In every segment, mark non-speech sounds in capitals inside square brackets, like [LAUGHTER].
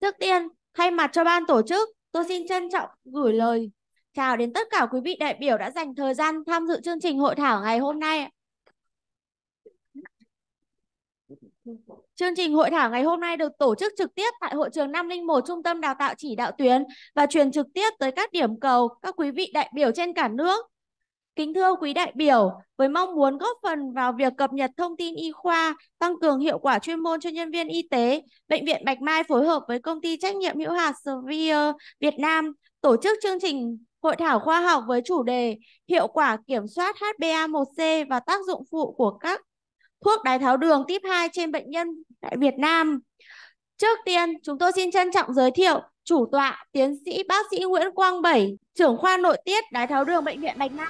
Trước tiên, thay mặt cho ban tổ chức, tôi xin trân trọng gửi lời chào đến tất cả quý vị đại biểu đã dành thời gian tham dự chương trình hội thảo ngày hôm nay. Chương trình hội thảo ngày hôm nay được tổ chức trực tiếp tại hội trường 501 Trung tâm Đào tạo chỉ đạo tuyến và truyền trực tiếp tới các điểm cầu các quý vị đại biểu trên cả nước. Kính thưa quý đại biểu, với mong muốn góp phần vào việc cập nhật thông tin y khoa, tăng cường hiệu quả chuyên môn cho nhân viên y tế, Bệnh viện Bạch Mai phối hợp với công ty trách nhiệm hữu hạn Severe Việt Nam tổ chức chương trình hội thảo khoa học với chủ đề Hiệu quả kiểm soát HbA1c và tác dụng phụ của các thuốc đái tháo đường tiếp 2 trên bệnh nhân tại Việt Nam. Trước tiên, chúng tôi xin trân trọng giới thiệu chủ tọa tiến sĩ bác sĩ Nguyễn Quang Bảy, trưởng khoa nội tiết đái tháo đường bệnh viện Bạch Mai.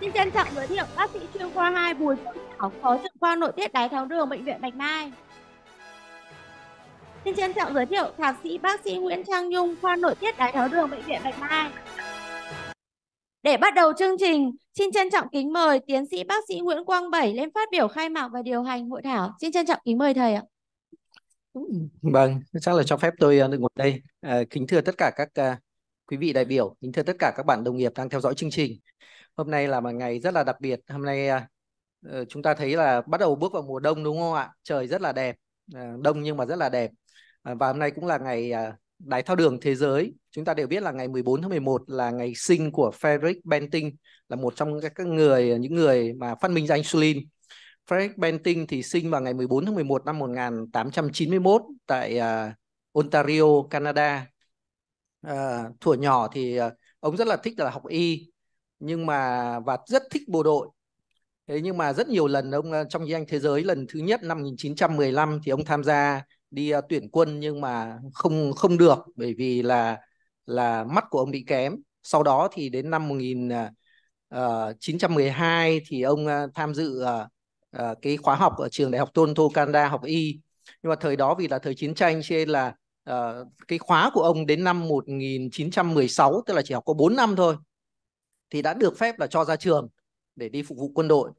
Xin trân trọng giới thiệu bác sĩ chuyên khoa 2 Bùi Phương Thảo, phó trưởng khoa nội tiết đái tháo đường bệnh viện Bạch Mai. Xin trân trọng giới thiệu thạc sĩ bác sĩ Nguyễn Trang Nhung, khoa nội tiết đái tháo đường bệnh viện Bạch Mai. Để bắt đầu chương trình, xin trân trọng kính mời tiến sĩ bác sĩ Nguyễn Quang Bảy lên phát biểu khai mạc và điều hành hội thảo. Xin trân trọng kính mời thầy ạ. Vâng, chắc là cho phép tôi ờ, được ngồi đây. À, kính thưa tất cả các à, quý vị đại biểu, kính thưa tất cả các bạn đồng nghiệp đang theo dõi chương trình. Hôm nay là một ngày rất là đặc biệt. Hôm nay à, chúng ta thấy là bắt đầu bước vào mùa đông đúng không ạ? Trời rất là đẹp, à, đông nhưng mà rất là đẹp. À, và hôm nay cũng là ngày à, đái thao đường thế giới chúng ta đều biết là ngày 14 tháng 11 là ngày sinh của Frederick Banting là một trong các người những người mà phát minh ra insulin Frederick Banting thì sinh vào ngày 14 tháng 11 năm 1891 tại uh, Ontario Canada uh, thuở nhỏ thì uh, ông rất là thích là học y nhưng mà và rất thích bộ đội thế nhưng mà rất nhiều lần ông trong chiến tranh thế giới lần thứ nhất năm 1915 thì ông tham gia đi uh, tuyển quân nhưng mà không không được bởi vì là là mắt của ông bị kém. Sau đó thì đến năm 1912 à, ờ, thì ông uh, tham dự uh, cái khóa học ở trường Đại học tôn thô Canada học y. Nhưng mà thời đó vì là thời chiến tranh cho nên là uh, cái khóa của ông đến năm 1916 tức là chỉ học có 4 năm thôi thì đã được phép là cho ra trường để đi phục vụ quân đội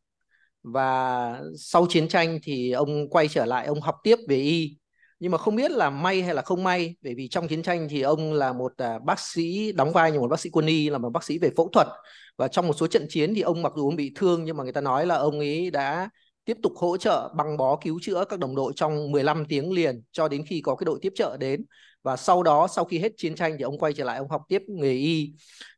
và sau chiến tranh thì ông quay trở lại ông học tiếp về y nhưng mà không biết là may hay là không may bởi vì trong chiến tranh thì ông là một à, bác sĩ đóng vai như một bác sĩ quân y là một bác sĩ về phẫu thuật và trong một số trận chiến thì ông mặc dù ông bị thương nhưng mà người ta nói là ông ấy đã tiếp tục hỗ trợ băng bó cứu chữa các đồng đội trong 15 tiếng liền cho đến khi có cái đội tiếp trợ đến và sau đó sau khi hết chiến tranh thì ông quay trở lại ông học tiếp nghề y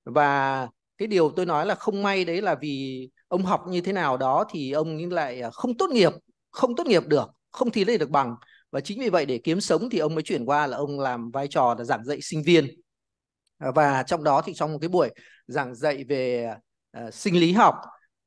và cái điều tôi nói là không may đấy là vì ông học như thế nào đó thì ông lại à, không tốt nghiệp không tốt nghiệp được không thi lấy được bằng và chính vì vậy để kiếm sống thì ông mới chuyển qua là ông làm vai trò là giảng dạy sinh viên à, và trong đó thì trong một cái buổi giảng dạy về uh, sinh lý học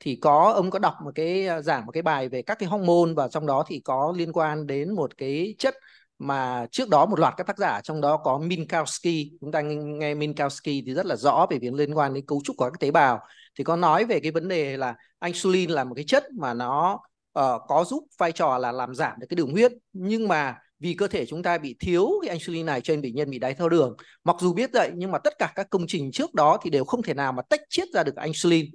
thì có ông có đọc một cái à, giảng một cái bài về các cái hormone và trong đó thì có liên quan đến một cái chất mà trước đó một loạt các tác giả trong đó có Minkowski chúng ta nghe Minkowski thì rất là rõ về việc liên quan đến cấu trúc của các tế bào thì có nói về cái vấn đề là insulin là một cái chất mà nó uh, có giúp vai trò là làm giảm được cái đường huyết nhưng mà vì cơ thể chúng ta bị thiếu cái insulin này trên bệnh nhân bị đái tháo đường mặc dù biết vậy nhưng mà tất cả các công trình trước đó thì đều không thể nào mà tách chiết ra được insulin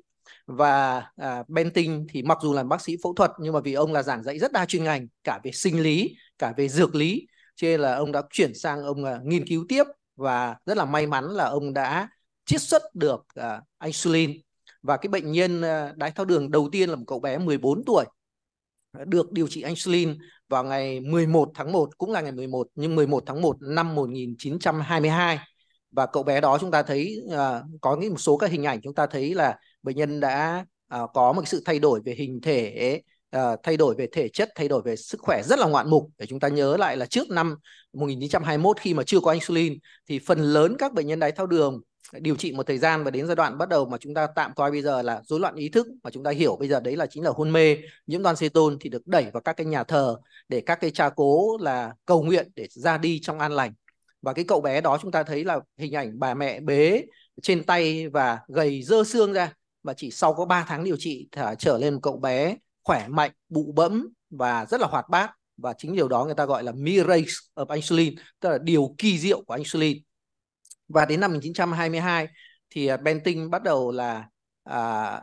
và à, Benting thì mặc dù là bác sĩ phẫu thuật nhưng mà vì ông là giảng dạy rất đa chuyên ngành cả về sinh lý cả về dược lý cho nên là ông đã chuyển sang ông à, nghiên cứu tiếp và rất là may mắn là ông đã chiết xuất được à, insulin và cái bệnh nhân à, đái tháo đường đầu tiên là một cậu bé 14 tuổi được điều trị insulin vào ngày 11 tháng 1 cũng là ngày 11 nhưng 11 tháng 1 năm 1922 và cậu bé đó chúng ta thấy uh, có một số các hình ảnh chúng ta thấy là bệnh nhân đã uh, có một sự thay đổi về hình thể uh, thay đổi về thể chất thay đổi về sức khỏe rất là ngoạn mục để chúng ta nhớ lại là trước năm 1921 khi mà chưa có insulin thì phần lớn các bệnh nhân đái tháo đường điều trị một thời gian và đến giai đoạn bắt đầu mà chúng ta tạm coi bây giờ là rối loạn ý thức mà chúng ta hiểu bây giờ đấy là chính là hôn mê nhiễm toan ceton thì được đẩy vào các cái nhà thờ để các cái cha cố là cầu nguyện để ra đi trong an lành và cái cậu bé đó chúng ta thấy là hình ảnh bà mẹ bế trên tay và gầy dơ xương ra và chỉ sau có 3 tháng điều trị thả trở lên một cậu bé khỏe mạnh bụ bẫm và rất là hoạt bát và chính điều đó người ta gọi là miracle of insulin tức là điều kỳ diệu của insulin và đến năm 1922 thì à, Benting bắt đầu là à,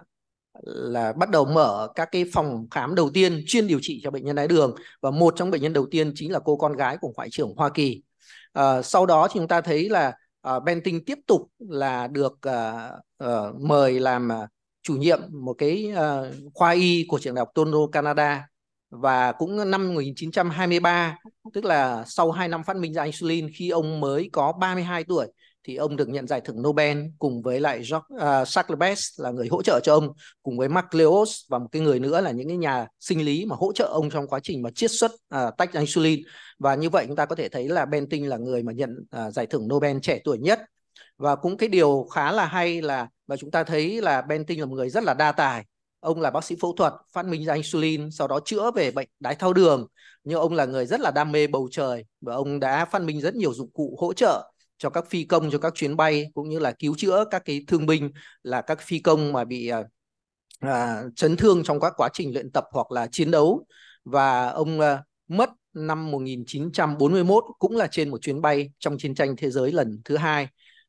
là bắt đầu mở các cái phòng khám đầu tiên chuyên điều trị cho bệnh nhân đái đường và một trong bệnh nhân đầu tiên chính là cô con gái của ngoại trưởng Hoa Kỳ. À, sau đó thì chúng ta thấy là à, Benting tiếp tục là được à, à, mời làm à, chủ nhiệm một cái à, khoa y của trường đại học Toronto Canada và cũng năm 1923 tức là sau 2 năm phát minh ra insulin khi ông mới có 32 tuổi thì ông được nhận giải thưởng Nobel cùng với lại Jacques, uh, à, Charles là người hỗ trợ cho ông cùng với Mark Leos và một cái người nữa là những cái nhà sinh lý mà hỗ trợ ông trong quá trình mà chiết xuất uh, tách insulin và như vậy chúng ta có thể thấy là Benting là người mà nhận uh, giải thưởng Nobel trẻ tuổi nhất và cũng cái điều khá là hay là và chúng ta thấy là Benting là một người rất là đa tài ông là bác sĩ phẫu thuật phát minh ra insulin sau đó chữa về bệnh đái tháo đường nhưng ông là người rất là đam mê bầu trời và ông đã phát minh rất nhiều dụng cụ hỗ trợ cho các phi công cho các chuyến bay cũng như là cứu chữa các cái thương binh là các phi công mà bị à, à chấn thương trong các quá trình luyện tập hoặc là chiến đấu và ông à, mất năm 1941 cũng là trên một chuyến bay trong chiến tranh thế giới lần thứ hai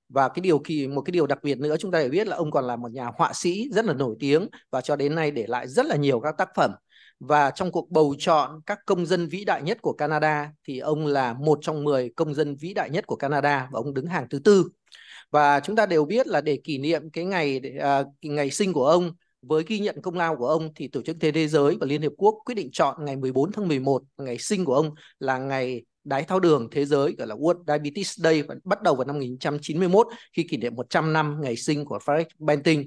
và cái điều kỳ một cái điều đặc biệt nữa chúng ta phải biết là ông còn là một nhà họa sĩ rất là nổi tiếng và cho đến nay để lại rất là nhiều các tác phẩm và trong cuộc bầu chọn các công dân vĩ đại nhất của Canada thì ông là một trong 10 công dân vĩ đại nhất của Canada và ông đứng hàng thứ tư. Và chúng ta đều biết là để kỷ niệm cái ngày à, ngày sinh của ông với ghi nhận công lao của ông thì Tổ chức Thế giới và Liên Hiệp Quốc quyết định chọn ngày 14 tháng 11 ngày sinh của ông là ngày đái tháo đường thế giới gọi là World Diabetes Day và bắt đầu vào năm 1991 khi kỷ niệm 100 năm ngày sinh của Frederick Banting.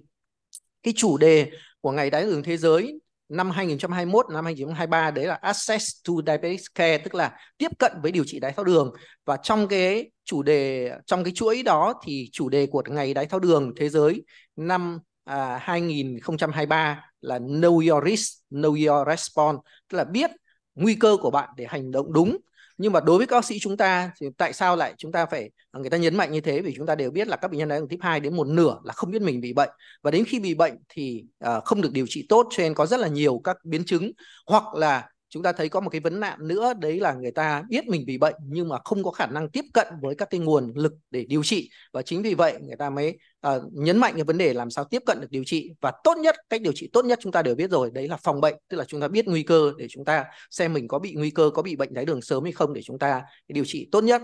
Cái chủ đề của ngày đái tháo đường thế giới năm 2021 năm 2023 đấy là access to diabetes care tức là tiếp cận với điều trị đái tháo đường và trong cái chủ đề trong cái chuỗi đó thì chủ đề của ngày đái tháo đường thế giới năm à, 2023 là know your risk know your response tức là biết nguy cơ của bạn để hành động đúng nhưng mà đối với các bác sĩ chúng ta thì tại sao lại chúng ta phải à, người ta nhấn mạnh như thế vì chúng ta đều biết là các bệnh nhân đáy tháo đường tiếp 2 đến một nửa là không biết mình bị bệnh và đến khi bị bệnh thì à, không được điều trị tốt cho nên có rất là nhiều các biến chứng hoặc là chúng ta thấy có một cái vấn nạn nữa đấy là người ta biết mình bị bệnh nhưng mà không có khả năng tiếp cận với các cái nguồn lực để điều trị và chính vì vậy người ta mới uh, nhấn mạnh cái vấn đề làm sao tiếp cận được điều trị và tốt nhất cách điều trị tốt nhất chúng ta đều biết rồi đấy là phòng bệnh tức là chúng ta biết nguy cơ để chúng ta xem mình có bị nguy cơ có bị bệnh đái đường sớm hay không để chúng ta điều trị tốt nhất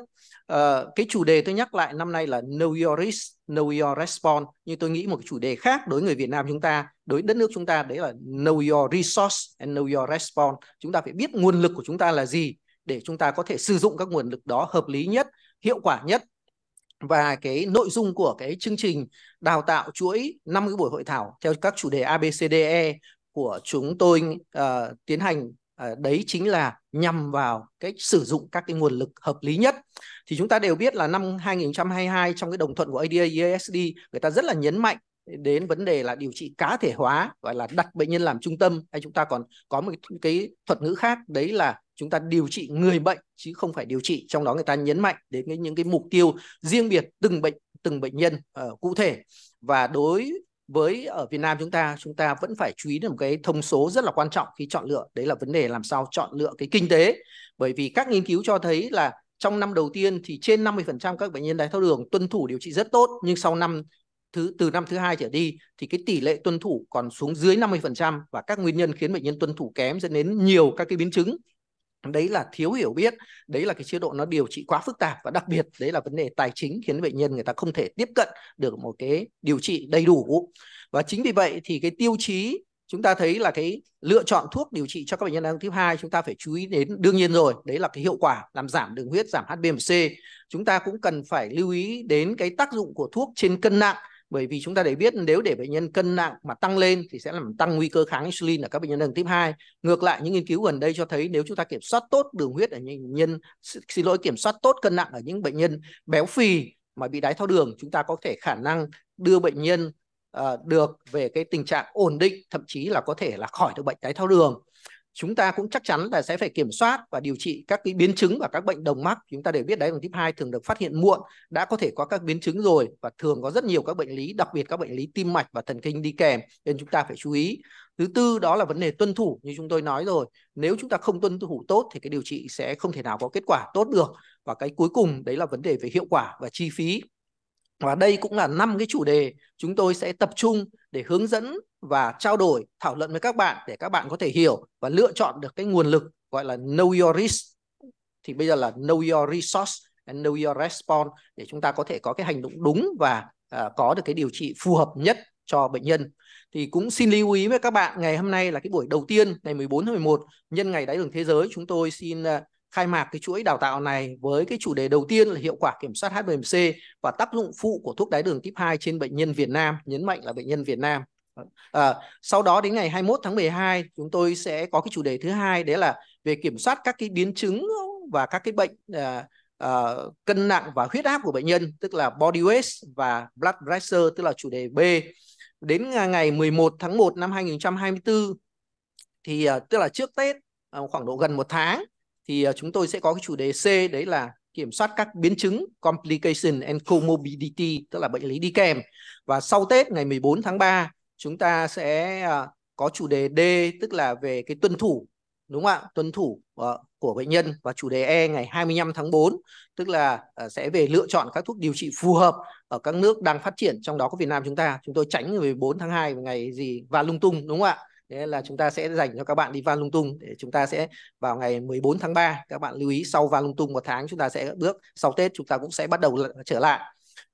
uh, cái chủ đề tôi nhắc lại năm nay là know your risk Know Your Response nhưng tôi nghĩ một cái chủ đề khác đối với người Việt Nam chúng ta đối với đất nước chúng ta đấy là Know Your Resource and Know Your Response chúng ta phải biết nguồn lực của chúng ta là gì để chúng ta có thể sử dụng các nguồn lực đó hợp lý nhất hiệu quả nhất và cái nội dung của cái chương trình đào tạo chuỗi năm cái buổi hội thảo theo các chủ đề ABCDE của chúng tôi uh, tiến hành Ờ, đấy chính là nhằm vào cái sử dụng các cái nguồn lực hợp lý nhất. Thì chúng ta đều biết là năm 2022 trong cái đồng thuận của ADA ESD người ta rất là nhấn mạnh đến vấn đề là điều trị cá thể hóa gọi là đặt bệnh nhân làm trung tâm hay chúng ta còn có một cái, thuật ngữ khác đấy là chúng ta điều trị người bệnh chứ không phải điều trị trong đó người ta nhấn mạnh đến những cái mục tiêu riêng biệt từng bệnh từng bệnh nhân uh, cụ thể và đối với ở Việt Nam chúng ta chúng ta vẫn phải chú ý đến một cái thông số rất là quan trọng khi chọn lựa đấy là vấn đề làm sao chọn lựa cái kinh tế bởi vì các nghiên cứu cho thấy là trong năm đầu tiên thì trên 50% các bệnh nhân đái tháo đường tuân thủ điều trị rất tốt nhưng sau năm thứ từ năm thứ hai trở đi thì cái tỷ lệ tuân thủ còn xuống dưới 50% và các nguyên nhân khiến bệnh nhân tuân thủ kém dẫn đến nhiều các cái biến chứng đấy là thiếu hiểu biết đấy là cái chế độ nó điều trị quá phức tạp và đặc biệt đấy là vấn đề tài chính khiến bệnh nhân người ta không thể tiếp cận được một cái điều trị đầy đủ và chính vì vậy thì cái tiêu chí chúng ta thấy là cái lựa chọn thuốc điều trị cho các bệnh nhân đai tháo đường tiếp 2 chúng ta phải chú ý đến đương nhiên rồi đấy là cái hiệu quả làm giảm đường huyết giảm HbA1c chúng ta cũng cần phải lưu ý đến cái tác dụng của thuốc trên cân nặng bởi vì chúng ta để biết nếu để bệnh nhân cân nặng mà tăng lên thì sẽ làm tăng nguy cơ kháng insulin ở các bệnh nhân tầng tiếp 2 ngược lại những nghiên cứu gần đây cho thấy nếu chúng ta kiểm soát tốt đường huyết ở những bệnh nhân xin lỗi kiểm soát tốt cân nặng ở những bệnh nhân béo phì mà bị đái tháo đường chúng ta có thể khả năng đưa bệnh nhân uh, được về cái tình trạng ổn định thậm chí là có thể là khỏi được bệnh đái tháo đường chúng ta cũng chắc chắn là sẽ phải kiểm soát và điều trị các cái biến chứng và các bệnh đồng mắc chúng ta đều biết đấy đường tiếp 2 thường được phát hiện muộn đã có thể có các biến chứng rồi và thường có rất nhiều các bệnh lý đặc biệt các bệnh lý tim mạch và thần kinh đi kèm nên chúng ta phải chú ý thứ tư đó là vấn đề tuân thủ như chúng tôi nói rồi nếu chúng ta không tuân thủ tốt thì cái điều trị sẽ không thể nào có kết quả tốt được và cái cuối cùng đấy là vấn đề về hiệu quả và chi phí và đây cũng là năm cái chủ đề chúng tôi sẽ tập trung để hướng dẫn và trao đổi, thảo luận với các bạn để các bạn có thể hiểu và lựa chọn được cái nguồn lực gọi là know your risk. Thì bây giờ là know your resource and know your response để chúng ta có thể có cái hành động đúng và uh, có được cái điều trị phù hợp nhất cho bệnh nhân. Thì cũng xin lưu ý với các bạn ngày hôm nay là cái buổi đầu tiên ngày 14 tháng 11 nhân ngày đáy đường thế giới chúng tôi xin uh, khai mạc cái chuỗi đào tạo này với cái chủ đề đầu tiên là hiệu quả kiểm soát HbA1c và tác dụng phụ của thuốc đái đường tiếp e 2 trên bệnh nhân Việt Nam, nhấn mạnh là bệnh nhân Việt Nam. À, sau đó đến ngày 21 tháng 12 chúng tôi sẽ có cái chủ đề thứ hai đấy là về kiểm soát các cái biến chứng và các cái bệnh à, à, cân nặng và huyết áp của bệnh nhân tức là body weight và blood pressure tức là chủ đề B. Đến ngày 11 tháng 1 năm 2024 thì à, tức là trước Tết à, khoảng độ gần một tháng thì ờ, chúng tôi sẽ có cái chủ đề C đấy là kiểm soát các biến chứng complication and comorbidity tức là bệnh lý đi kèm và sau Tết ngày 14 tháng 3 chúng ta sẽ ờ, có chủ đề D tức là về cái tuân thủ đúng không ạ tuân thủ ờ, của bệnh nhân và chủ đề E ngày 25 tháng 4 tức là sẽ về lựa chọn các thuốc điều trị phù hợp ở các nước đang phát triển trong đó có Việt Nam chúng ta chúng tôi tránh ngày 14 tháng 2 ngày gì và lung tung đúng không ạ Thế là chúng ta sẽ dành cho các bạn đi van lung tung để chúng ta sẽ vào ngày 14 tháng 3 các bạn lưu ý sau van lung tung một tháng chúng ta sẽ bước sau Tết chúng ta cũng sẽ bắt đầu trở lại.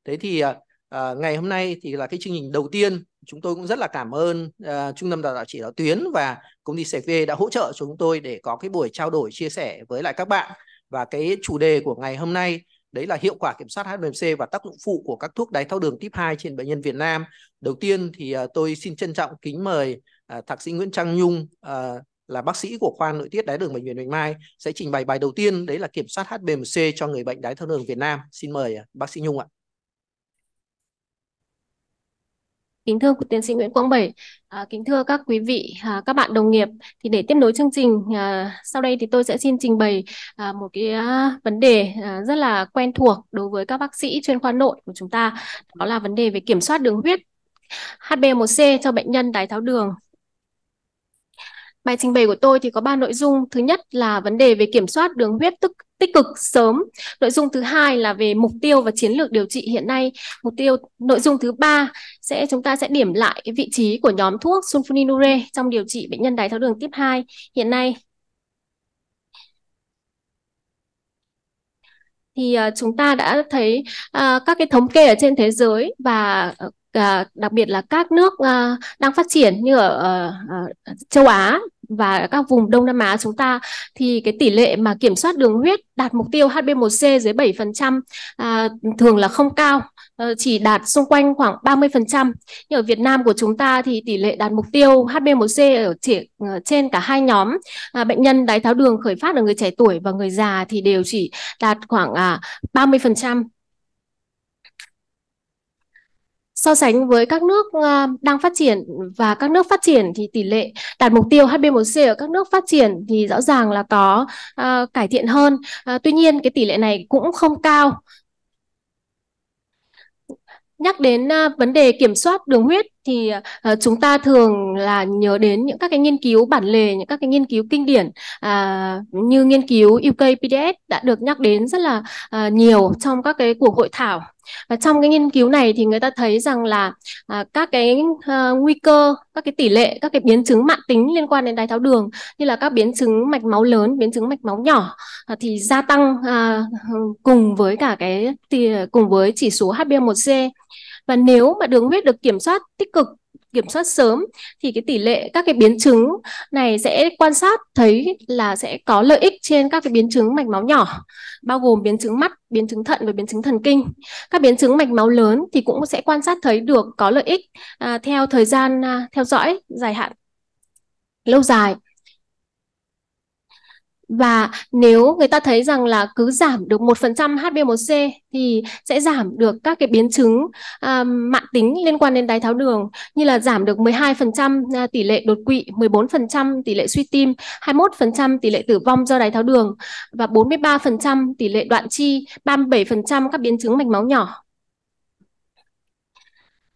Thế thì à, à, ngày hôm nay thì là cái chương trình đầu tiên chúng tôi cũng rất là cảm ơn à, trung tâm đào tạo chỉ đạo tuyến và công ty CV đã hỗ trợ chúng tôi để có cái buổi trao đổi chia sẻ với lại các bạn và cái chủ đề của ngày hôm nay đấy là hiệu quả kiểm soát HMC và tác dụng phụ của các thuốc đái tháo đường tiếp 2 trên bệnh nhân Việt Nam. Đầu tiên thì à, tôi xin trân trọng kính mời À, thạc sĩ Nguyễn Trang Nhung à, là bác sĩ của khoa nội tiết đái đường bệnh viện Bạch Mai sẽ trình bày bài đầu tiên đấy là kiểm soát HbA1c cho người bệnh đái tháo đường Việt Nam. Xin mời à, bác sĩ Nhung ạ. Kính thưa tiến sĩ Nguyễn Quang Bảy, à, kính thưa các quý vị, à, các bạn đồng nghiệp, thì để tiếp nối chương trình, à, sau đây thì tôi sẽ xin trình bày à, một cái à, vấn đề à, rất là quen thuộc đối với các bác sĩ chuyên khoa nội của chúng ta, đó là vấn đề về kiểm soát đường huyết HbA1c cho bệnh nhân đái tháo đường Bài trình bày của tôi thì có ba nội dung. Thứ nhất là vấn đề về kiểm soát đường huyết tức tích cực sớm. Nội dung thứ hai là về mục tiêu và chiến lược điều trị hiện nay. Mục tiêu nội dung thứ ba sẽ chúng ta sẽ điểm lại vị trí của nhóm thuốc sulfonilure trong điều trị bệnh nhân đái tháo đường tiếp 2 hiện nay. Thì uh, chúng ta đã thấy uh, các cái thống kê ở trên thế giới và uh, Ờ, đặc biệt là các nước ờ, đang phát triển như ở ờ, châu Á và các vùng Đông Nam Á chúng ta thì cái tỷ lệ mà kiểm soát đường huyết đạt mục tiêu HB1C dưới 7% thường là không cao chỉ đạt xung quanh khoảng 30%. Nhưng ở Việt Nam của chúng ta thì tỷ lệ đạt mục tiêu HB1C ở trên cả hai nhóm bệnh nhân đái tháo đường khởi phát ở người trẻ tuổi và người già thì đều chỉ đạt khoảng 30%. À, So sánh với các nước ờ, đang phát triển và các nước phát triển thì tỷ lệ đạt mục tiêu hb 1 c ở các nước phát triển thì rõ ràng là có uh, cải thiện hơn. Uh, tuy nhiên cái tỷ lệ này cũng không cao. Nhắc đến uh, vấn đề kiểm soát đường huyết thì uh, chúng ta thường là nhớ đến những các cái nghiên cứu bản lề những các cái nghiên cứu kinh điển uh, như nghiên cứu UKPDS đã được nhắc đến rất là uh, nhiều trong các cái cuộc hội thảo và trong cái nghiên cứu này thì người ta thấy rằng là à, các cái à, nguy cơ các cái tỷ lệ các cái biến chứng mạng tính liên quan đến đái tháo đường như là các biến chứng mạch máu lớn biến chứng mạch máu nhỏ à, thì gia tăng à, cùng với cả cái thì cùng với chỉ số HbA1c và nếu mà đường huyết được kiểm soát tích cực kiểm soát sớm thì cái tỷ lệ các cái biến chứng này sẽ quan sát thấy là sẽ có lợi ích trên các cái biến chứng mạch máu nhỏ bao gồm biến chứng mắt, biến chứng thận và biến chứng thần kinh. Các biến chứng mạch máu lớn thì cũng sẽ quan sát thấy được có lợi ích à, theo thời gian à, theo dõi dài hạn lâu dài và nếu người ta thấy rằng là cứ giảm được 1% HbA1c thì sẽ giảm được các cái biến chứng à, mạng tính liên quan đến đái tháo đường như là giảm được 12% à, tỷ lệ đột quỵ, 14% tỷ lệ suy tim, 21% tỷ lệ tử vong do đái tháo đường và 43% tỷ lệ đoạn chi, 37% các biến chứng mạch máu nhỏ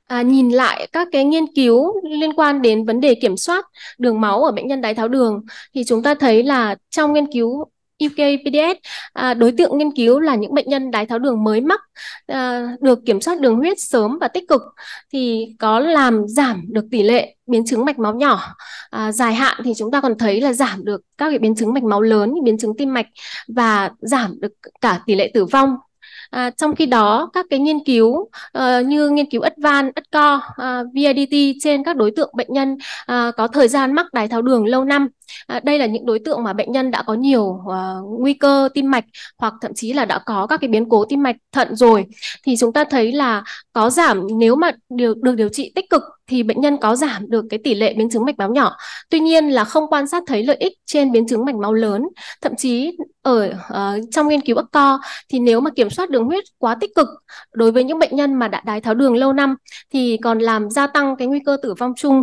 à, nhìn lại các cái nghiên cứu liên quan đến vấn đề kiểm soát đường máu ở bệnh nhân đái tháo đường thì chúng ta thấy là trong nghiên cứu UKPDS à, đối tượng nghiên cứu là những bệnh nhân đái tháo đường mới mắc à, được kiểm soát đường huyết sớm và tích cực thì có làm giảm được tỷ lệ biến chứng mạch máu nhỏ à, dài hạn thì chúng ta còn thấy là giảm được các cái biến chứng mạch máu lớn như biến chứng tim mạch và giảm được cả tỷ lệ tử vong À, trong khi đó các cái nghiên cứu uh, như nghiên cứu Advan, Adcore, uh, ờ, VIDT trên các đối tượng bệnh nhân uh, có thời gian mắc đái tháo đường lâu năm À, đây là những đối tượng mà bệnh nhân đã có nhiều uh, nguy cơ tim mạch hoặc thậm chí là đã có các cái biến cố tim mạch thận rồi thì chúng ta thấy là có giảm nếu mà điều, được điều trị tích cực thì bệnh nhân có giảm được cái tỷ lệ biến chứng mạch máu nhỏ. Tuy nhiên là không quan sát thấy lợi ích trên biến chứng mạch máu lớn. Thậm chí ở uh, trong nghiên cứu Accor thì nếu mà kiểm soát đường huyết quá tích cực đối với những bệnh nhân mà đã đái tháo đường lâu năm thì còn làm gia tăng cái nguy cơ tử vong chung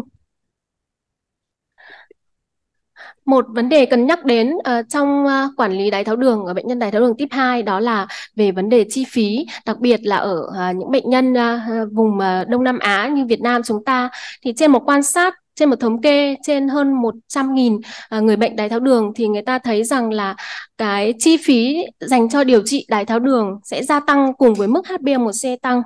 Một vấn đề cần nhắc đến uh, trong uh, quản lý đái tháo đường ở bệnh nhân đái tháo đường tiếp 2 đó là về vấn đề chi phí, đặc biệt là ở uh, những bệnh nhân uh, vùng uh, Đông Nam Á như Việt Nam chúng ta thì trên một quan sát trên một thống kê trên hơn 100.000 uh, người bệnh đái tháo đường thì người ta thấy rằng là cái chi phí dành cho điều trị đái tháo đường sẽ gia tăng cùng với mức HbA1c tăng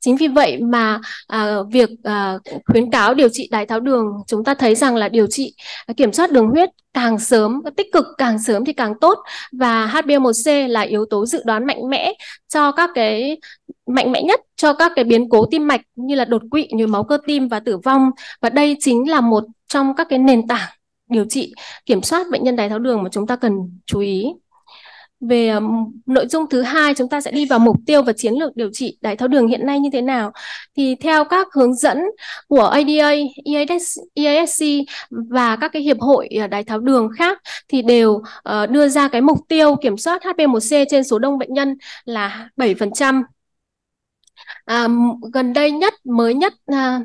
chính vì vậy mà à, việc à, khuyến cáo điều trị đái tháo đường chúng ta thấy rằng là điều trị à, kiểm soát đường huyết càng sớm tích cực càng sớm thì càng tốt và HbA1c là yếu tố dự đoán mạnh mẽ cho các cái mạnh mẽ nhất cho các cái biến cố tim mạch như là đột quỵ nhồi máu cơ tim và tử vong và đây chính là một trong các cái nền tảng điều trị kiểm soát bệnh nhân đái tháo đường mà chúng ta cần chú ý về ờ, nội dung thứ hai chúng ta sẽ đi vào mục tiêu và chiến lược điều trị đái tháo đường hiện nay như thế nào thì theo các hướng dẫn của ADA, EAS, EASC và các cái hiệp hội ờ, đái tháo đường khác thì đều ờ, đưa ra cái mục tiêu kiểm soát hb 1 c trên số đông bệnh nhân là 7% à, gần đây nhất mới nhất à,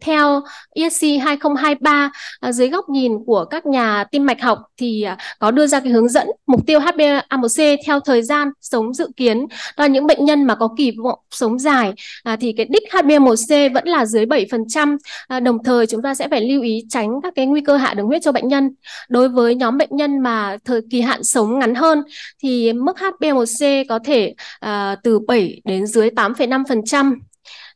theo ESC 2023 à, dưới góc nhìn của các nhà tim mạch học thì à, có đưa ra cái hướng dẫn mục tiêu HbA1c theo thời gian sống dự kiến đó là những bệnh nhân mà có kỳ vọng sống dài à, thì cái đích HbA1c vẫn là dưới 7% à, đồng thời chúng ta sẽ phải lưu ý tránh các cái nguy cơ hạ đường huyết cho bệnh nhân đối với nhóm bệnh nhân mà thời kỳ hạn sống ngắn hơn thì mức HbA1c có thể à, từ 7 đến dưới 8,5%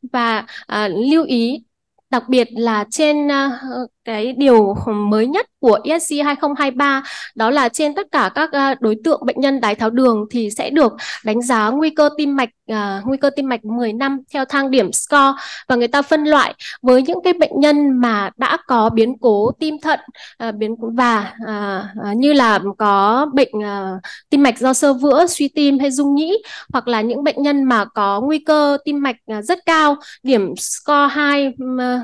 và à, lưu ý đặc biệt là trên à, cái điều mới nhất của ESC 2023 đó là trên tất cả các à, đối tượng bệnh nhân đái tháo đường thì sẽ được đánh giá nguy cơ tim mạch à, nguy cơ tim mạch 10 năm theo thang điểm score và người ta phân loại với những cái bệnh nhân mà đã có biến cố tim thận à, biến và như là có bệnh tim mạch do sơ vữa suy tim hay dung nhĩ hoặc là những bệnh nhân mà có nguy cơ tim mạch rất cao điểm score 2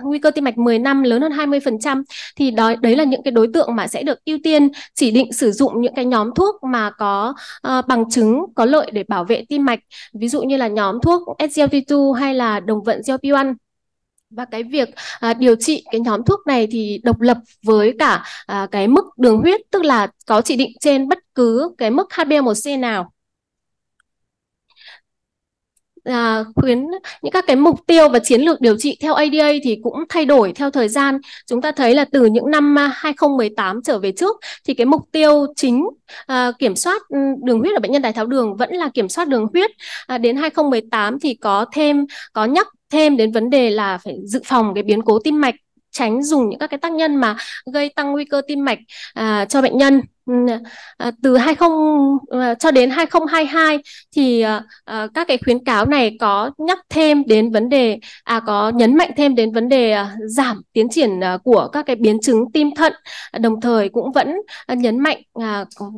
nguy cơ tim mạch 10 năm lớn hơn 20% 10%. Thì đó đấy là những cái đối tượng mà sẽ được ưu tiên chỉ định sử dụng những cái nhóm thuốc mà có uh, bằng chứng có lợi để bảo vệ tim mạch, ví dụ như là nhóm thuốc SGLT2 hay là đồng vận GLP-1 và cái việc à, điều trị cái nhóm thuốc này thì độc lập với cả à, cái mức đường huyết tức là có chỉ định trên bất cứ cái mức HbA1c nào à, khuyến những các cái mục tiêu và chiến lược điều trị theo ADA thì cũng thay đổi theo thời gian. Chúng ta thấy là từ những năm 2018 à, trở về trước thì cái mục tiêu chính à, kiểm soát ừ, đường huyết ở bệnh nhân đái tháo đường vẫn là kiểm soát đường huyết. À, đến 2018 thì có thêm có nhắc thêm đến vấn đề là phải dự phòng cái biến cố tim mạch tránh dùng những các cái tác nhân mà gây tăng nguy cơ tim mạch à, cho bệnh nhân À, từ 20 à, cho đến 2022 thì à, các cái khuyến cáo này có nhắc thêm đến vấn đề à có nhấn mạnh thêm đến vấn đề giảm tiến triển của các cái biến chứng tim thận đồng thời cũng vẫn nhấn mạnh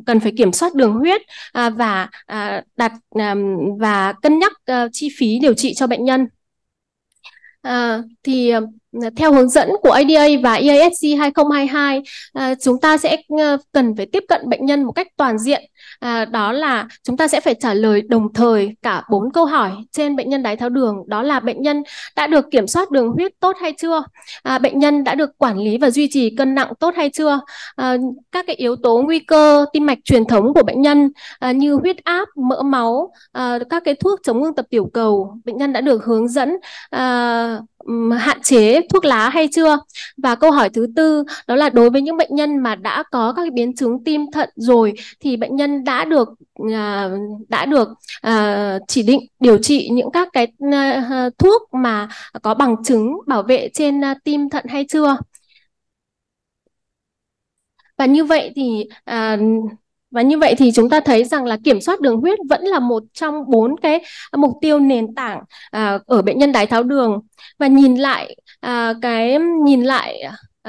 cần phải kiểm soát đường huyết và đặt và cân nhắc chi phí điều trị cho bệnh nhân. À, thì Ờ, theo hướng dẫn của ADA và EASC 2022 ờ, chúng ta sẽ ờ, cần phải tiếp cận bệnh nhân một cách toàn diện đó là chúng ta sẽ phải trả lời đồng thời cả bốn câu hỏi trên bệnh nhân đái tháo đường đó là bệnh nhân đã được kiểm soát đường huyết tốt hay chưa à, bệnh nhân đã được quản lý và duy trì cân nặng tốt hay chưa các cái yếu tố nguy cơ tim mạch truyền thống của bệnh nhân như huyết áp mỡ máu các cái thuốc chống ngưng tập tiểu cầu bệnh nhân đã được hướng dẫn hạn chế thuốc lá hay chưa và câu hỏi thứ tư đó là đối với những bệnh nhân mà đã có các biến chứng tim thận rồi thì bệnh nhân đã được à, đã được à, chỉ định điều trị những các cái à, thuốc mà có bằng chứng bảo vệ trên tim thận hay chưa và như vậy thì và như vậy thì chúng ta thấy rằng là kiểm soát đường huyết vẫn là một trong bốn cái à, mục tiêu nền tảng à, ở bệnh nhân đái tháo đường và nhìn lại à, cái nhìn lại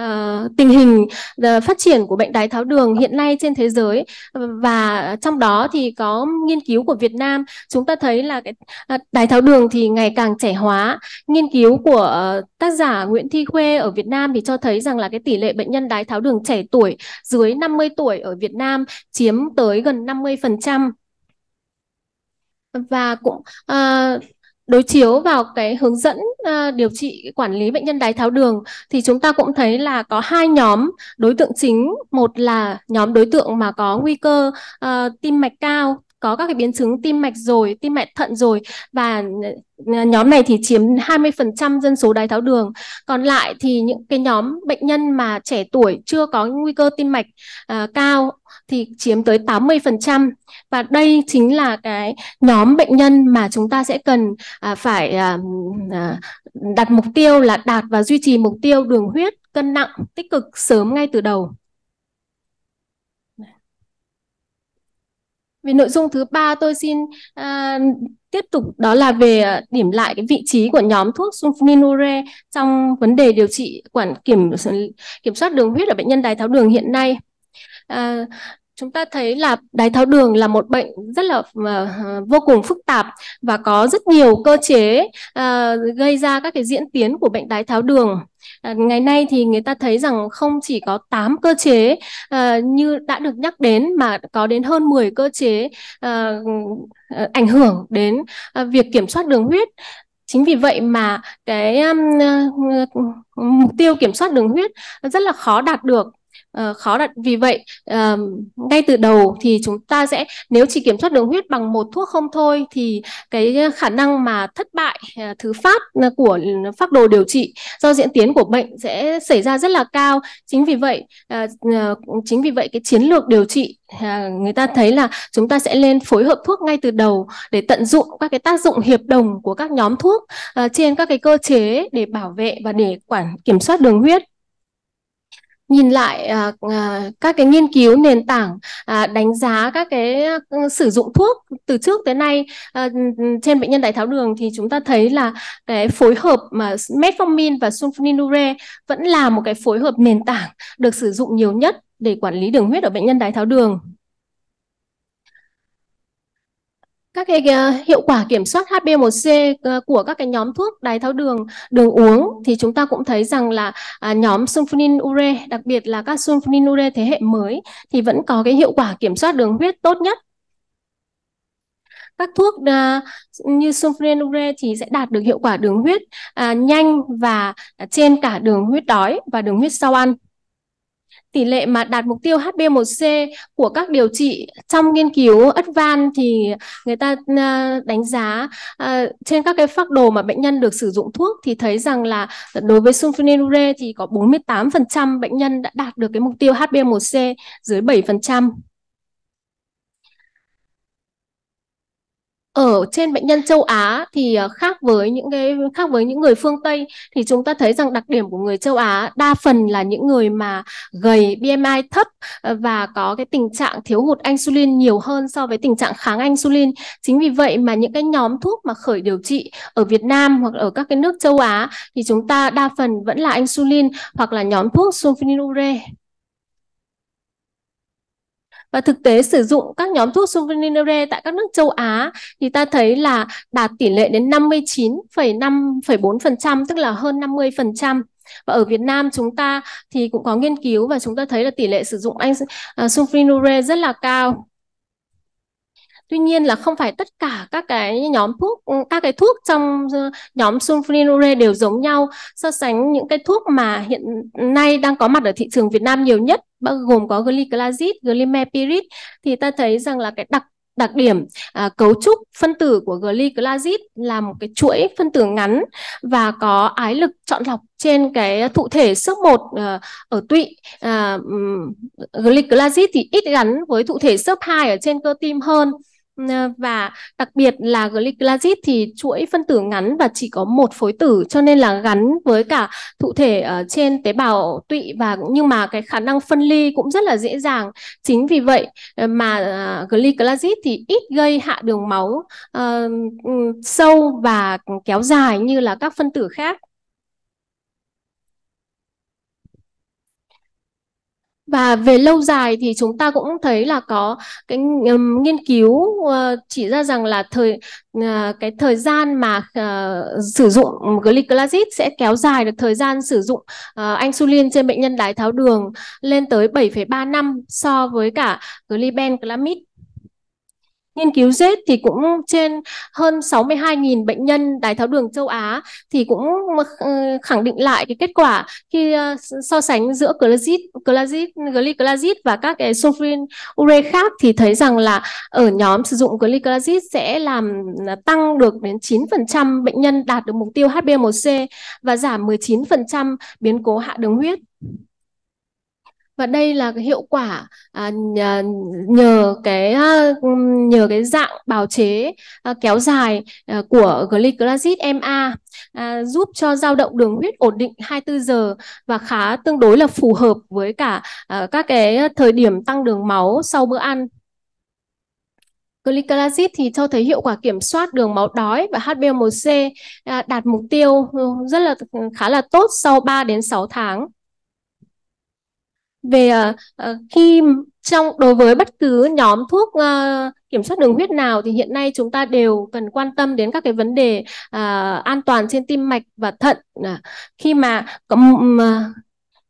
Uh, tình hình uh, phát triển của bệnh đái tháo đường hiện nay trên thế giới ờ, và trong đó thì có nghiên cứu của Việt Nam chúng ta thấy là cái uh, đái tháo đường thì ngày càng trẻ hóa nghiên cứu của tác giả Nguyễn Thi Khuê ở Việt Nam thì cho thấy rằng là cái tỷ lệ bệnh nhân đái tháo đường trẻ tuổi dưới 50 tuổi ở Việt Nam chiếm tới gần 50% và cũng uh, đối chiếu vào cái hướng dẫn ờ, điều trị quản lý bệnh nhân đái tháo đường thì chúng ta cũng thấy là có hai nhóm đối tượng chính một là nhóm đối tượng mà có nguy cơ uh, tim mạch cao có các cái biến chứng tim mạch rồi, tim mạch thận rồi và ờ, nhóm này thì chiếm 20% dân số đái tháo đường. Còn lại thì những cái nhóm bệnh nhân mà trẻ tuổi chưa có nguy cơ tim mạch uh, cao thì chiếm tới 80% và đây chính là cái nhóm bệnh nhân mà chúng ta sẽ cần à, phải à, à, đặt mục tiêu là đạt và duy trì mục tiêu đường huyết cân nặng tích cực sớm ngay từ đầu. Về nội dung thứ ba tôi xin à, tiếp tục đó là về à, điểm lại cái vị trí của nhóm thuốc sulfonylurea trong vấn đề điều trị quản kiểm kiểm soát đường huyết ở bệnh nhân đái tháo đường hiện nay. À, chúng ta thấy là đái tháo đường là một bệnh rất là uh, vô cùng phức tạp và có rất nhiều cơ chế uh, gây ra các cái diễn tiến của bệnh đái tháo đường à, ngày nay thì người ta thấy rằng không chỉ có 8 cơ chế à, như đã được nhắc đến mà có đến hơn 10 cơ chế à, ảnh hưởng đến à, việc kiểm soát đường huyết chính vì vậy mà cái um, mục tiêu kiểm soát đường huyết rất là khó đạt được uh, khó đặt vì vậy uh, ngay từ đầu thì chúng ta sẽ nếu chỉ kiểm soát đường huyết bằng một thuốc không thôi thì cái khả năng mà thất bại uh, thứ phát ờ, của phác đồ điều trị do diễn tiến của bệnh sẽ xảy ra rất là cao chính vì vậy uh, chính vì vậy cái chiến lược điều trị À, người ta thấy là chúng ta sẽ lên phối hợp thuốc ngay từ đầu để tận dụng các cái tác dụng hiệp đồng của các nhóm thuốc uh, trên các cái cơ chế để bảo vệ và để quản kiểm soát đường huyết nhìn lại à, à, các cái nghiên cứu nền tảng à, đánh giá các cái ừ, sử dụng thuốc từ trước tới nay à, trên bệnh nhân đái tháo đường thì chúng ta thấy là cái phối hợp mà metformin và sulfonylurea vẫn là một cái phối hợp nền tảng được sử dụng nhiều nhất để quản lý đường huyết ở bệnh nhân đái tháo đường các cái ờ, hiệu quả kiểm soát hb 1 c ờ, của các cái nhóm thuốc đái tháo đường đường uống thì chúng ta cũng thấy rằng là à, nhóm sulfonyl ure đặc biệt là các sulfonyl ure thế hệ mới thì vẫn có cái hiệu quả kiểm soát đường huyết tốt nhất các thuốc uh, như sulfonylurea thì sẽ đạt được hiệu quả đường huyết à, nhanh và trên cả đường huyết đói và đường huyết sau ăn tỷ lệ mà đạt mục tiêu hb 1 c của các điều trị trong nghiên cứu van thì người ta à, đánh giá à, trên các cái phác đồ mà bệnh nhân được sử dụng thuốc thì thấy rằng là đối với sulfonylurea thì có 48% bệnh nhân đã đạt được cái mục tiêu hb 1 c dưới 7%. ở trên bệnh nhân châu Á thì ờ, khác với những cái khác với những người phương Tây thì chúng ta thấy rằng đặc điểm của người châu Á đa phần là những người mà gầy BMI thấp ờ, và có cái tình trạng thiếu hụt insulin nhiều hơn so với tình trạng kháng insulin. Chính vì vậy mà những cái nhóm thuốc mà khởi điều trị ở Việt Nam hoặc ở các cái nước châu Á thì chúng ta đa phần vẫn là insulin hoặc là nhóm thuốc sulfonylurea và thực tế sử dụng các nhóm thuốc sulfonylurea tại các nước châu Á thì ta thấy là đạt tỷ lệ đến 59,5,4% tức là hơn 50%. Và ở Việt Nam chúng ta thì cũng có nghiên cứu và chúng ta thấy là tỷ lệ sử dụng anh uh, sulfonylurea rất là cao tuy nhiên là không phải tất cả các cái nhóm thuốc ừ, các cái thuốc trong ờ, nhóm sulfonylurea đều giống nhau so sánh những cái thuốc mà hiện nay đang có mặt ở thị trường Việt Nam nhiều nhất bao gồm có glycazid, glymepirid thì ta thấy rằng là cái đặc đặc điểm à, cấu trúc phân tử của glycazid là một cái chuỗi phân tử ngắn và có ái lực chọn lọc trên cái thụ thể sức một à, ở tụy à, glycazid thì ít gắn với thụ thể sức 2 ở trên cơ tim hơn À, và đặc biệt là glycazid thì chuỗi phân tử ngắn và chỉ có một phối tử cho nên là gắn với cả thụ thể ở trên tế bào tụy và nhưng mà cái khả năng phân ly cũng rất là dễ dàng chính vì vậy ờ, mà à, glycazid thì ít gây hạ đường máu uh, sâu và kéo dài như là các phân tử khác và về lâu dài thì chúng ta cũng thấy là có cái um, nghiên cứu uh, chỉ ra rằng là thời uh, cái thời gian mà uh, sử dụng glycazid sẽ kéo dài được thời gian sử dụng uh, insulin trên bệnh nhân đái tháo đường lên tới 7,3 năm so với cả glibenclamid Nghiên cứu Z thì cũng trên hơn 62.000 bệnh nhân đái tháo đường châu Á thì cũng ờ, khẳng định lại cái kết quả khi ờ, so sánh giữa glycid, glycid, glycid và các cái sulfurin ure khác thì thấy rằng là ở nhóm sử dụng glycid sẽ làm ờ, tăng được đến 9% bệnh nhân đạt được mục tiêu HbA1c và giảm 19% biến cố hạ đường huyết và đây là cái hiệu quả à, nhờ, nhờ cái nhờ cái dạng bào chế à, kéo dài à, của glycazid MA à, giúp cho dao động đường huyết ổn định 24 giờ và khá tương đối là phù hợp với cả à, các cái thời điểm tăng đường máu sau bữa ăn Glycazid thì cho thấy hiệu quả kiểm soát đường máu đói và HbA1c à, đạt mục tiêu ừ, rất là khá là tốt sau 3 đến 6 tháng về ờ, ờ, khi trong đối với bất cứ nhóm thuốc ờ, kiểm soát đường huyết nào thì hiện nay chúng ta đều cần quan tâm đến các cái vấn đề an toàn trên tim mạch và thận khi mà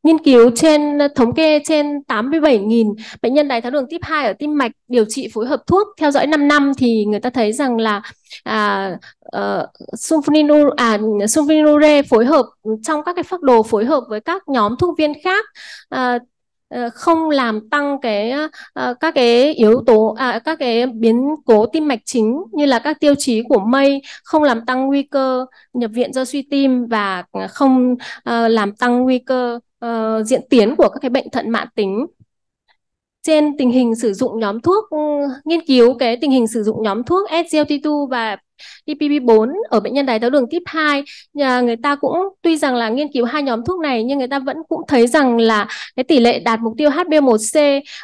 Nghiên cứu trên thống kê trên 87.000 bệnh nhân đái tháo đường type 2 ở tim mạch điều trị phối hợp thuốc theo dõi 5 năm thì người ta thấy rằng là à, uh, sulfonylu, à, phối hợp trong các cái phác đồ phối hợp với các nhóm thuốc viên khác à, Ờ, không làm tăng cái ờ, các cái yếu tố à, các cái biến cố tim mạch chính như là các tiêu chí của mây không làm tăng nguy cơ nhập viện do suy tim và không ờ, làm tăng nguy cơ uh, diễn tiến của các cái bệnh thận mạng tính trên tình hình sử dụng nhóm thuốc ừ, nghiên cứu cái tình hình sử dụng nhóm thuốc SGLT2 và DPP4 ở bệnh nhân đái tháo đường tiếp 2 nhà người ta cũng tuy rằng là nghiên cứu hai nhóm thuốc này nhưng người ta vẫn cũng thấy rằng là cái tỷ lệ đạt mục tiêu hb 1 c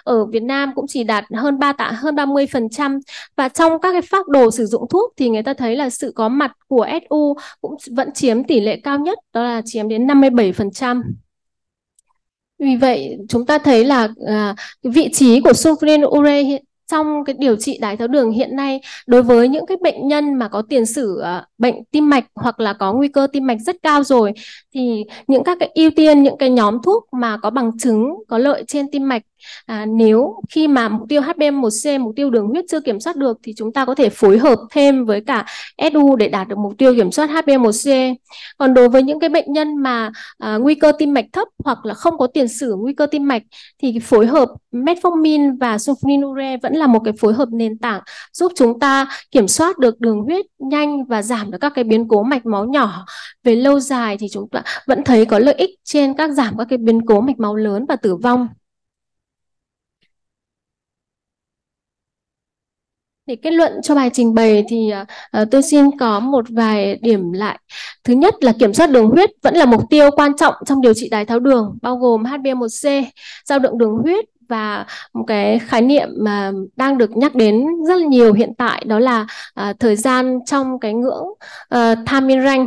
ở Việt Nam cũng chỉ đạt hơn 3 tạ hơn 30% và trong các cái phác đồ sử dụng thuốc thì người ta thấy là sự có mặt của SU cũng vẫn chiếm tỷ lệ cao nhất đó là chiếm đến 57%. Vì vậy chúng ta thấy là à, vị trí của sulfonylurea ure hiện trong cái điều trị đái tháo đường hiện nay đối với những cái bệnh nhân mà có tiền sử uh, bệnh tim mạch hoặc là có nguy cơ tim mạch rất cao rồi thì những các cái ưu tiên những cái nhóm thuốc mà có bằng chứng có lợi trên tim mạch à, nếu khi mà mục tiêu hba 1 c mục tiêu đường huyết chưa kiểm soát được thì chúng ta có thể phối hợp thêm với cả SU để đạt được mục tiêu kiểm soát hba 1 c còn đối với những cái bệnh nhân mà à, nguy cơ tim mạch thấp hoặc là không có tiền sử nguy cơ tim mạch thì phối hợp metformin và sulfonylurea vẫn là một cái phối hợp nền tảng giúp chúng ta kiểm soát được đường huyết nhanh và giảm được các cái biến cố mạch máu nhỏ về lâu dài thì chúng ta vẫn thấy có lợi ích trên các giảm các cái biến cố mạch máu lớn và tử vong Để kết luận cho bài trình bày thì uh, tôi xin có một vài điểm lại. Thứ nhất là kiểm soát đường huyết vẫn là mục tiêu quan trọng trong điều trị đái tháo đường, bao gồm HbA1c, dao động đường huyết và một cái khái niệm mà đang được nhắc đến rất là nhiều hiện tại đó là à, thời gian trong cái ngưỡng à, ờ, time in range.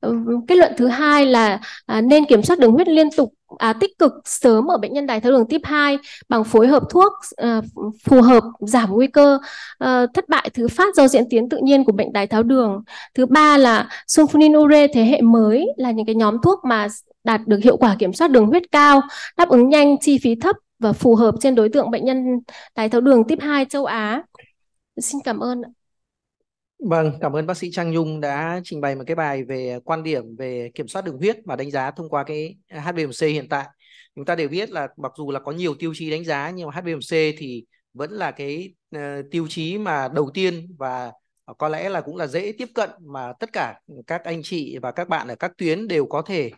Ừ, kết luận thứ hai là à, nên kiểm soát đường huyết liên tục à, tích cực sớm ở bệnh nhân đái tháo đường tiếp 2 bằng phối hợp thuốc à, phù hợp giảm nguy cơ à, thất bại thứ phát do diễn tiến tự nhiên của bệnh đái tháo đường. Thứ ba là sulfonylurea ure thế hệ mới là những cái nhóm thuốc mà đạt được hiệu quả kiểm soát đường huyết cao, đáp ứng nhanh, chi phí thấp và phù hợp trên đối tượng bệnh nhân đái tháo đường tiếp 2 châu Á. Xin cảm ơn. Vâng, cảm ơn bác sĩ Trang Nhung đã trình bày một cái bài về quan điểm về kiểm soát đường huyết và đánh giá thông qua cái HbA1c hiện tại. Chúng ta đều biết là mặc dù là có nhiều tiêu chí đánh giá nhưng mà HbA1c thì vẫn là cái uh, tiêu chí mà đầu tiên và Ờ, có lẽ là cũng là dễ tiếp cận mà tất cả các anh chị và các bạn ở các tuyến đều có thể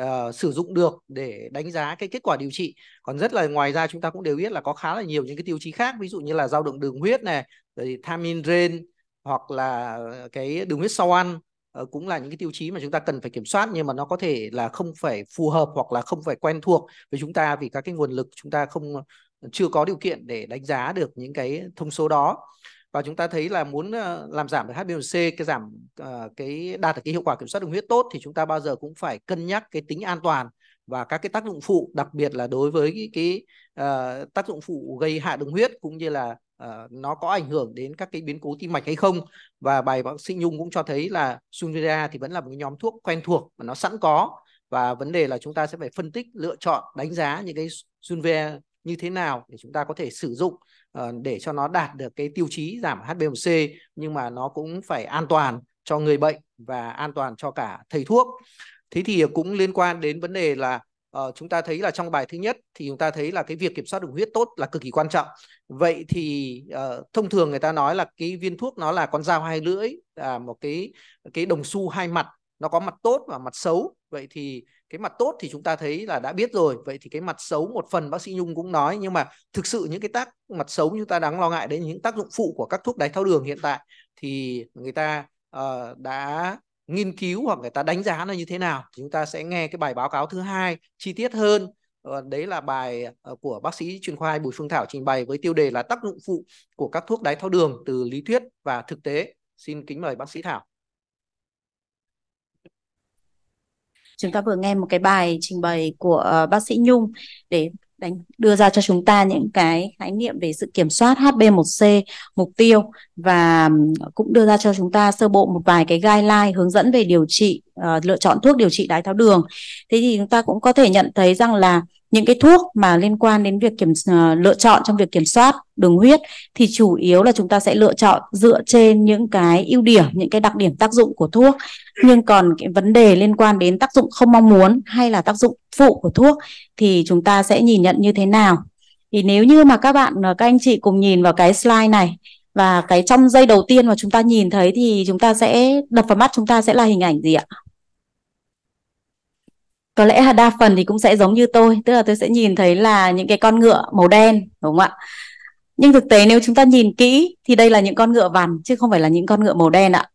uh, sử dụng được để đánh giá cái kết quả điều trị còn rất là ngoài ra chúng ta cũng đều biết là có khá là nhiều những cái tiêu chí khác ví dụ như là dao động đường huyết này rồi timin drain hoặc là cái đường huyết sau ăn uh, cũng là những cái tiêu chí mà chúng ta cần phải kiểm soát nhưng mà nó có thể là không phải phù hợp hoặc là không phải quen thuộc với chúng ta vì các cái nguồn lực chúng ta không chưa có điều kiện để đánh giá được những cái thông số đó và chúng ta thấy là muốn ờ, làm giảm được HbA1c cái giảm ờ, cái đạt được cái hiệu quả kiểm soát đường huyết tốt thì chúng ta bao giờ cũng phải cân nhắc cái tính an toàn và các cái tác dụng phụ đặc biệt là đối với cái, cái uh, tác dụng phụ gây hạ đường huyết cũng như là uh, nó có ảnh hưởng đến các cái biến cố tim mạch hay không và bài bác sĩ Nhung cũng cho thấy là Sunvira thì vẫn là một nhóm thuốc quen thuộc mà nó sẵn có và vấn đề là chúng ta sẽ phải phân tích lựa chọn đánh giá những cái Sunvira như thế nào để chúng ta có thể sử dụng ờ, để cho nó đạt được cái tiêu chí giảm HbA1c nhưng mà nó cũng phải an toàn cho người bệnh và an toàn cho cả thầy thuốc. Thế thì cũng liên quan đến vấn đề là uh, chúng ta thấy là trong bài thứ nhất thì chúng ta thấy là cái việc kiểm soát đường huyết tốt là cực kỳ quan trọng. Vậy thì uh, thông thường người ta nói là cái viên thuốc nó là con dao hai lưỡi, là một cái cái đồng xu hai mặt, nó có mặt tốt và mặt xấu. Vậy thì cái mặt tốt thì chúng ta thấy là đã biết rồi vậy thì cái mặt xấu một phần bác sĩ nhung cũng nói nhưng mà thực sự những cái tác mặt xấu chúng ta đáng lo ngại đến những tác dụng phụ của các thuốc đái tháo đường hiện tại thì người ta uh, đã nghiên cứu hoặc người ta đánh giá nó như thế nào thì chúng ta sẽ nghe cái bài báo cáo thứ hai chi tiết hơn ờ, đấy là bài ờ, của bác sĩ chuyên khoa Bùi Phương Thảo trình bày với tiêu đề là tác dụng phụ của các thuốc đái tháo đường từ lý thuyết và thực tế. Xin kính mời bác sĩ Thảo. chúng ta vừa nghe một cái bài trình bày của ờ, bác sĩ Nhung để đánh, đưa ra cho chúng ta những cái khái niệm về sự kiểm soát HB1C mục tiêu và cũng đưa ra cho chúng ta sơ bộ một vài cái guideline hướng dẫn về điều trị uh, lựa chọn thuốc điều trị đái tháo đường. Thế thì chúng ta cũng có thể nhận thấy rằng là những cái thuốc mà liên quan đến việc kiểm uh, lựa chọn trong việc kiểm soát đường huyết thì chủ yếu là chúng ta sẽ lựa chọn dựa trên những cái ưu điểm những cái đặc điểm tác dụng của thuốc nhưng còn cái vấn đề liên quan đến tác dụng không mong muốn hay là tác dụng phụ của thuốc thì chúng ta sẽ nhìn nhận như thế nào thì nếu như mà các bạn ờ, các anh chị cùng nhìn vào cái slide này và cái trong giây đầu tiên mà chúng ta nhìn thấy thì chúng ta sẽ đập vào mắt chúng ta sẽ là hình ảnh gì ạ có lẽ là đa phần thì cũng sẽ giống như tôi tức là tôi sẽ nhìn thấy là những cái con ngựa màu đen đúng không ạ nhưng thực tế nếu chúng ta nhìn kỹ thì đây là những con ngựa vằn chứ không phải là những con ngựa màu đen ạ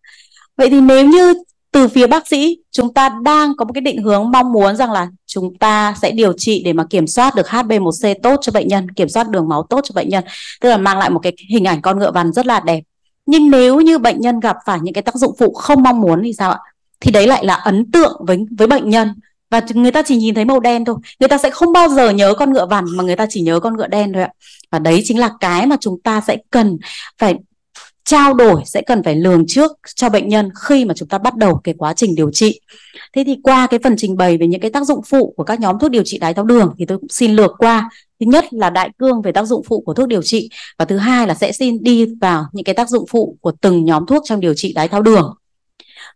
vậy thì nếu như từ phía bác sĩ chúng ta đang có một cái định hướng mong muốn rằng là chúng ta sẽ điều trị để mà kiểm soát được HB1C tốt cho bệnh nhân, kiểm soát đường máu tốt cho bệnh nhân, tức là mang lại một cái hình ảnh con ngựa vằn rất là đẹp. Nhưng nếu như bệnh nhân gặp phải những cái tác dụng phụ không mong muốn thì sao ạ? Thì đấy lại là ấn tượng với với bệnh nhân và người ta chỉ nhìn thấy màu đen thôi người ta sẽ không bao giờ nhớ con ngựa vằn mà người ta chỉ nhớ con ngựa đen thôi ạ và đấy chính là cái mà chúng ta sẽ cần phải trao đổi sẽ cần phải lường trước cho bệnh nhân khi mà chúng ta bắt đầu cái quá trình điều trị. Thế thì qua cái phần trình bày về những cái tác dụng phụ của các nhóm thuốc điều trị đái tháo đường thì tôi cũng xin lược qua. Thứ nhất là đại cương về tác dụng phụ của thuốc điều trị và thứ hai là sẽ xin đi vào những cái tác dụng phụ của từng nhóm thuốc trong điều trị đái tháo đường.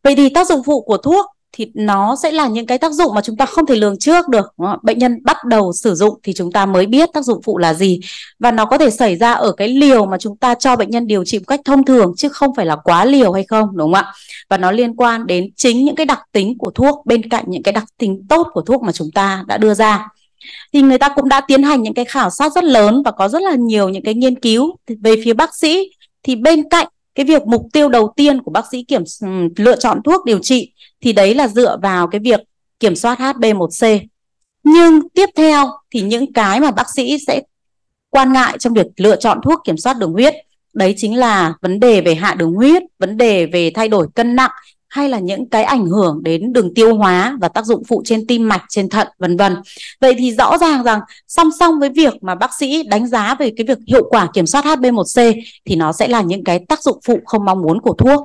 Vậy thì tác dụng phụ của thuốc thì nó sẽ là những cái tác dụng mà chúng ta không thể lường trước được bệnh nhân bắt đầu sử dụng thì chúng ta mới biết tác dụng phụ là gì và nó có thể xảy ra ở cái liều mà chúng ta cho bệnh nhân điều trị một cách thông thường chứ không phải là quá liều hay không đúng không ạ và nó liên quan đến chính những cái đặc tính của thuốc bên cạnh những cái đặc tính tốt của thuốc mà chúng ta đã đưa ra thì người ta cũng đã tiến hành những cái khảo sát rất lớn và có rất là nhiều những cái nghiên cứu về phía bác sĩ thì bên cạnh cái việc mục tiêu đầu tiên của bác sĩ kiểm ừ, lựa chọn thuốc điều trị thì đấy là dựa vào cái việc kiểm soát HB1C. Nhưng tiếp theo thì những cái mà bác sĩ sẽ quan ngại trong việc lựa chọn thuốc kiểm soát đường huyết đấy chính là vấn đề về hạ đường huyết, vấn đề về thay đổi cân nặng, hay là những cái ảnh hưởng đến đường tiêu hóa và tác dụng phụ trên tim mạch trên thận vân vân vậy thì rõ ràng rằng song song với việc mà bác sĩ đánh giá về cái việc hiệu quả kiểm soát HB1C thì nó sẽ là những cái tác dụng phụ không mong muốn của thuốc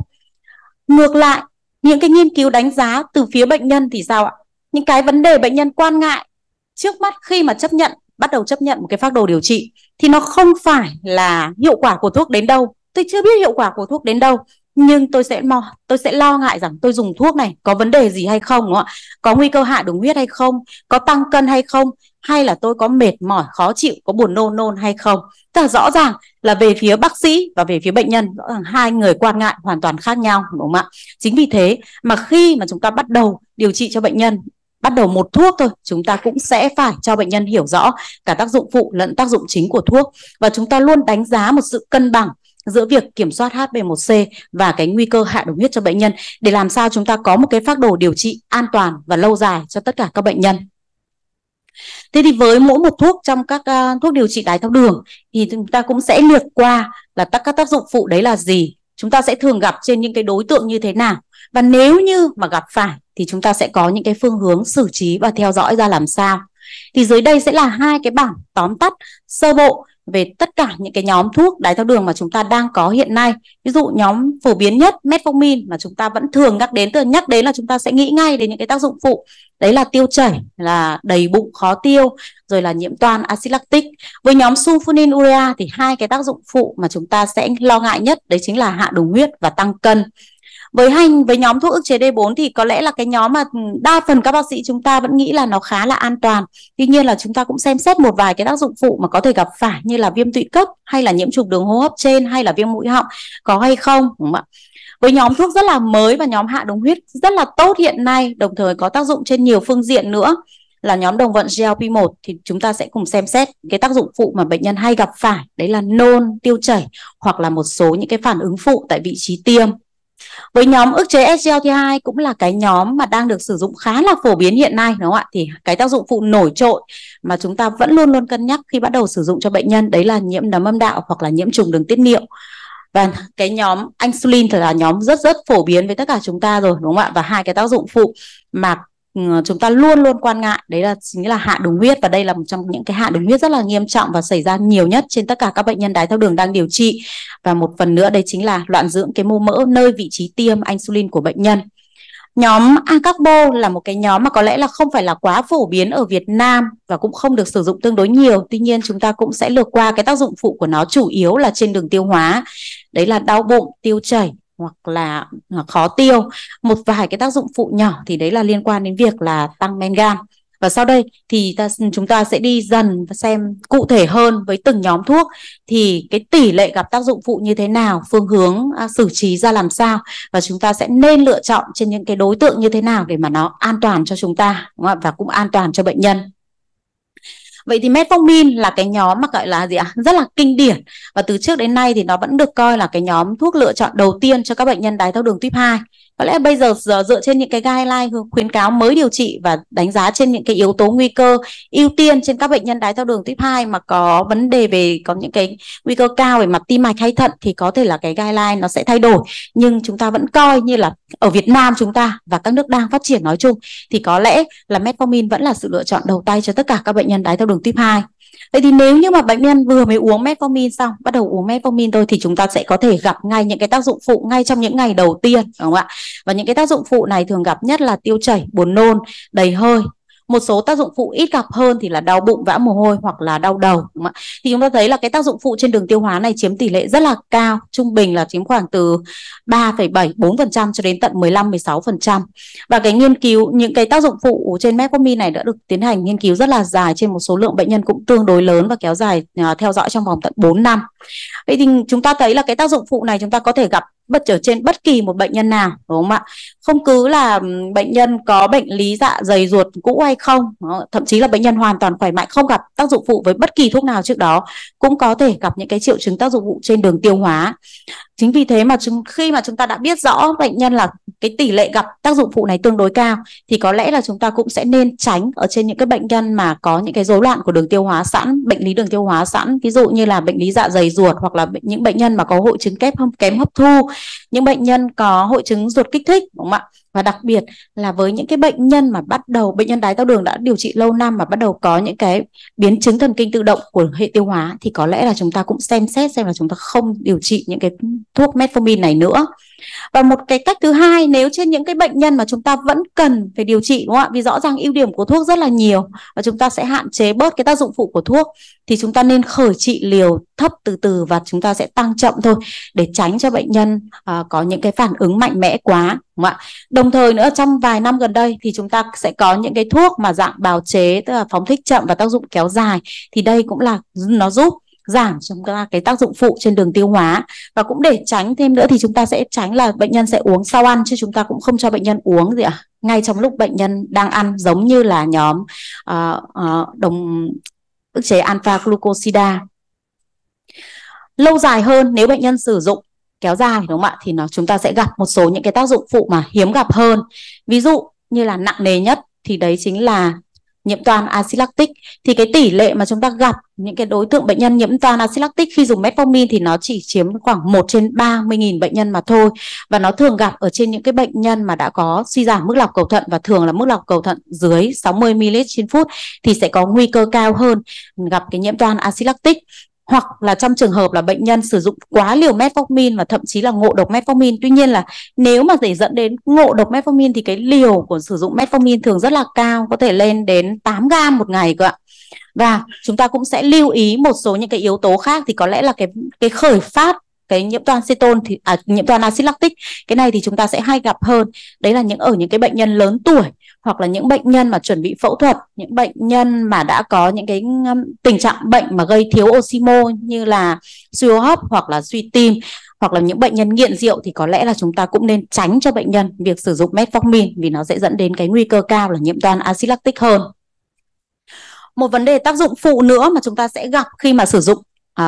ngược lại những cái nghiên cứu đánh giá từ phía bệnh nhân thì sao ạ những cái vấn đề bệnh nhân quan ngại trước mắt khi mà chấp nhận bắt đầu chấp nhận một cái phác đồ điều trị thì nó không phải là hiệu quả của thuốc đến đâu tôi chưa biết hiệu quả của thuốc đến đâu nhưng tôi sẽ mò tôi sẽ lo ngại rằng tôi dùng thuốc này có vấn đề gì hay không đúng không ạ có nguy cơ hạ đường huyết hay không có tăng cân hay không hay là tôi có mệt mỏi khó chịu có buồn nôn nôn hay không tức là rõ ràng là về phía bác sĩ và về phía bệnh nhân rõ ràng hai người quan ngại hoàn toàn khác nhau đúng không ạ chính vì thế mà khi mà chúng ta bắt đầu điều trị cho bệnh nhân bắt đầu một thuốc thôi chúng ta cũng sẽ phải cho bệnh nhân hiểu rõ cả tác dụng phụ lẫn tác dụng chính của thuốc và chúng ta luôn đánh giá một sự cân bằng giữa việc kiểm soát HB1C và cái nguy cơ hạ đường huyết cho bệnh nhân để làm sao chúng ta có một cái phác đồ điều trị an toàn và lâu dài cho tất cả các bệnh nhân. Thế thì với mỗi một thuốc trong các uh, thuốc điều trị đái tháo đường thì chúng ta cũng sẽ liệt qua là tất các tác dụng phụ đấy là gì, chúng ta sẽ thường gặp trên những cái đối tượng như thế nào và nếu như mà gặp phải thì chúng ta sẽ có những cái phương hướng xử trí và theo dõi ra làm sao. Thì dưới đây sẽ là hai cái bảng tóm tắt sơ bộ về tất cả những cái nhóm thuốc đái tháo đường mà chúng ta đang có hiện nay ví dụ nhóm phổ biến nhất metformin mà chúng ta vẫn thường nhắc đến từ nhắc đến là chúng ta sẽ nghĩ ngay đến những cái tác dụng phụ đấy là tiêu chảy là đầy bụng khó tiêu rồi là nhiễm toan axit lactic với nhóm sulfonyl urea thì hai cái tác dụng phụ mà chúng ta sẽ lo ngại nhất đấy chính là hạ đường huyết và tăng cân với hành với nhóm thuốc ức chế D4 thì có lẽ là cái nhóm mà đa phần các bác sĩ chúng ta vẫn nghĩ là nó khá là an toàn tuy nhiên là chúng ta cũng xem xét một vài cái tác dụng phụ mà có thể gặp phải như là viêm tụy cấp hay là nhiễm trùng đường hô hấp trên hay là viêm mũi họng có hay không đúng không ạ với nhóm thuốc rất là mới và nhóm hạ đường huyết rất là tốt hiện nay đồng thời có tác dụng trên nhiều phương diện nữa là nhóm đồng vận GLP-1 thì chúng ta sẽ cùng xem xét cái tác dụng phụ mà bệnh nhân hay gặp phải đấy là nôn, tiêu chảy hoặc là một số những cái phản ứng phụ tại vị trí tiêm với nhóm ức chế SGLT2 cũng là cái nhóm mà đang được sử dụng khá là phổ biến hiện nay đúng không ạ thì cái tác dụng phụ nổi trội mà chúng ta vẫn luôn luôn cân nhắc khi bắt đầu sử dụng cho bệnh nhân đấy là nhiễm nấm âm đạo hoặc là nhiễm trùng đường tiết niệu và cái nhóm insulin thì là nhóm rất rất phổ biến với tất cả chúng ta rồi đúng không ạ và hai cái tác dụng phụ mà Ờ, chúng ta luôn luôn quan ngại đấy là chính là hạ đường huyết và đây là một trong những cái hạ đường huyết rất là nghiêm trọng và xảy ra nhiều nhất trên tất cả các bệnh nhân đái tháo đường đang điều trị và một phần nữa đấy chính là loạn dưỡng cái mô mỡ nơi vị trí tiêm insulin của bệnh nhân nhóm acarbo là một cái nhóm mà có lẽ là không phải là quá phổ biến ở Việt Nam và cũng không được sử dụng tương đối nhiều tuy nhiên chúng ta cũng sẽ lược qua cái tác dụng phụ của nó chủ yếu là trên đường tiêu hóa đấy là đau bụng tiêu chảy hoặc là à, khó tiêu một vài cái tác dụng phụ nhỏ thì đấy là liên quan đến việc là tăng men gan và sau đây thì ta, chúng ta sẽ đi dần và xem cụ thể hơn với từng nhóm thuốc thì cái tỷ lệ gặp tác dụng phụ như thế nào, phương hướng à, xử trí ra làm sao và chúng ta sẽ nên lựa chọn trên những cái đối tượng như thế nào để mà nó an toàn cho chúng ta đúng không? và cũng an toàn cho bệnh nhân vậy thì metformin là cái nhóm mà gọi là gì ạ rất là kinh điển và từ trước đến nay thì nó vẫn được coi là cái nhóm thuốc lựa chọn đầu tiên cho các bệnh nhân đái tháo đường tuyếp 2 có lẽ bây giờ dựa trên những cái guideline khuyến cáo mới điều trị và đánh giá trên những cái yếu tố nguy cơ ưu tiên trên các bệnh nhân đái thao đường tuyếp 2 mà có vấn đề về có những cái nguy cơ cao về mặt tim mạch hay thận thì có thể là cái guideline nó sẽ thay đổi nhưng chúng ta vẫn coi như là ở Việt Nam chúng ta và các nước đang phát triển nói chung thì có lẽ là metformin vẫn là sự lựa chọn đầu tay cho tất cả các bệnh nhân đái thao đường tuyếp 2 Vậy thì nếu như mà bệnh nhân vừa mới uống metformin xong, bắt đầu uống metformin thôi thì chúng ta sẽ có thể gặp ngay những cái tác dụng phụ ngay trong những ngày đầu tiên, đúng không ạ? Và những cái tác dụng phụ này thường gặp nhất là tiêu chảy, buồn nôn, đầy hơi, một số tác dụng phụ ít gặp hơn thì là đau bụng vã mồ hôi hoặc là đau đầu đúng không ạ? thì chúng ta thấy là cái tác dụng phụ trên đường tiêu hóa này chiếm tỷ lệ rất là cao trung bình là chiếm khoảng từ 3,7 4% cho đến tận 15 16% và cái nghiên cứu những cái tác dụng phụ trên metformin này đã được tiến hành nghiên cứu rất là dài trên một số lượng bệnh nhân cũng tương đối lớn và kéo dài à, theo dõi trong vòng tận 4 năm vậy thì chúng ta thấy là cái tác dụng phụ này chúng ta có thể gặp bất trở trên bất kỳ một bệnh nhân nào đúng không ạ không cứ là bệnh nhân có bệnh lý dạ dày ruột cũ hay không thậm chí là bệnh nhân hoàn toàn khỏe mạnh không gặp tác dụng phụ với bất kỳ thuốc nào trước đó cũng có thể gặp những cái triệu chứng tác dụng phụ trên đường tiêu hóa chính vì thế mà chúng, khi mà chúng ta đã biết rõ bệnh nhân là cái tỷ lệ gặp tác dụng phụ này tương đối cao thì có lẽ là chúng ta cũng sẽ nên tránh ở trên những cái bệnh nhân mà có những cái rối loạn của đường tiêu hóa sẵn bệnh lý đường tiêu hóa sẵn ví dụ như là bệnh lý dạ dày ruột hoặc là những bệnh nhân mà có hội chứng kép kém hấp thu những bệnh nhân có hội chứng ruột kích thích đúng không ạ và đặc biệt là với những cái bệnh nhân mà bắt đầu bệnh nhân đái tháo đường đã điều trị lâu năm mà bắt đầu có những cái biến chứng thần kinh tự động của hệ tiêu hóa thì có lẽ là chúng ta cũng xem xét xem là chúng ta không điều trị những cái thuốc metformin này nữa và một cái cách thứ hai nếu trên những cái bệnh nhân mà chúng ta vẫn cần phải điều trị đúng không ạ vì rõ ràng ưu điểm của thuốc rất là nhiều và chúng ta sẽ hạn chế bớt cái tác dụng phụ của thuốc thì chúng ta nên khởi trị liều thấp từ từ và chúng ta sẽ tăng chậm thôi để tránh cho bệnh nhân uh, có những cái phản ứng mạnh mẽ quá Đúng không ạ? Đồng thời nữa trong vài năm gần đây thì chúng ta sẽ có những cái thuốc mà dạng bào chế tức là phóng thích chậm và tác dụng kéo dài thì đây cũng là nó giúp giảm chúng ta cái tác dụng phụ trên đường tiêu hóa và cũng để tránh thêm nữa thì chúng ta sẽ tránh là bệnh nhân sẽ uống sau ăn chứ chúng ta cũng không cho bệnh nhân uống gì ạ ngay trong lúc bệnh nhân đang ăn giống như là nhóm uh, uh, đồng ức chế alpha glucosida lâu dài hơn nếu bệnh nhân sử dụng kéo dài đúng không ạ thì nó chúng ta sẽ gặp một số những cái tác dụng phụ mà hiếm gặp hơn ví dụ như là nặng nề nhất thì đấy chính là nhiễm toàn axit lactic thì cái tỷ lệ mà chúng ta gặp những cái đối tượng bệnh nhân nhiễm toàn axit lactic khi dùng metformin thì nó chỉ chiếm khoảng 1 trên 30.000 bệnh nhân mà thôi và nó thường gặp ở trên những cái bệnh nhân mà đã có suy giảm mức lọc cầu thận và thường là mức lọc cầu thận dưới 60 ml trên phút thì sẽ có nguy cơ cao hơn gặp cái nhiễm toàn axit lactic hoặc là trong trường hợp là bệnh nhân sử dụng quá liều metformin và thậm chí là ngộ độc metformin tuy nhiên là nếu mà để dẫn đến ngộ độc metformin thì cái liều của sử dụng metformin thường rất là cao có thể lên đến 8 gam một ngày cơ ạ và chúng ta cũng sẽ lưu ý một số những cái yếu tố khác thì có lẽ là cái cái khởi phát cái nhiễm toan ceton thì à, nhiễm toan axit lactic cái này thì chúng ta sẽ hay gặp hơn đấy là những ở những cái bệnh nhân lớn tuổi hoặc là những bệnh nhân mà chuẩn bị phẫu thuật những bệnh nhân mà đã có những cái tình trạng bệnh mà gây thiếu oxy mô như là suy hô hấp hoặc là suy tim hoặc là những bệnh nhân nghiện rượu thì có lẽ là chúng ta cũng nên tránh cho bệnh nhân việc sử dụng metformin vì nó sẽ dẫn đến cái nguy cơ cao là nhiễm toan axit lactic hơn một vấn đề tác dụng phụ nữa mà chúng ta sẽ gặp khi mà sử dụng uh,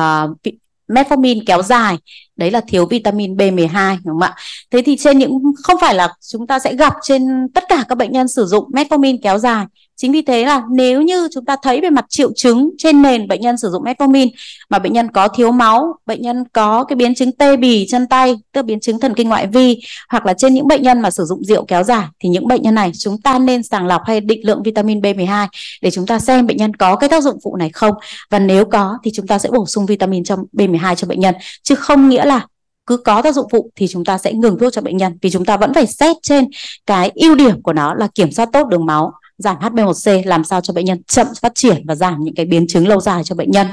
metformin kéo dài đấy là thiếu vitamin B12 đúng không ạ? Thế thì trên những không phải là chúng ta sẽ gặp trên tất cả các bệnh nhân sử dụng metformin kéo dài chính vì thế là nếu như chúng ta thấy về mặt triệu chứng trên nền bệnh nhân sử dụng metformin mà bệnh nhân có thiếu máu bệnh nhân có cái biến chứng tê bì chân tay tức biến chứng thần kinh ngoại vi hoặc là trên những bệnh nhân mà sử dụng rượu kéo dài thì những bệnh nhân này chúng ta nên sàng lọc hay định lượng vitamin B12 để chúng ta xem bệnh nhân có cái tác dụng phụ này không và nếu có thì chúng ta sẽ bổ sung vitamin trong B12 cho bệnh nhân chứ không nghĩa là cứ có tác dụng phụ thì chúng ta sẽ ngừng thuốc cho bệnh nhân vì chúng ta vẫn phải xét trên cái ưu điểm của nó là kiểm soát tốt đường máu giảm HB1C làm sao cho bệnh nhân chậm phát triển và giảm những cái biến chứng lâu dài cho bệnh nhân.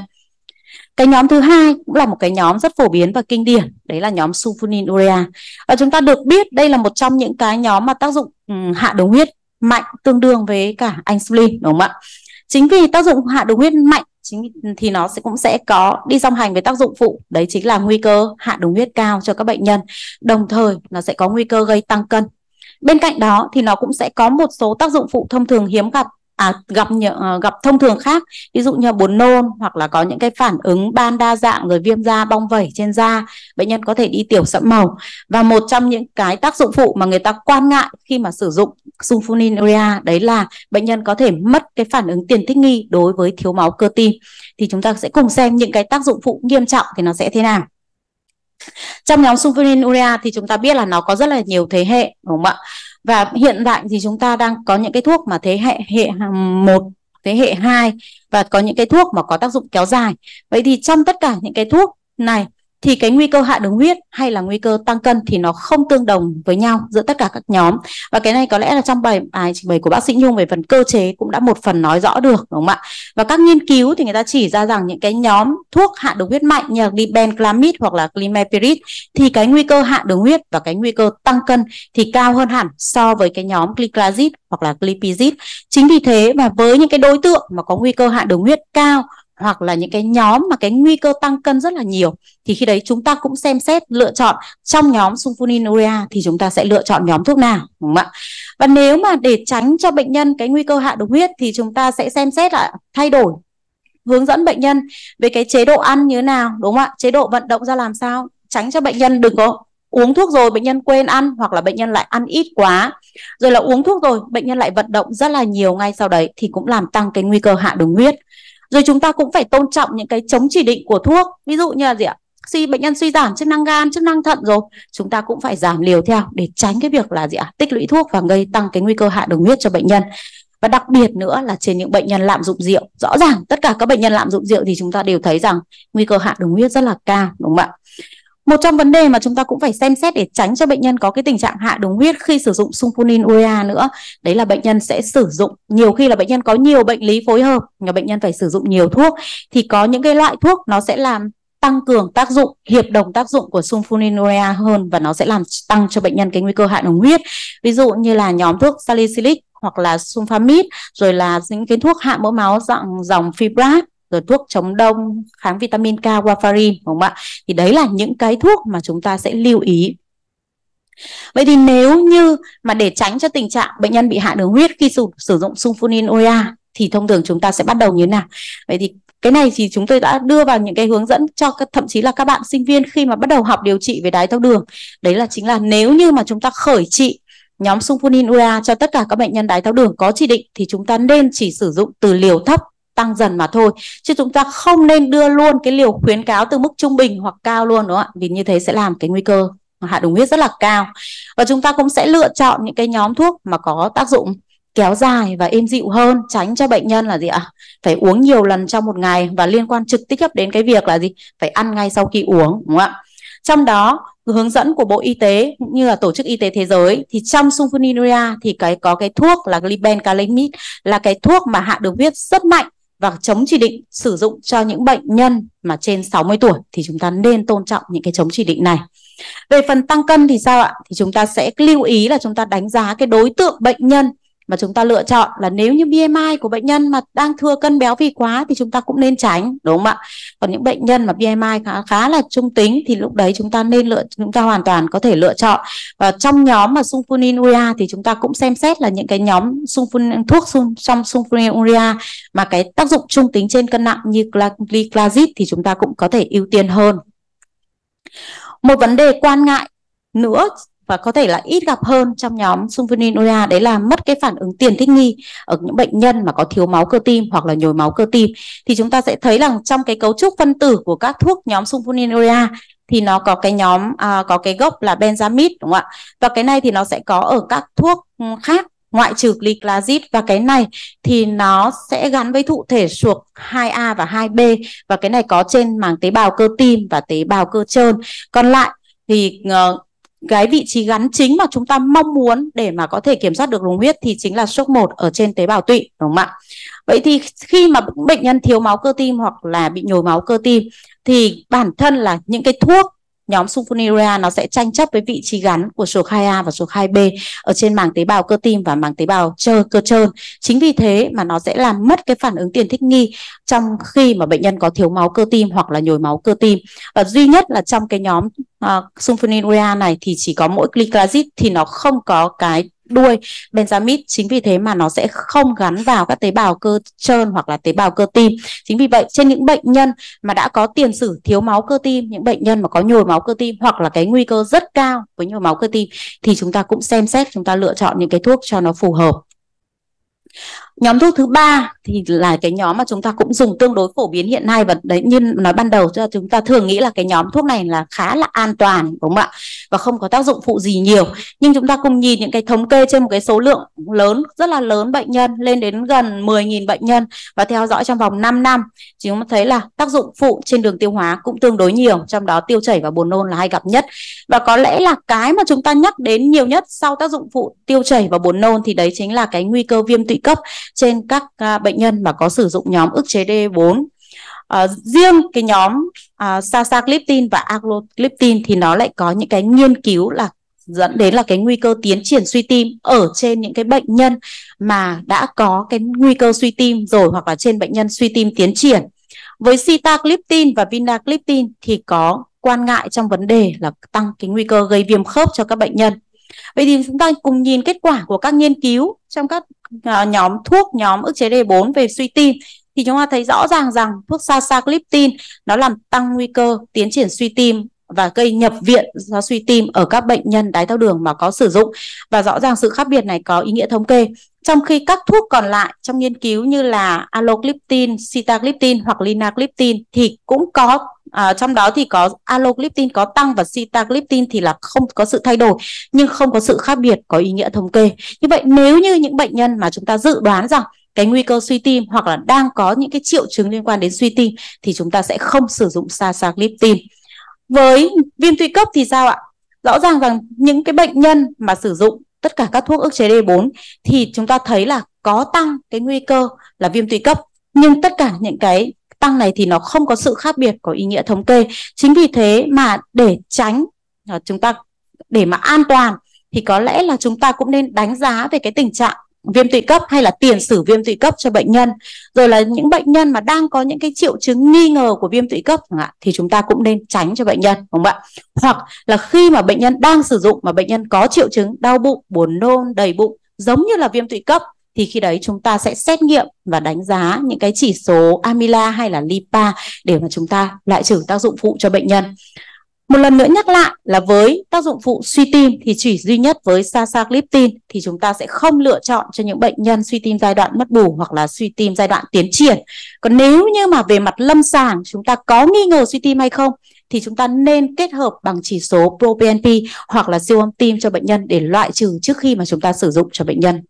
Cái nhóm thứ hai cũng là một cái nhóm rất phổ biến và kinh điển, đấy là nhóm sulfonylurea. Và chúng ta được biết đây là một trong những cái nhóm mà tác dụng ừ, hạ đường huyết mạnh tương đương với cả insulin đúng không ạ? Chính vì tác dụng hạ đường huyết mạnh chính thì nó sẽ cũng sẽ có đi song hành với tác dụng phụ đấy chính là nguy cơ hạ đường huyết cao cho các bệnh nhân đồng thời nó sẽ có nguy cơ gây tăng cân Bên cạnh đó thì nó cũng sẽ có một số tác dụng phụ thông thường hiếm gặp à, gặp ờ, gặp thông thường khác ví dụ như buồn nôn hoặc là có những cái phản ứng ban đa dạng rồi viêm da bong vẩy trên da bệnh nhân có thể đi tiểu sẫm màu và một trong những cái tác dụng phụ mà người ta quan ngại khi mà sử dụng sulfonylurea đấy là bệnh nhân có thể mất cái phản ứng tiền thích nghi đối với thiếu máu cơ tim thì chúng ta sẽ cùng xem những cái tác dụng phụ nghiêm trọng thì nó sẽ thế nào trong nhóm urea thì chúng ta biết là nó có rất là nhiều thế hệ đúng không ạ và hiện tại thì chúng ta đang có những cái thuốc mà thế hệ hệ một thế hệ 2 và có những cái thuốc mà có tác dụng kéo dài vậy thì trong tất cả những cái thuốc này thì cái nguy cơ hạ đường huyết hay là nguy cơ tăng cân thì nó không tương đồng với nhau giữa tất cả các nhóm và cái này có lẽ là trong bài bài trình bày của bác sĩ nhung về phần cơ chế cũng đã một phần nói rõ được đúng không ạ và các nghiên cứu thì người ta chỉ ra rằng những cái nhóm thuốc hạ đường huyết mạnh như là glibenclamid hoặc là climepirid thì cái nguy cơ hạ đường huyết và cái nguy cơ tăng cân thì cao hơn hẳn so với cái nhóm glycazid hoặc là glipizid chính vì thế mà với những cái đối tượng mà có nguy cơ hạ đường huyết cao hoặc là những cái nhóm mà cái nguy cơ tăng cân rất là nhiều thì khi đấy chúng ta cũng xem xét lựa chọn trong nhóm sulfoninuria thì chúng ta sẽ lựa chọn nhóm thuốc nào đúng không ạ và nếu mà để tránh cho bệnh nhân cái nguy cơ hạ đường huyết thì chúng ta sẽ xem xét là thay đổi hướng dẫn bệnh nhân về cái chế độ ăn như thế nào đúng không ạ chế độ vận động ra làm sao tránh cho bệnh nhân đừng có uống thuốc rồi bệnh nhân quên ăn hoặc là bệnh nhân lại ăn ít quá rồi là uống thuốc rồi bệnh nhân lại vận động rất là nhiều ngay sau đấy thì cũng làm tăng cái nguy cơ hạ đường huyết rồi chúng ta cũng phải tôn trọng những cái chống chỉ định của thuốc ví dụ như là gì ạ suy bệnh nhân suy giảm chức năng gan chức năng thận rồi chúng ta cũng phải giảm liều theo để tránh cái việc là gì ạ tích lũy thuốc và gây tăng cái nguy cơ hạ đường huyết cho bệnh nhân và đặc biệt nữa là trên những bệnh nhân lạm dụng rượu rõ ràng tất cả các bệnh nhân lạm dụng rượu thì chúng ta đều thấy rằng nguy cơ hạ đường huyết rất là cao đúng không ạ một trong vấn đề mà chúng ta cũng phải xem xét để tránh cho bệnh nhân có cái tình trạng hạ đường huyết khi sử dụng sulfonin urea nữa, đấy là bệnh nhân sẽ sử dụng nhiều khi là bệnh nhân có nhiều bệnh lý phối hợp, nhà bệnh nhân phải sử dụng nhiều thuốc thì có những cái loại thuốc nó sẽ làm tăng cường tác dụng hiệp đồng tác dụng của sulfoninuria hơn và nó sẽ làm tăng cho bệnh nhân cái nguy cơ hạ đường huyết ví dụ như là nhóm thuốc salicylic hoặc là sulfamide rồi là những cái thuốc hạ mỡ máu dạng dòng fibrat rồi thuốc chống đông kháng vitamin K warfarin đúng không ạ thì đấy là những cái thuốc mà chúng ta sẽ lưu ý Vậy thì nếu như mà để tránh cho tình trạng bệnh nhân bị hạ đường huyết khi sử, sử dụng sulfunin OA thì thông thường chúng ta sẽ bắt đầu như thế nào? Vậy thì cái này thì chúng tôi đã đưa vào những cái hướng dẫn cho thậm chí là các bạn sinh viên khi mà bắt đầu học điều trị về đái tháo đường. Đấy là chính là nếu như mà chúng ta khởi trị nhóm sulfunin UA cho tất cả các bệnh nhân đái tháo đường có chỉ định thì chúng ta nên chỉ sử dụng từ liều thấp tăng dần mà thôi chứ chúng ta không nên đưa luôn cái liều khuyến cáo từ mức trung bình hoặc cao luôn đúng không ạ vì như thế sẽ làm cái nguy cơ hạ đường huyết rất là cao và chúng ta cũng sẽ lựa chọn những cái nhóm thuốc mà có tác dụng kéo dài và êm dịu hơn tránh cho bệnh nhân là gì ạ phải uống nhiều lần trong một ngày và liên quan trực tiếp đến cái việc là gì phải ăn ngay sau khi uống đúng không ạ trong đó hướng dẫn của Bộ Y tế cũng như là Tổ chức Y tế Thế giới thì trong sulfonylurea thì cái có cái thuốc là glibencalamic là cái thuốc mà hạ đường huyết rất mạnh và chống chỉ định sử dụng cho những bệnh nhân mà trên 60 tuổi thì chúng ta nên tôn trọng những cái chống chỉ định này. Về phần tăng cân thì sao ạ? Thì chúng ta sẽ lưu ý là chúng ta đánh giá cái đối tượng bệnh nhân mà chúng ta lựa chọn là nếu như BMI của bệnh nhân mà đang thừa cân béo phì quá thì chúng ta cũng nên tránh đúng không ạ còn những bệnh nhân mà BMI khá khá là trung tính thì lúc đấy chúng ta nên lựa chúng ta hoàn toàn có thể lựa chọn và trong nhóm mà sulfonylurea thì chúng ta cũng xem xét là những cái nhóm sulfon thuốc sun, trong sulfonylurea mà cái tác dụng trung tính trên cân nặng như glycazid thì chúng ta cũng có thể ưu tiên hơn một vấn đề quan ngại nữa và có thể là ít gặp hơn trong nhóm sulfonylurea đấy là mất cái phản ứng tiền thích nghi ở những bệnh nhân mà có thiếu máu cơ tim hoặc là nhồi máu cơ tim thì chúng ta sẽ thấy rằng trong cái cấu trúc phân tử của các thuốc nhóm sulfonylurea thì nó có cái nhóm à, có cái gốc là benzamid đúng không ạ và cái này thì nó sẽ có ở các thuốc ừ, khác ngoại trừ glycazid và cái này thì nó sẽ gắn với thụ thể chuộc 2A và 2B và cái này có trên màng tế bào cơ tim và tế bào cơ trơn. Còn lại thì ờ, cái vị trí gắn chính mà chúng ta mong muốn để mà có thể kiểm soát được đường huyết thì chính là sốc 1 ở trên tế bào tụy đúng không ạ? Vậy thì khi mà bệnh nhân thiếu máu cơ tim hoặc là bị nhồi máu cơ tim thì bản thân là những cái thuốc nhóm sulfonylurea nó sẽ tranh chấp với vị trí gắn của số 2A và số 2B ở trên màng tế bào cơ tim và màng tế bào trơ cơ trơn. Chính vì thế mà nó sẽ làm mất cái phản ứng tiền thích nghi trong khi mà bệnh nhân có thiếu máu cơ tim hoặc là nhồi máu cơ tim. Và duy nhất là trong cái nhóm uh, ờ, sulfonylurea này thì chỉ có mỗi glycazid thì nó không có cái đuôi Benjamin chính vì thế mà nó sẽ không gắn vào các tế bào cơ trơn hoặc là tế bào cơ tim chính vì vậy trên những bệnh nhân mà đã có tiền sử thiếu máu cơ tim những bệnh nhân mà có nhồi máu cơ tim hoặc là cái nguy cơ rất cao với nhồi máu cơ tim thì chúng ta cũng xem xét chúng ta lựa chọn những cái thuốc cho nó phù hợp nhóm thuốc thứ ba thì là cái nhóm mà chúng ta cũng dùng tương đối phổ biến hiện nay và đấy như nói ban đầu chúng ta thường nghĩ là cái nhóm thuốc này là khá là an toàn đúng không ạ và không có tác dụng phụ gì nhiều nhưng chúng ta cùng nhìn những cái thống kê trên một cái số lượng lớn rất là lớn bệnh nhân lên đến gần 10.000 bệnh nhân và theo dõi trong vòng 5 năm thì chúng ta thấy là tác dụng phụ trên đường tiêu hóa cũng tương đối nhiều trong đó tiêu chảy và buồn nôn là hay gặp nhất và có lẽ là cái mà chúng ta nhắc đến nhiều nhất sau tác dụng phụ tiêu chảy và buồn nôn thì đấy chính là cái nguy cơ viêm tụy cấp trên các à, bệnh nhân mà có sử dụng nhóm ức chế D4 à, ờ, riêng cái nhóm à, sasagliptin và aglocliptin thì nó lại có những cái nghiên cứu là dẫn đến là cái nguy cơ tiến triển suy tim ở trên những cái bệnh nhân mà đã có cái nguy cơ suy tim rồi hoặc là trên bệnh nhân suy tim tiến triển. Với sitagliptin và vinagliptin thì có quan ngại trong vấn đề là tăng cái nguy cơ gây viêm khớp cho các bệnh nhân. Vậy thì chúng ta cùng nhìn kết quả của các nghiên cứu trong các Ờ, nhóm thuốc nhóm ức chế d 4 về suy tim thì chúng ta thấy rõ ràng rằng thuốc sarsacliptin nó làm tăng nguy cơ tiến triển suy tim và gây nhập viện do suy tim ở các bệnh nhân đái tháo đường mà có sử dụng và rõ ràng sự khác biệt này có ý nghĩa thống kê trong khi các thuốc còn lại trong nghiên cứu như là alocliptin, sitagliptin hoặc linagliptin thì cũng có à, trong đó thì có allogliptin có tăng và sitagliptin thì là không có sự thay đổi nhưng không có sự khác biệt có ý nghĩa thống kê như vậy nếu như những bệnh nhân mà chúng ta dự đoán rằng cái nguy cơ suy tim hoặc là đang có những cái triệu chứng liên quan đến suy tim thì chúng ta sẽ không sử dụng sasagliptin với viêm tụy cấp thì sao ạ rõ ràng rằng những cái bệnh nhân mà sử dụng tất cả các thuốc ức chế D4 thì chúng ta thấy là có tăng cái nguy cơ là viêm tụy cấp nhưng tất cả những cái tăng này thì nó không có sự khác biệt có ý nghĩa thống kê chính vì thế mà để tránh à, chúng ta để mà an toàn thì có lẽ là chúng ta cũng nên đánh giá về cái tình trạng viêm tụy cấp hay là tiền sử viêm tụy cấp cho bệnh nhân rồi là những bệnh nhân mà đang có những cái triệu chứng nghi ngờ của viêm tụy cấp thì chúng ta cũng nên tránh cho bệnh nhân đúng không ạ hoặc là khi mà bệnh nhân đang sử dụng mà bệnh nhân có triệu chứng đau bụng buồn nôn đầy bụng giống như là viêm tụy cấp thì khi đấy chúng ta sẽ xét nghiệm và đánh giá những cái chỉ số amila hay là lipa để mà chúng ta loại trừ tác dụng phụ cho bệnh nhân một lần nữa nhắc lại là với tác dụng phụ suy tim thì chỉ duy nhất với sasagliptin thì chúng ta sẽ không lựa chọn cho những bệnh nhân suy tim giai đoạn mất bù hoặc là suy tim giai đoạn tiến triển. Còn nếu như mà về mặt lâm sàng chúng ta có nghi ngờ suy tim hay không thì chúng ta nên kết hợp bằng chỉ số ProBNP hoặc là siêu âm tim cho bệnh nhân để loại trừ trước khi mà chúng ta sử dụng cho bệnh nhân.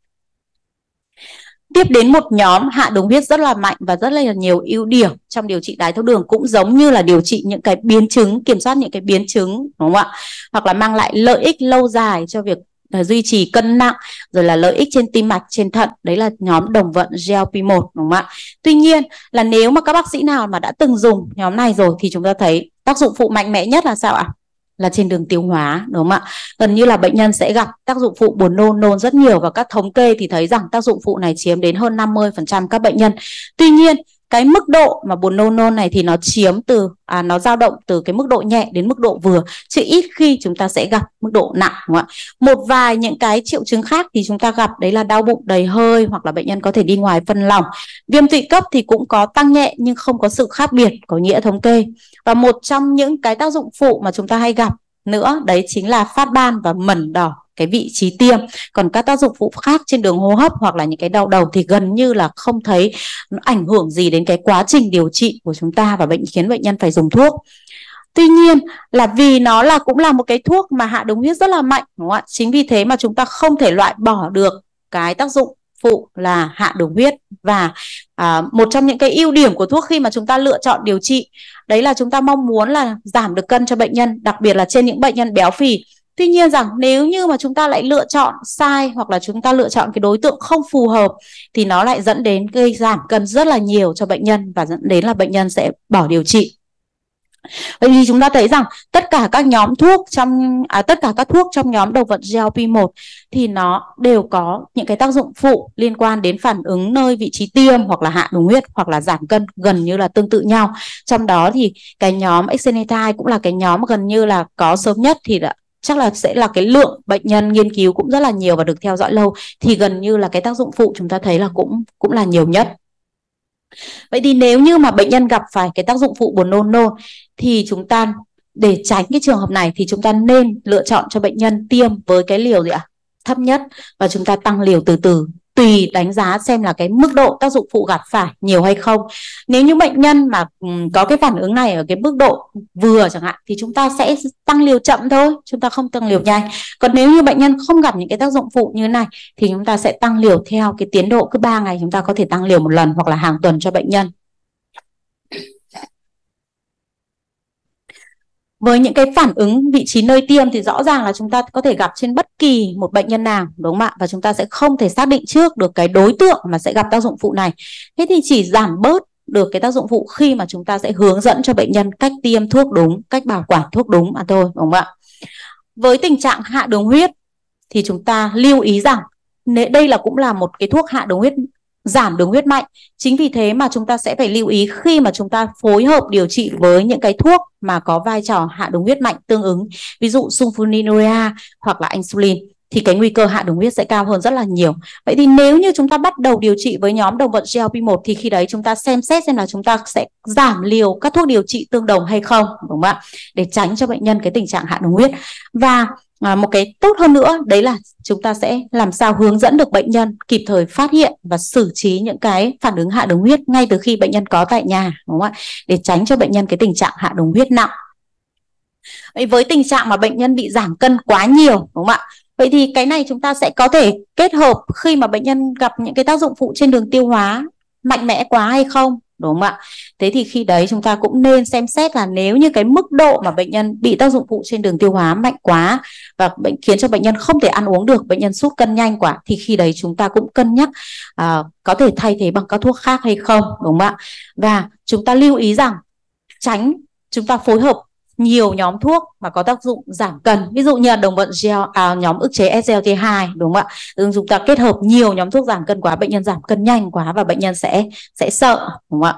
Tiếp đến một nhóm hạ đường huyết rất là mạnh và rất là nhiều ưu điểm trong điều trị đái tháo đường cũng giống như là điều trị những cái biến chứng, kiểm soát những cái biến chứng đúng không ạ? Hoặc là mang lại lợi ích lâu dài cho việc ờ, duy trì cân nặng rồi là lợi ích trên tim mạch trên thận đấy là nhóm đồng vận GLP-1 đúng không ạ? Tuy nhiên là nếu mà các bác sĩ nào mà đã từng dùng nhóm này rồi thì chúng ta thấy tác dụng phụ mạnh mẽ nhất là sao ạ? là trên đường tiêu hóa đúng không ạ gần như là bệnh nhân sẽ gặp tác dụng phụ buồn nôn nôn rất nhiều và các thống kê thì thấy rằng tác dụng phụ này chiếm đến hơn 50% các bệnh nhân tuy nhiên cái mức độ mà buồn nôn nôn này thì nó chiếm từ à, nó dao động từ cái mức độ nhẹ đến mức độ vừa chứ ít khi chúng ta sẽ gặp mức độ nặng đúng không ạ một vài những cái triệu chứng khác thì chúng ta gặp đấy là đau bụng đầy hơi hoặc là bệnh nhân có thể đi ngoài phân lỏng viêm tụy cấp thì cũng có tăng nhẹ nhưng không có sự khác biệt có nghĩa thống kê và một trong những cái tác dụng phụ mà chúng ta hay gặp nữa đấy chính là phát ban và mẩn đỏ cái vị trí tiêm còn các tác dụng phụ khác trên đường hô hấp hoặc là những cái đau đầu thì gần như là không thấy nó ảnh hưởng gì đến cái quá trình điều trị của chúng ta và bệnh khiến bệnh nhân phải dùng thuốc Tuy nhiên là vì nó là cũng là một cái thuốc mà hạ đường huyết rất là mạnh đúng không ạ? Chính vì thế mà chúng ta không thể loại bỏ được cái tác dụng phụ là hạ đường huyết và à, một trong những cái ưu điểm của thuốc khi mà chúng ta lựa chọn điều trị đấy là chúng ta mong muốn là giảm được cân cho bệnh nhân đặc biệt là trên những bệnh nhân béo phì Tuy nhiên rằng nếu như mà chúng ta lại lựa chọn sai hoặc là chúng ta lựa chọn cái đối tượng không phù hợp thì nó lại dẫn đến gây giảm cân rất là nhiều cho bệnh nhân và dẫn đến là bệnh nhân sẽ bỏ điều trị. Vậy thì chúng ta thấy rằng tất cả các nhóm thuốc trong à, tất cả các thuốc trong nhóm đầu vật GLP-1 thì nó đều có những cái tác dụng phụ liên quan đến phản ứng nơi vị trí tiêm hoặc là hạ đường huyết hoặc là giảm cân gần như là tương tự nhau. Trong đó thì cái nhóm exenatide cũng là cái nhóm gần như là có sớm nhất thì đã chắc là sẽ là cái lượng bệnh nhân nghiên cứu cũng rất là nhiều và được theo dõi lâu thì gần như là cái tác dụng phụ chúng ta thấy là cũng cũng là nhiều nhất vậy thì nếu như mà bệnh nhân gặp phải cái tác dụng phụ buồn nôn nôn thì chúng ta để tránh cái trường hợp này thì chúng ta nên lựa chọn cho bệnh nhân tiêm với cái liều gì ạ thấp nhất và chúng ta tăng liều từ từ tùy đánh giá xem là cái mức độ tác dụng phụ gặp phải nhiều hay không nếu như bệnh nhân mà có cái phản ứng này ở cái mức độ vừa chẳng hạn thì chúng ta sẽ tăng liều chậm thôi chúng ta không tăng liều ừ. nhanh còn nếu như bệnh nhân không gặp những cái tác dụng phụ như này thì chúng ta sẽ tăng liều theo cái tiến độ cứ 3 ngày chúng ta có thể tăng liều một lần hoặc là hàng tuần cho bệnh nhân với những cái phản ứng vị trí nơi tiêm thì rõ ràng là chúng ta có thể gặp trên bất kỳ một bệnh nhân nào đúng không ạ và chúng ta sẽ không thể xác định trước được cái đối tượng mà sẽ gặp tác dụng phụ này thế thì chỉ giảm bớt được cái tác dụng phụ khi mà chúng ta sẽ hướng dẫn cho bệnh nhân cách tiêm thuốc đúng cách bảo quản thuốc đúng mà thôi đúng không ạ với tình trạng hạ đường huyết thì chúng ta lưu ý rằng đây là cũng là một cái thuốc hạ đường huyết giảm đường huyết mạnh. Chính vì thế mà chúng ta sẽ phải lưu ý khi mà chúng ta phối hợp điều trị với những cái thuốc mà có vai trò hạ đường huyết mạnh tương ứng, ví dụ sulfonylurea hoặc là insulin thì cái nguy cơ hạ đường huyết sẽ cao hơn rất là nhiều. Vậy thì nếu như chúng ta bắt đầu điều trị với nhóm đồng vận GLP-1 thì khi đấy chúng ta xem xét xem là chúng ta sẽ giảm liều các thuốc điều trị tương đồng hay không, đúng không ạ? Để tránh cho bệnh nhân cái tình trạng hạ đường huyết. Và à, một cái tốt hơn nữa đấy là chúng ta sẽ làm sao hướng dẫn được bệnh nhân kịp thời phát hiện và xử trí những cái phản ứng hạ đường huyết ngay từ khi bệnh nhân có tại nhà đúng không ạ để tránh cho bệnh nhân cái tình trạng hạ đường huyết nặng với tình trạng mà bệnh nhân bị giảm cân quá nhiều đúng không ạ Vậy thì cái này chúng ta sẽ có thể kết hợp khi mà bệnh nhân gặp những cái tác dụng phụ trên đường tiêu hóa mạnh mẽ quá hay không đúng không ạ thế thì khi đấy chúng ta cũng nên xem xét là nếu như cái mức độ mà bệnh nhân bị tác dụng phụ trên đường tiêu hóa mạnh quá và bệnh khiến cho bệnh nhân không thể ăn uống được bệnh nhân sút cân nhanh quá thì khi đấy chúng ta cũng cân nhắc à, có thể thay thế bằng các thuốc khác hay không đúng không ạ và chúng ta lưu ý rằng tránh chúng ta phối hợp nhiều nhóm thuốc mà có tác dụng giảm cân ví dụ như là đồng vận gel, à, nhóm ức chế SGLT2 đúng không ạ ừ, chúng ta kết hợp nhiều nhóm thuốc giảm cân quá bệnh nhân giảm cân nhanh quá và bệnh nhân sẽ sẽ sợ đúng không ạ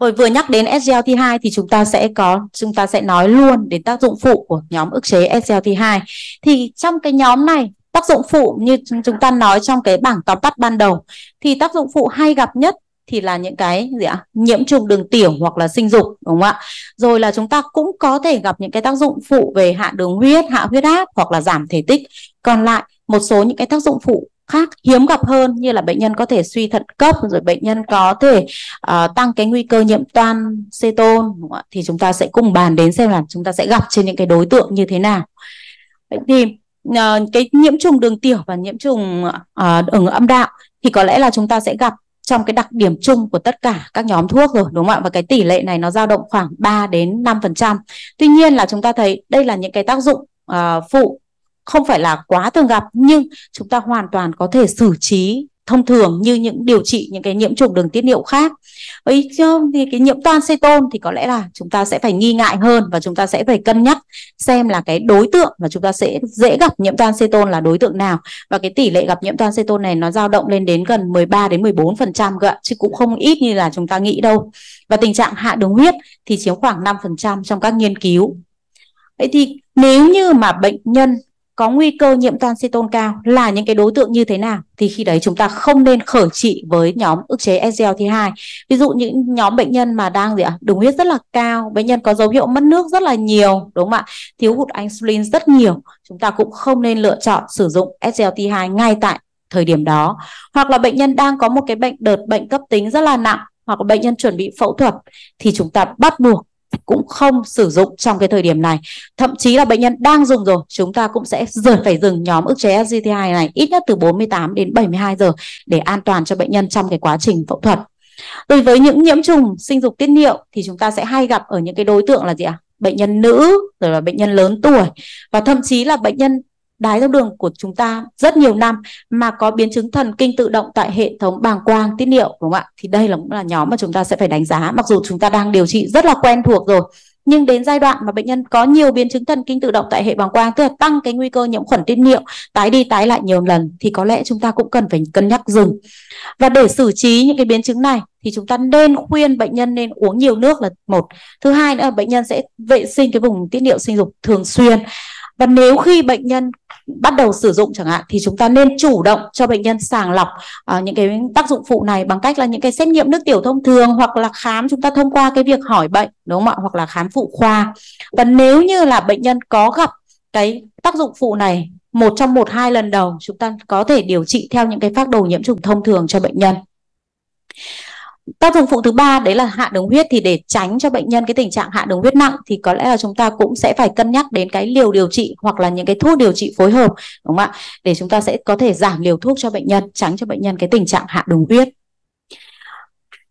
rồi vừa nhắc đến SGLT2 thì chúng ta sẽ có chúng ta sẽ nói luôn đến tác dụng phụ của nhóm ức chế SGLT2 thì trong cái nhóm này tác dụng phụ như chúng ta nói trong cái bảng tóm tắt ban đầu thì tác dụng phụ hay gặp nhất thì là những cái gì ạ nhiễm trùng đường tiểu hoặc là sinh dục đúng không ạ rồi là chúng ta cũng có thể gặp những cái tác dụng phụ về hạ đường huyết hạ huyết áp hoặc là giảm thể tích còn lại một số những cái tác dụng phụ khác hiếm gặp hơn như là bệnh nhân có thể suy thận cấp rồi bệnh nhân có thể uh, tăng cái nguy cơ nhiễm toan ceton thì chúng ta sẽ cùng bàn đến xem là chúng ta sẽ gặp trên những cái đối tượng như thế nào vậy thì uh, cái nhiễm trùng đường tiểu và nhiễm trùng uh, ờ, ở âm đạo thì có lẽ là chúng ta sẽ gặp trong cái đặc điểm chung của tất cả các nhóm thuốc rồi đúng không ạ? Và cái tỷ lệ này nó dao động khoảng 3 đến 5%. Tuy nhiên là chúng ta thấy đây là những cái tác dụng uh, phụ không phải là quá thường gặp nhưng chúng ta hoàn toàn có thể xử trí thông thường như những điều trị những cái nhiễm trùng đường tiết niệu khác ấy chứ thì cái nhiễm toan xê thì có lẽ là chúng ta sẽ phải nghi ngại hơn và chúng ta sẽ phải cân nhắc xem là cái đối tượng mà chúng ta sẽ dễ gặp nhiễm toan xê là đối tượng nào và cái tỷ lệ gặp nhiễm toan xê này nó dao động lên đến gần 13 đến 14 phần trăm chứ cũng không ít như là chúng ta nghĩ đâu và tình trạng hạ đường huyết thì chiếm khoảng 5 phần trăm trong các nghiên cứu vậy thì nếu như mà bệnh nhân có nguy cơ nhiễm toan ceton cao là những cái đối tượng như thế nào thì khi đấy chúng ta không nên khởi trị với nhóm ức chế SGLT2. Ví dụ những nhóm bệnh nhân mà đang gì ạ, đường huyết rất là cao, bệnh nhân có dấu hiệu mất nước rất là nhiều, đúng không ạ? Thiếu hụt insulin rất nhiều, chúng ta cũng không nên lựa chọn sử dụng SGLT2 ngay tại thời điểm đó. Hoặc là bệnh nhân đang có một cái bệnh đợt bệnh cấp tính rất là nặng hoặc là bệnh nhân chuẩn bị phẫu thuật thì chúng ta bắt buộc cũng không sử dụng trong cái thời điểm này thậm chí là bệnh nhân đang dùng rồi chúng ta cũng sẽ dần phải dừng nhóm ức chế SGT2 này ít nhất từ 48 đến 72 giờ để an toàn cho bệnh nhân trong cái quá trình phẫu thuật đối với những nhiễm trùng sinh dục tiết niệu thì chúng ta sẽ hay gặp ở những cái đối tượng là gì ạ à? bệnh nhân nữ rồi là bệnh nhân lớn tuổi và thậm chí là bệnh nhân đái tháo đường của chúng ta rất nhiều năm mà có biến chứng thần kinh tự động tại hệ thống bàng quang tiết niệu đúng không ạ thì đây là cũng là nhóm mà chúng ta sẽ phải đánh giá mặc dù chúng ta đang điều trị rất là quen thuộc rồi nhưng đến giai đoạn mà bệnh nhân có nhiều biến chứng thần kinh tự động tại hệ bàng quang tức là tăng cái nguy cơ nhiễm khuẩn tiết niệu tái đi tái lại nhiều lần thì có lẽ chúng ta cũng cần phải cân nhắc dừng và để xử trí những cái biến chứng này thì chúng ta nên khuyên bệnh nhân nên uống nhiều nước là một thứ hai nữa là bệnh nhân sẽ vệ sinh cái vùng tiết niệu sinh dục thường xuyên và nếu khi bệnh nhân bắt đầu sử dụng chẳng hạn thì chúng ta nên chủ động cho bệnh nhân sàng lọc à, những cái tác dụng phụ này bằng cách là những cái xét nghiệm nước tiểu thông thường hoặc là khám chúng ta thông qua cái việc hỏi bệnh đúng không ạ hoặc là khám phụ khoa và nếu như là bệnh nhân có gặp cái tác dụng phụ này một trong một hai lần đầu chúng ta có thể điều trị theo những cái phác đồ nhiễm trùng thông thường cho bệnh nhân tác dụng phụ thứ ba đấy là hạ đường huyết thì để tránh cho bệnh nhân cái tình trạng hạ đường huyết nặng thì có lẽ là chúng ta cũng sẽ phải cân nhắc đến cái liều điều trị hoặc là những cái thuốc điều trị phối hợp đúng không ạ để chúng ta sẽ có thể giảm liều thuốc cho bệnh nhân tránh cho bệnh nhân cái tình trạng hạ đường huyết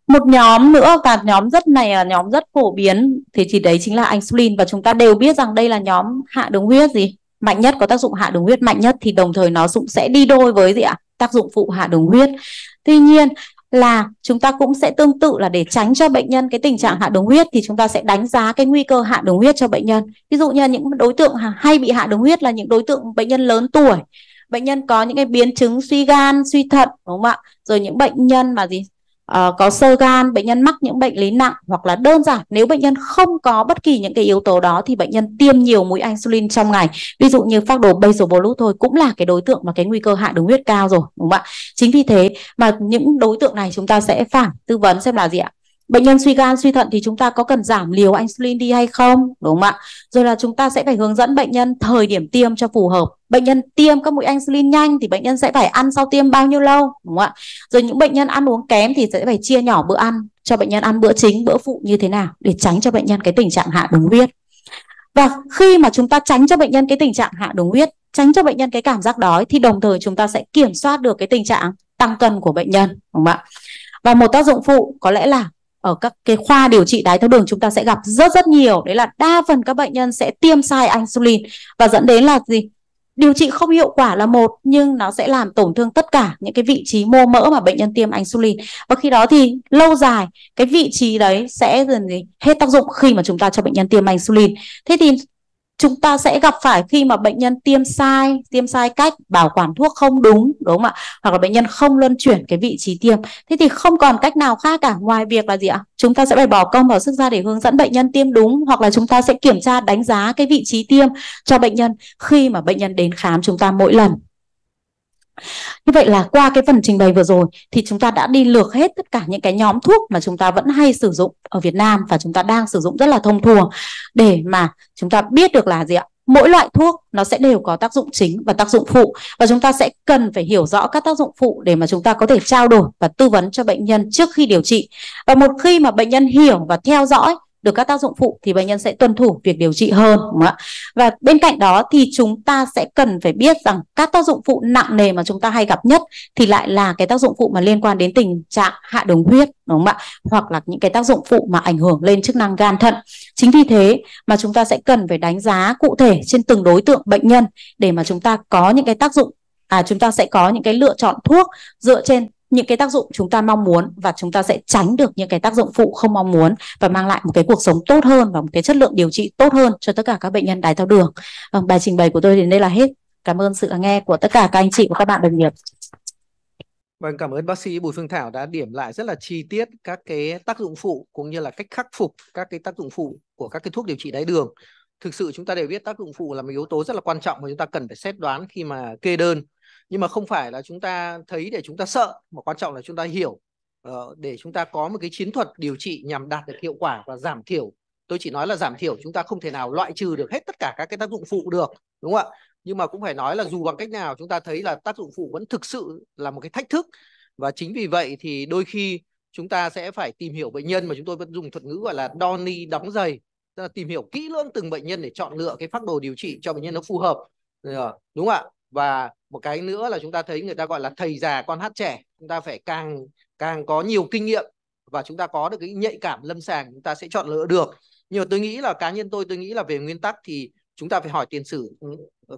một nhóm nữa và nhóm rất này là nhóm rất phổ biến thì thì đấy chính là insulin và chúng ta đều biết rằng đây là nhóm hạ đường huyết gì mạnh nhất có tác dụng hạ đường huyết mạnh nhất thì đồng thời nó cũng sẽ đi đôi với gì ạ tác dụng phụ hạ đường huyết tuy nhiên là chúng ta cũng sẽ tương tự là để tránh cho bệnh nhân cái tình trạng hạ đường huyết thì chúng ta sẽ đánh giá cái nguy cơ hạ đường huyết cho bệnh nhân. Ví dụ như những đối tượng hay bị hạ đường huyết là những đối tượng bệnh nhân lớn tuổi, bệnh nhân có những cái biến chứng suy gan, suy thận đúng không ạ? Rồi những bệnh nhân mà gì uh, có sơ gan bệnh nhân mắc những bệnh lý nặng hoặc là đơn giản nếu bệnh nhân không có bất kỳ những cái yếu tố đó thì bệnh nhân tiêm nhiều mũi insulin trong ngày ví dụ như phác đồ basal bolus thôi cũng là cái đối tượng mà cái nguy cơ hạ đường huyết cao rồi đúng không ạ chính vì thế mà những đối tượng này chúng ta sẽ phản tư vấn xem là gì ạ bệnh nhân suy gan suy thận thì chúng ta có cần giảm liều insulin đi hay không đúng không ạ rồi là chúng ta sẽ phải hướng dẫn bệnh nhân thời điểm tiêm cho phù hợp bệnh nhân tiêm các mũi insulin nhanh thì bệnh nhân sẽ phải ăn sau tiêm bao nhiêu lâu đúng không ạ rồi những bệnh nhân ăn uống kém thì sẽ phải chia nhỏ bữa ăn cho bệnh nhân ăn bữa chính bữa phụ như thế nào để tránh cho bệnh nhân cái tình trạng hạ đường huyết và khi mà chúng ta tránh cho bệnh nhân cái tình trạng hạ đường huyết tránh cho bệnh nhân cái cảm giác đói thì đồng thời chúng ta sẽ kiểm soát được cái tình trạng tăng cân của bệnh nhân đúng không ạ và một tác dụng phụ có lẽ là ở các cái khoa điều trị đái tháo đường chúng ta sẽ gặp rất rất nhiều đấy là đa phần các bệnh nhân sẽ tiêm sai insulin và dẫn đến là gì điều trị không hiệu quả là một nhưng nó sẽ làm tổn thương tất cả những cái vị trí mô mỡ mà bệnh nhân tiêm insulin và khi đó thì lâu dài cái vị trí đấy sẽ dần gì hết tác dụng khi mà chúng ta cho bệnh nhân tiêm insulin thế thì chúng ta sẽ gặp phải khi mà bệnh nhân tiêm sai tiêm sai cách bảo quản thuốc không đúng đúng không ạ hoặc là bệnh nhân không luân chuyển cái vị trí tiêm thế thì không còn cách nào khác cả ngoài việc là gì ạ chúng ta sẽ phải bỏ công vào sức ra để hướng dẫn bệnh nhân tiêm đúng hoặc là chúng ta sẽ kiểm tra đánh giá cái vị trí tiêm cho bệnh nhân khi mà bệnh nhân đến khám chúng ta mỗi lần như vậy là qua cái phần trình bày vừa rồi thì chúng ta đã đi lược hết tất cả những cái nhóm thuốc mà chúng ta vẫn hay sử dụng ở Việt Nam và chúng ta đang sử dụng rất là thông thường để mà chúng ta biết được là gì ạ? Mỗi loại thuốc nó sẽ đều có tác dụng chính và tác dụng phụ và chúng ta sẽ cần phải hiểu rõ các tác dụng phụ để mà chúng ta có thể trao đổi và tư vấn cho bệnh nhân trước khi điều trị. Và một khi mà bệnh nhân hiểu và theo dõi được các tác dụng phụ thì bệnh nhân sẽ tuân thủ việc điều trị hơn đúng không ạ? Và bên cạnh đó thì chúng ta sẽ cần phải biết rằng các tác dụng phụ nặng nề mà chúng ta hay gặp nhất thì lại là cái tác dụng phụ mà liên quan đến tình trạng hạ đường huyết đúng không ạ? Hoặc là những cái tác dụng phụ mà ảnh hưởng lên chức năng gan thận. Chính vì thế mà chúng ta sẽ cần phải đánh giá cụ thể trên từng đối tượng bệnh nhân để mà chúng ta có những cái tác dụng à chúng ta sẽ có những cái lựa chọn thuốc dựa trên những cái tác dụng chúng ta mong muốn và chúng ta sẽ tránh được những cái tác dụng phụ không mong muốn và mang lại một cái cuộc sống tốt hơn và một cái chất lượng điều trị tốt hơn cho tất cả các bệnh nhân đái tháo đường. Vâng, bài trình bày của tôi đến đây là hết. Cảm ơn sự lắng nghe của tất cả các anh chị và các bạn đồng nghiệp. Vâng, cảm ơn bác sĩ Bùi Phương Thảo đã điểm lại rất là chi tiết các cái tác dụng phụ cũng như là cách khắc phục các cái tác dụng phụ của các cái thuốc điều trị đái đường. Thực sự chúng ta đều biết tác dụng phụ là một yếu tố rất là quan trọng mà chúng ta cần phải xét đoán khi mà kê đơn nhưng mà không phải là chúng ta thấy để chúng ta sợ mà quan trọng là chúng ta hiểu ờ, để chúng ta có một cái chiến thuật điều trị nhằm đạt được hiệu quả và giảm thiểu tôi chỉ nói là giảm thiểu chúng ta không thể nào loại trừ được hết tất cả các cái tác dụng phụ được đúng không ạ nhưng mà cũng phải nói là dù bằng cách nào chúng ta thấy là tác dụng phụ vẫn thực sự là một cái thách thức và chính vì vậy thì đôi khi chúng ta sẽ phải tìm hiểu bệnh nhân mà chúng tôi vẫn dùng thuật ngữ gọi là đo ni đóng giày tức là tìm hiểu kỹ lưỡng từng bệnh nhân để chọn lựa cái phác đồ điều trị cho bệnh nhân nó phù hợp ờ, đúng không ạ và một cái nữa là chúng ta thấy người ta gọi là thầy già con hát trẻ chúng ta phải càng càng có nhiều kinh nghiệm và chúng ta có được cái nhạy cảm lâm sàng chúng ta sẽ chọn lựa được nhưng mà tôi nghĩ là cá nhân tôi tôi nghĩ là về nguyên tắc thì chúng ta phải hỏi tiền sử ừ,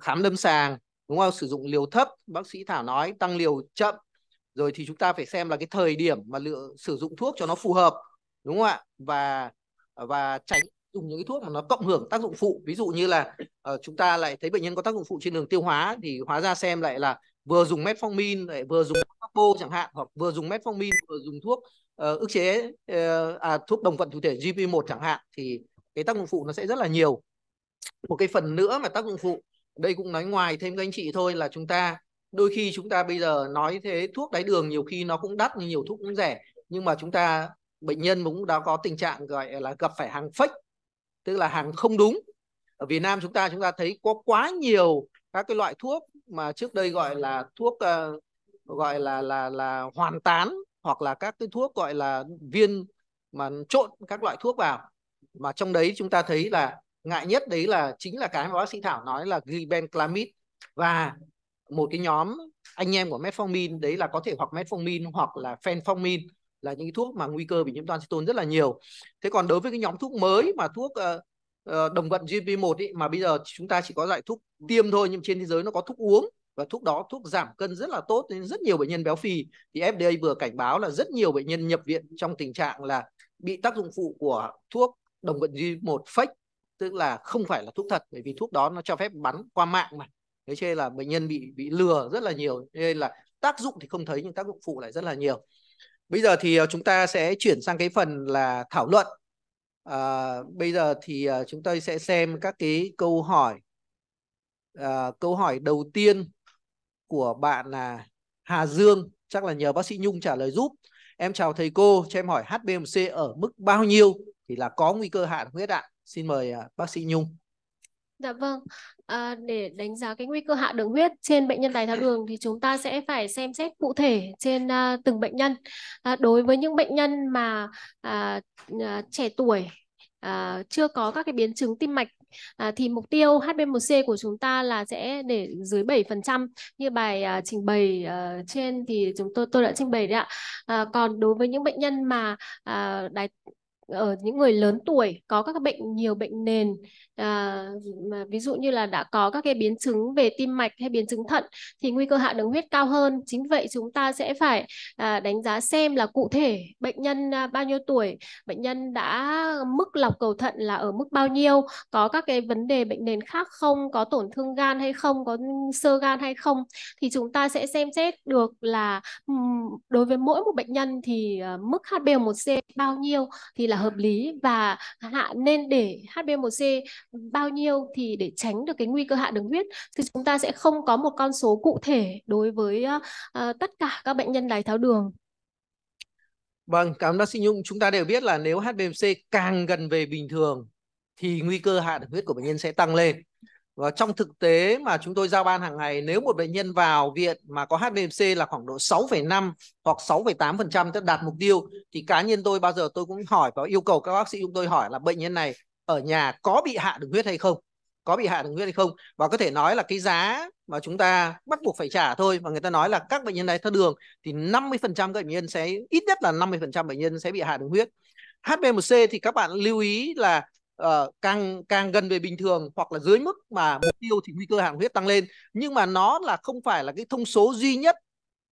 khám lâm sàng đúng không sử dụng liều thấp bác sĩ thảo nói tăng liều chậm rồi thì chúng ta phải xem là cái thời điểm mà lựa sử dụng thuốc cho nó phù hợp đúng không ạ và và tránh dùng những cái thuốc mà nó cộng hưởng tác dụng phụ ví dụ như là uh, chúng ta lại thấy bệnh nhân có tác dụng phụ trên đường tiêu hóa thì hóa ra xem lại là vừa dùng metformin lại vừa dùng capo chẳng hạn hoặc vừa dùng metformin vừa dùng thuốc uh, ức chế uh, à, thuốc đồng vận chủ thể GP1 chẳng hạn thì cái tác dụng phụ nó sẽ rất là nhiều một cái phần nữa mà tác dụng phụ đây cũng nói ngoài thêm các anh chị thôi là chúng ta đôi khi chúng ta bây giờ nói thế thuốc đáy đường nhiều khi nó cũng đắt nhưng nhiều thuốc cũng rẻ nhưng mà chúng ta bệnh nhân cũng đã có tình trạng gọi là gặp phải hàng fake tức là hàng không đúng ở Việt Nam chúng ta chúng ta thấy có quá nhiều các cái loại thuốc mà trước đây gọi là thuốc uh, gọi là là là hoàn tán hoặc là các cái thuốc gọi là viên mà trộn các loại thuốc vào mà trong đấy chúng ta thấy là ngại nhất đấy là chính là cái mà bác sĩ Thảo nói là glibenclamid và một cái nhóm anh em của metformin đấy là có thể hoặc metformin hoặc là fenformin là những cái thuốc mà nguy cơ bị nhiễm toan citone rất là nhiều thế còn đối với cái nhóm thuốc mới mà thuốc ờ, ờ, đồng vận gp 1 ý, mà bây giờ chúng ta chỉ có loại thuốc tiêm thôi nhưng trên thế giới nó có thuốc uống và thuốc đó thuốc giảm cân rất là tốt nên rất nhiều bệnh nhân béo phì thì FDA vừa cảnh báo là rất nhiều bệnh nhân nhập viện trong tình trạng là bị tác dụng phụ của thuốc đồng vận gp 1 fake tức là không phải là thuốc thật bởi vì thuốc đó nó cho phép bắn qua mạng mà thế cho nên là bệnh nhân bị bị lừa rất là nhiều nên là tác dụng thì không thấy nhưng tác dụng phụ lại rất là nhiều Bây giờ thì ờ, chúng ta sẽ chuyển sang cái phần là thảo luận. À, bây giờ thì ờ, chúng tôi sẽ xem các cái câu hỏi. À, câu hỏi đầu tiên của bạn là Hà Dương, chắc là nhờ bác sĩ Nhung trả lời giúp. Em chào thầy cô, cho em hỏi Hbmc ở mức bao nhiêu thì là có nguy cơ hạ huyết ạ? Xin mời bác sĩ Nhung. Dạ vâng, à, để đánh giá cái nguy cơ hạ đường huyết trên bệnh nhân đái tháo đường thì chúng ta sẽ phải xem xét cụ thể trên à, từng bệnh nhân. À, đối với những bệnh nhân mà à, à, trẻ tuổi à, chưa có các cái biến chứng tim mạch à, thì mục tiêu HbA1c của chúng ta là sẽ để dưới 7% như bài à, trình bày à, trên thì chúng tôi tôi đã trình bày đấy ạ. À, còn đối với những bệnh nhân mà à, đái ở ờ, những người lớn tuổi có các bệnh nhiều bệnh nền à, mà ví dụ như là đã có các cái biến chứng về tim mạch hay biến chứng thận thì nguy cơ hạ đường huyết cao hơn chính vậy chúng ta sẽ phải à, đánh giá xem là cụ thể bệnh nhân à, bao nhiêu tuổi bệnh nhân đã mức lọc cầu thận là ở mức bao nhiêu có các cái vấn đề bệnh nền khác không có tổn thương gan hay không có sơ gan hay không thì chúng ta sẽ xem xét được là đối với mỗi một bệnh nhân thì à, mức HbA1c bao nhiêu thì là là hợp lý và hạ nên để hb 1 c bao nhiêu thì để tránh được cái nguy cơ hạ đường huyết thì chúng ta sẽ không có một con số cụ thể đối với uh, tất cả các bệnh nhân đái tháo đường. Vâng, cảm ơn bác sĩ Nhung. Chúng ta đều biết là nếu hb 1 c càng gần về bình thường thì nguy cơ hạ đường huyết của bệnh nhân sẽ tăng lên và trong thực tế mà chúng tôi giao ban hàng ngày nếu một bệnh nhân vào viện mà có HbA1c là khoảng độ 6,5 hoặc 6,8% tức đạt mục tiêu thì cá nhân tôi bao giờ tôi cũng hỏi và yêu cầu các bác sĩ chúng tôi hỏi là bệnh nhân này ở nhà có bị hạ đường huyết hay không có bị hạ đường huyết hay không và có thể nói là cái giá mà chúng ta bắt buộc phải trả thôi và người ta nói là các bệnh nhân đái tháo đường thì 50% các bệnh nhân sẽ ít nhất là 50% bệnh nhân sẽ bị hạ đường huyết. HbA1c thì các bạn lưu ý là uh, càng càng gần về bình thường hoặc là dưới mức mà mục tiêu thì nguy cơ hạ đường huyết tăng lên nhưng mà nó là không phải là cái thông số duy nhất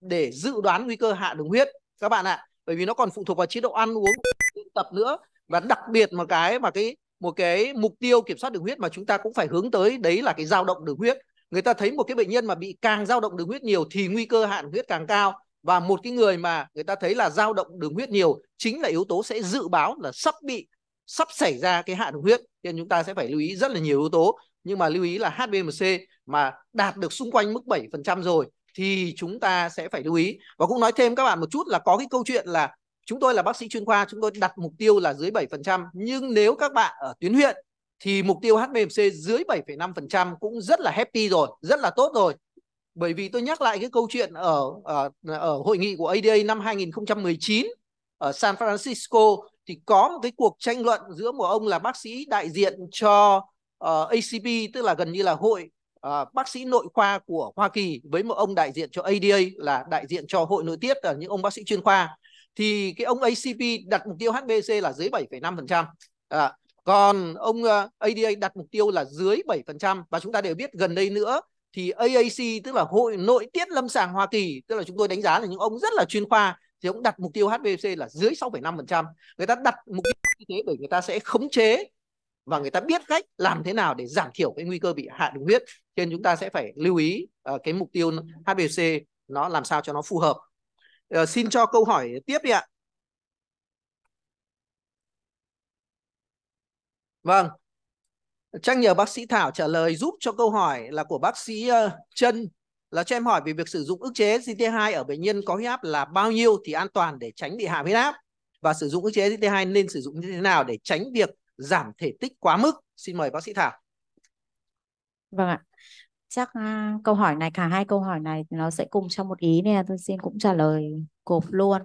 để dự đoán nguy cơ hạ đường huyết các bạn ạ bởi vì nó còn phụ thuộc vào chế độ ăn uống tập nữa và đặc biệt một cái mà cái một cái mục tiêu kiểm soát đường huyết mà chúng ta cũng phải hướng tới đấy là cái dao động đường huyết người ta thấy một cái bệnh nhân mà bị càng dao động đường huyết nhiều thì nguy cơ hạ đường huyết càng cao và một cái người mà người ta thấy là dao động đường huyết nhiều chính là yếu tố sẽ dự báo là sắp bị sắp xảy ra cái hạ đường huyết nên chúng ta sẽ phải lưu ý rất là nhiều yếu tố nhưng mà lưu ý là HbA1c mà đạt được xung quanh mức 7% rồi thì chúng ta sẽ phải lưu ý và cũng nói thêm các bạn một chút là có cái câu chuyện là chúng tôi là bác sĩ chuyên khoa chúng tôi đặt mục tiêu là dưới 7% nhưng nếu các bạn ở tuyến huyện thì mục tiêu HbA1c dưới 7,5% cũng rất là happy rồi, rất là tốt rồi. Bởi vì tôi nhắc lại cái câu chuyện ở ở, ở hội nghị của ADA năm 2019 ở San Francisco thì có một cái cuộc tranh luận giữa một ông là bác sĩ đại diện cho uh, ờ, ACP tức là gần như là hội uh, bác sĩ nội khoa của Hoa Kỳ với một ông đại diện cho ADA là đại diện cho hội nội tiết là ờ, những ông bác sĩ chuyên khoa thì cái ông ACP đặt mục tiêu HBC là dưới 7,5%. À, còn ông ADA đặt mục tiêu là dưới 7% và chúng ta đều biết gần đây nữa thì AAC tức là hội nội tiết lâm sàng Hoa Kỳ, tức là chúng tôi đánh giá là những ông rất là chuyên khoa thì cũng đặt mục tiêu HVC là dưới 6,5%. Người ta đặt mục tiêu như thế bởi người ta sẽ khống chế và người ta biết cách làm thế nào để giảm thiểu cái nguy cơ bị hạ đường huyết. Cho nên chúng ta sẽ phải lưu ý uh, cái mục tiêu HVC nó làm sao cho nó phù hợp. Uh, xin cho câu hỏi tiếp đi ạ. Vâng. Chắc nhờ bác sĩ Thảo trả lời giúp cho câu hỏi là của bác sĩ ờ, Trân là cho em hỏi về việc sử dụng ức chế GT2 ở bệnh nhân có huyết áp là bao nhiêu thì an toàn để tránh bị hạ huyết áp và sử dụng ức chế GT2 nên sử dụng như thế nào để tránh việc giảm thể tích quá mức. Xin mời bác sĩ Thảo. Vâng ạ. Chắc à, câu hỏi này cả hai câu hỏi này nó sẽ cùng trong một ý nè, tôi xin cũng trả lời cột luôn.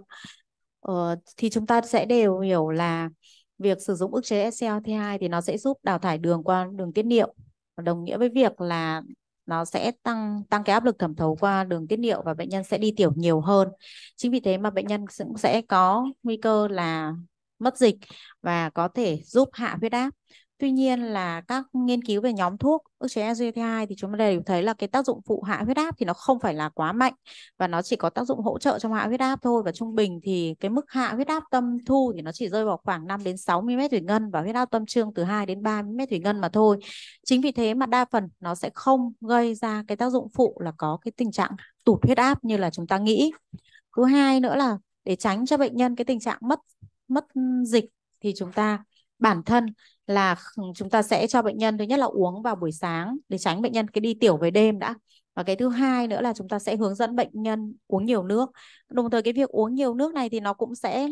Ờ, thì chúng ta sẽ đều hiểu là việc sử dụng ức chế sglt 2 thì nó sẽ giúp đào thải đường qua đường tiết niệu đồng nghĩa với việc là nó sẽ tăng tăng cái áp lực thẩm thấu qua đường tiết niệu và bệnh nhân sẽ đi tiểu nhiều hơn. Chính vì thế mà bệnh nhân cũng sẽ có nguy cơ là mất dịch và có thể giúp hạ huyết áp. Tuy nhiên là các nghiên cứu về nhóm thuốc ức chế SGLT2 thì chúng ta đều thấy là cái tác dụng phụ hạ huyết áp thì nó không phải là quá mạnh và nó chỉ có tác dụng hỗ trợ trong hạ huyết áp thôi và trung bình thì cái mức hạ huyết áp tâm thu thì nó chỉ rơi vào khoảng 5 đến 6 mm thủy ngân và huyết áp tâm trương từ 2 đến 3 mm thủy ngân mà thôi. Chính vì thế mà đa phần nó sẽ không gây ra cái tác dụng phụ là có cái tình trạng tụt huyết áp như là chúng ta nghĩ. Thứ hai nữa là để tránh cho bệnh nhân cái tình trạng mất mất dịch thì chúng ta bản thân là chúng ta sẽ cho bệnh nhân thứ nhất là uống vào buổi sáng để tránh bệnh nhân cái đi tiểu về đêm đã và cái thứ hai nữa là chúng ta sẽ hướng dẫn bệnh nhân uống nhiều nước đồng thời cái việc uống nhiều nước này thì nó cũng sẽ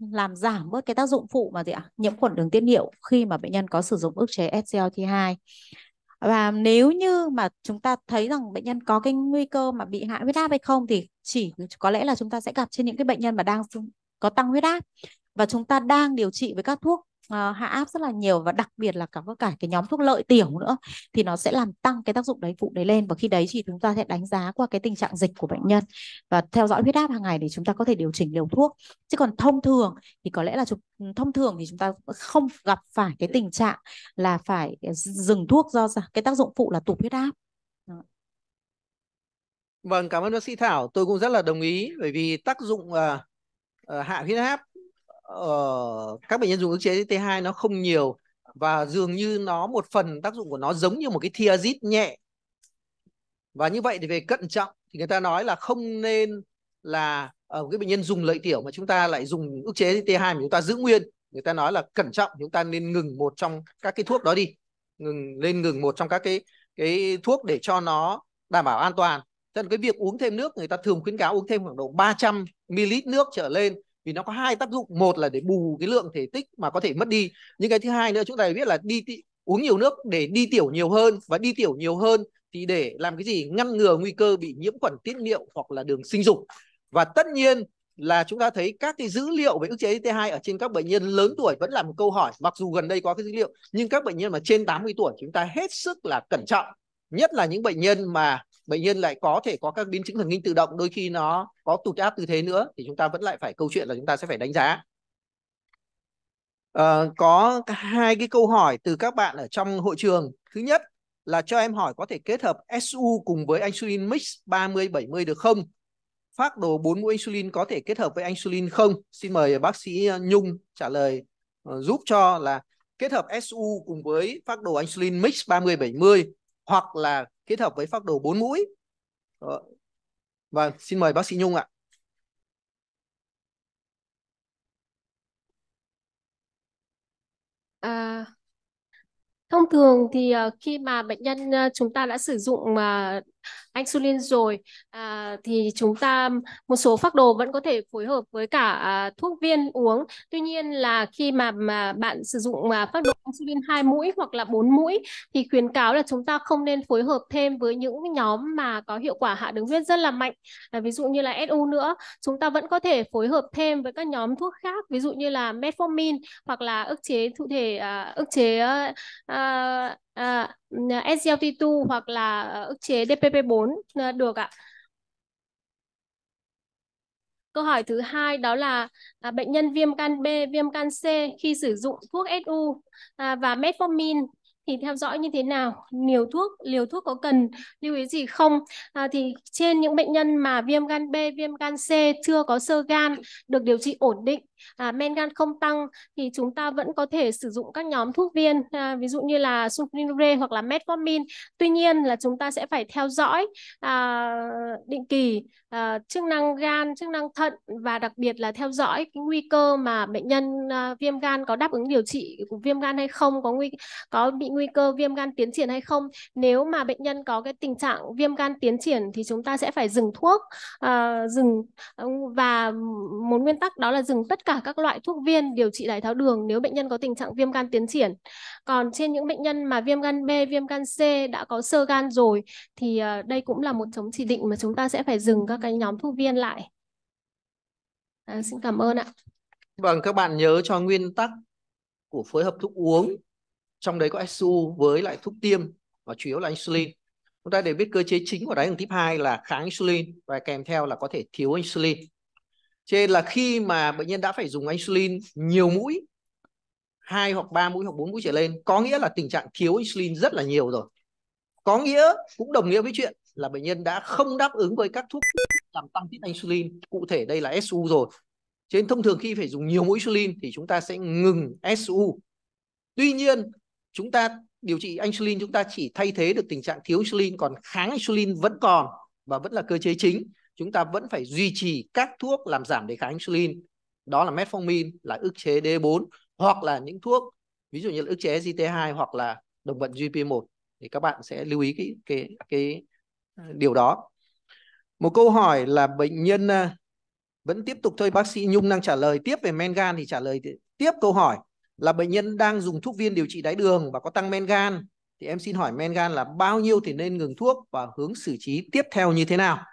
làm giảm bớt cái tác dụng phụ mà gì ạ nhiễm khuẩn đường tiết niệu khi mà bệnh nhân có sử dụng ức chế SGLT2 và nếu như mà chúng ta thấy rằng bệnh nhân có cái nguy cơ mà bị hạ huyết áp hay không thì chỉ có lẽ là chúng ta sẽ gặp trên những cái bệnh nhân mà đang có tăng huyết áp và chúng ta đang điều trị với các thuốc Ờ, hạ áp rất là nhiều và đặc biệt là cả cả cái nhóm thuốc lợi tiểu nữa thì nó sẽ làm tăng cái tác dụng đấy phụ đấy lên và khi đấy thì chúng ta sẽ đánh giá qua cái tình trạng dịch của bệnh nhân và theo dõi huyết áp hàng ngày để chúng ta có thể điều chỉnh liều thuốc chứ còn thông thường thì có lẽ là chúng, ừ, thông thường thì chúng ta không gặp phải cái tình trạng là phải dừng thuốc do cái tác dụng phụ là tụt huyết áp Vâng, cảm ơn bác sĩ Thảo. Tôi cũng rất là đồng ý bởi vì tác dụng uh, uh, hạ huyết áp uh, các bệnh nhân dùng ức chế T2 nó không nhiều và dường như nó một phần tác dụng của nó giống như một cái thiazid nhẹ và như vậy thì về cận trọng thì người ta nói là không nên là ở ờ, uh, cái bệnh nhân dùng lợi tiểu mà chúng ta lại dùng ức chế T2 mà chúng ta giữ nguyên người ta nói là cẩn trọng chúng ta nên ngừng một trong các cái thuốc đó đi ngừng lên ngừng một trong các cái cái thuốc để cho nó đảm bảo an toàn cho nên cái việc uống thêm nước người ta thường khuyến cáo uống thêm khoảng độ 300 ml nước trở lên vì nó có hai tác dụng một là để bù cái lượng thể tích mà có thể mất đi nhưng cái thứ hai nữa chúng ta biết là đi uống nhiều nước để đi tiểu nhiều hơn và đi tiểu nhiều hơn thì để làm cái gì ngăn ngừa nguy cơ bị nhiễm khuẩn tiết niệu hoặc là đường sinh dục và tất nhiên là chúng ta thấy các cái dữ liệu về ức chế t 2 ở trên các bệnh nhân lớn tuổi vẫn là một câu hỏi mặc dù gần đây có cái dữ liệu nhưng các bệnh nhân mà trên 80 tuổi chúng ta hết sức là cẩn trọng nhất là những bệnh nhân mà bệnh nhân lại có thể có các biến chứng thần kinh tự động đôi khi nó có tụt áp tư thế nữa thì chúng ta vẫn lại phải câu chuyện là chúng ta sẽ phải đánh giá à, có hai cái câu hỏi từ các bạn ở trong hội trường thứ nhất là cho em hỏi có thể kết hợp SU cùng với insulin mix 30 70 được không phác đồ 4 mũi insulin có thể kết hợp với insulin không xin mời bác sĩ ờ, Nhung trả lời ờ, giúp cho là kết hợp SU cùng với phác đồ insulin mix 30 70 hoặc là kết hợp với phác đồ bốn mũi Đó. và xin mời bác sĩ nhung ạ à, thông thường thì ờ, khi mà bệnh nhân ờ, chúng ta đã sử dụng mà ờ, insulin rồi à, thì chúng ta một số phác đồ vẫn có thể phối hợp với cả à, thuốc viên uống tuy nhiên là khi mà, mà bạn sử dụng à, phác đồ insulin hai mũi hoặc là bốn mũi thì khuyến cáo là chúng ta không nên phối hợp thêm với những nhóm mà có hiệu quả hạ đường huyết rất là mạnh à, ví dụ như là SU nữa chúng ta vẫn có thể phối hợp thêm với các nhóm thuốc khác ví dụ như là metformin hoặc là ức chế thụ thể à, ức chế à, à, SGLT2 hoặc là ờ, ức chế DPP4 ờ, được ạ. Câu hỏi thứ hai đó là à, bệnh nhân viêm gan B, viêm gan C khi sử dụng thuốc SU à, và metformin thì theo dõi như thế nào liều thuốc liều thuốc có cần lưu ý gì không à, thì trên những bệnh nhân mà viêm gan B viêm gan C chưa có sơ gan được điều trị ổn định à, men gan không tăng thì chúng ta vẫn có thể sử dụng các nhóm thuốc viên à, ví dụ như là sulfonylurea hoặc là metformin tuy nhiên là chúng ta sẽ phải theo dõi à, định kỳ à, chức năng gan chức năng thận và đặc biệt là theo dõi cái nguy cơ mà bệnh nhân à, viêm gan có đáp ứng điều trị của viêm gan hay không có nguy có bị nguy cơ viêm gan tiến triển hay không nếu mà bệnh nhân có cái tình trạng viêm gan tiến triển thì chúng ta sẽ phải dừng thuốc à, dừng và một nguyên tắc đó là dừng tất cả các loại thuốc viên điều trị đái tháo đường nếu bệnh nhân có tình trạng viêm gan tiến triển. Còn trên những bệnh nhân mà viêm gan B, viêm gan C đã có sơ gan rồi thì ờ, đây cũng là một chống chỉ định mà chúng ta sẽ phải dừng các cái nhóm thuốc viên lại. À, xin cảm ơn ạ. Vâng, các bạn nhớ cho nguyên tắc của phối hợp thuốc uống trong đấy có SU với lại thuốc tiêm và chủ yếu là insulin. Chúng ta đều biết cơ chế chính của đái đường type 2 là kháng insulin và kèm theo là có thể thiếu insulin trên là khi mà bệnh nhân đã phải dùng insulin nhiều mũi hai hoặc ba mũi hoặc bốn mũi trở lên có nghĩa là tình trạng thiếu insulin rất là nhiều rồi có nghĩa cũng đồng nghĩa với chuyện là bệnh nhân đã không đáp ứng với các thuốc làm tăng tiết insulin cụ thể đây là SU rồi trên thông thường khi phải dùng nhiều mũi insulin thì chúng ta sẽ ngừng SU tuy nhiên chúng ta điều trị insulin chúng ta chỉ thay thế được tình trạng thiếu insulin còn kháng insulin vẫn còn và vẫn là cơ chế chính chúng ta vẫn phải duy trì các thuốc làm giảm đề kháng insulin đó là metformin là ức chế D4 hoặc là những thuốc ví dụ như là ức chế SGT2 hoặc là đồng vận GP1 thì các bạn sẽ lưu ý cái cái cái ờ, điều đó một câu hỏi là bệnh nhân ờ, vẫn tiếp tục thôi bác sĩ Nhung đang trả lời tiếp về men gan thì trả lời tiếp câu hỏi là bệnh nhân đang dùng thuốc viên điều trị đái đường và có tăng men gan thì em xin hỏi men gan là bao nhiêu thì nên ngừng thuốc và hướng xử trí tiếp theo như thế nào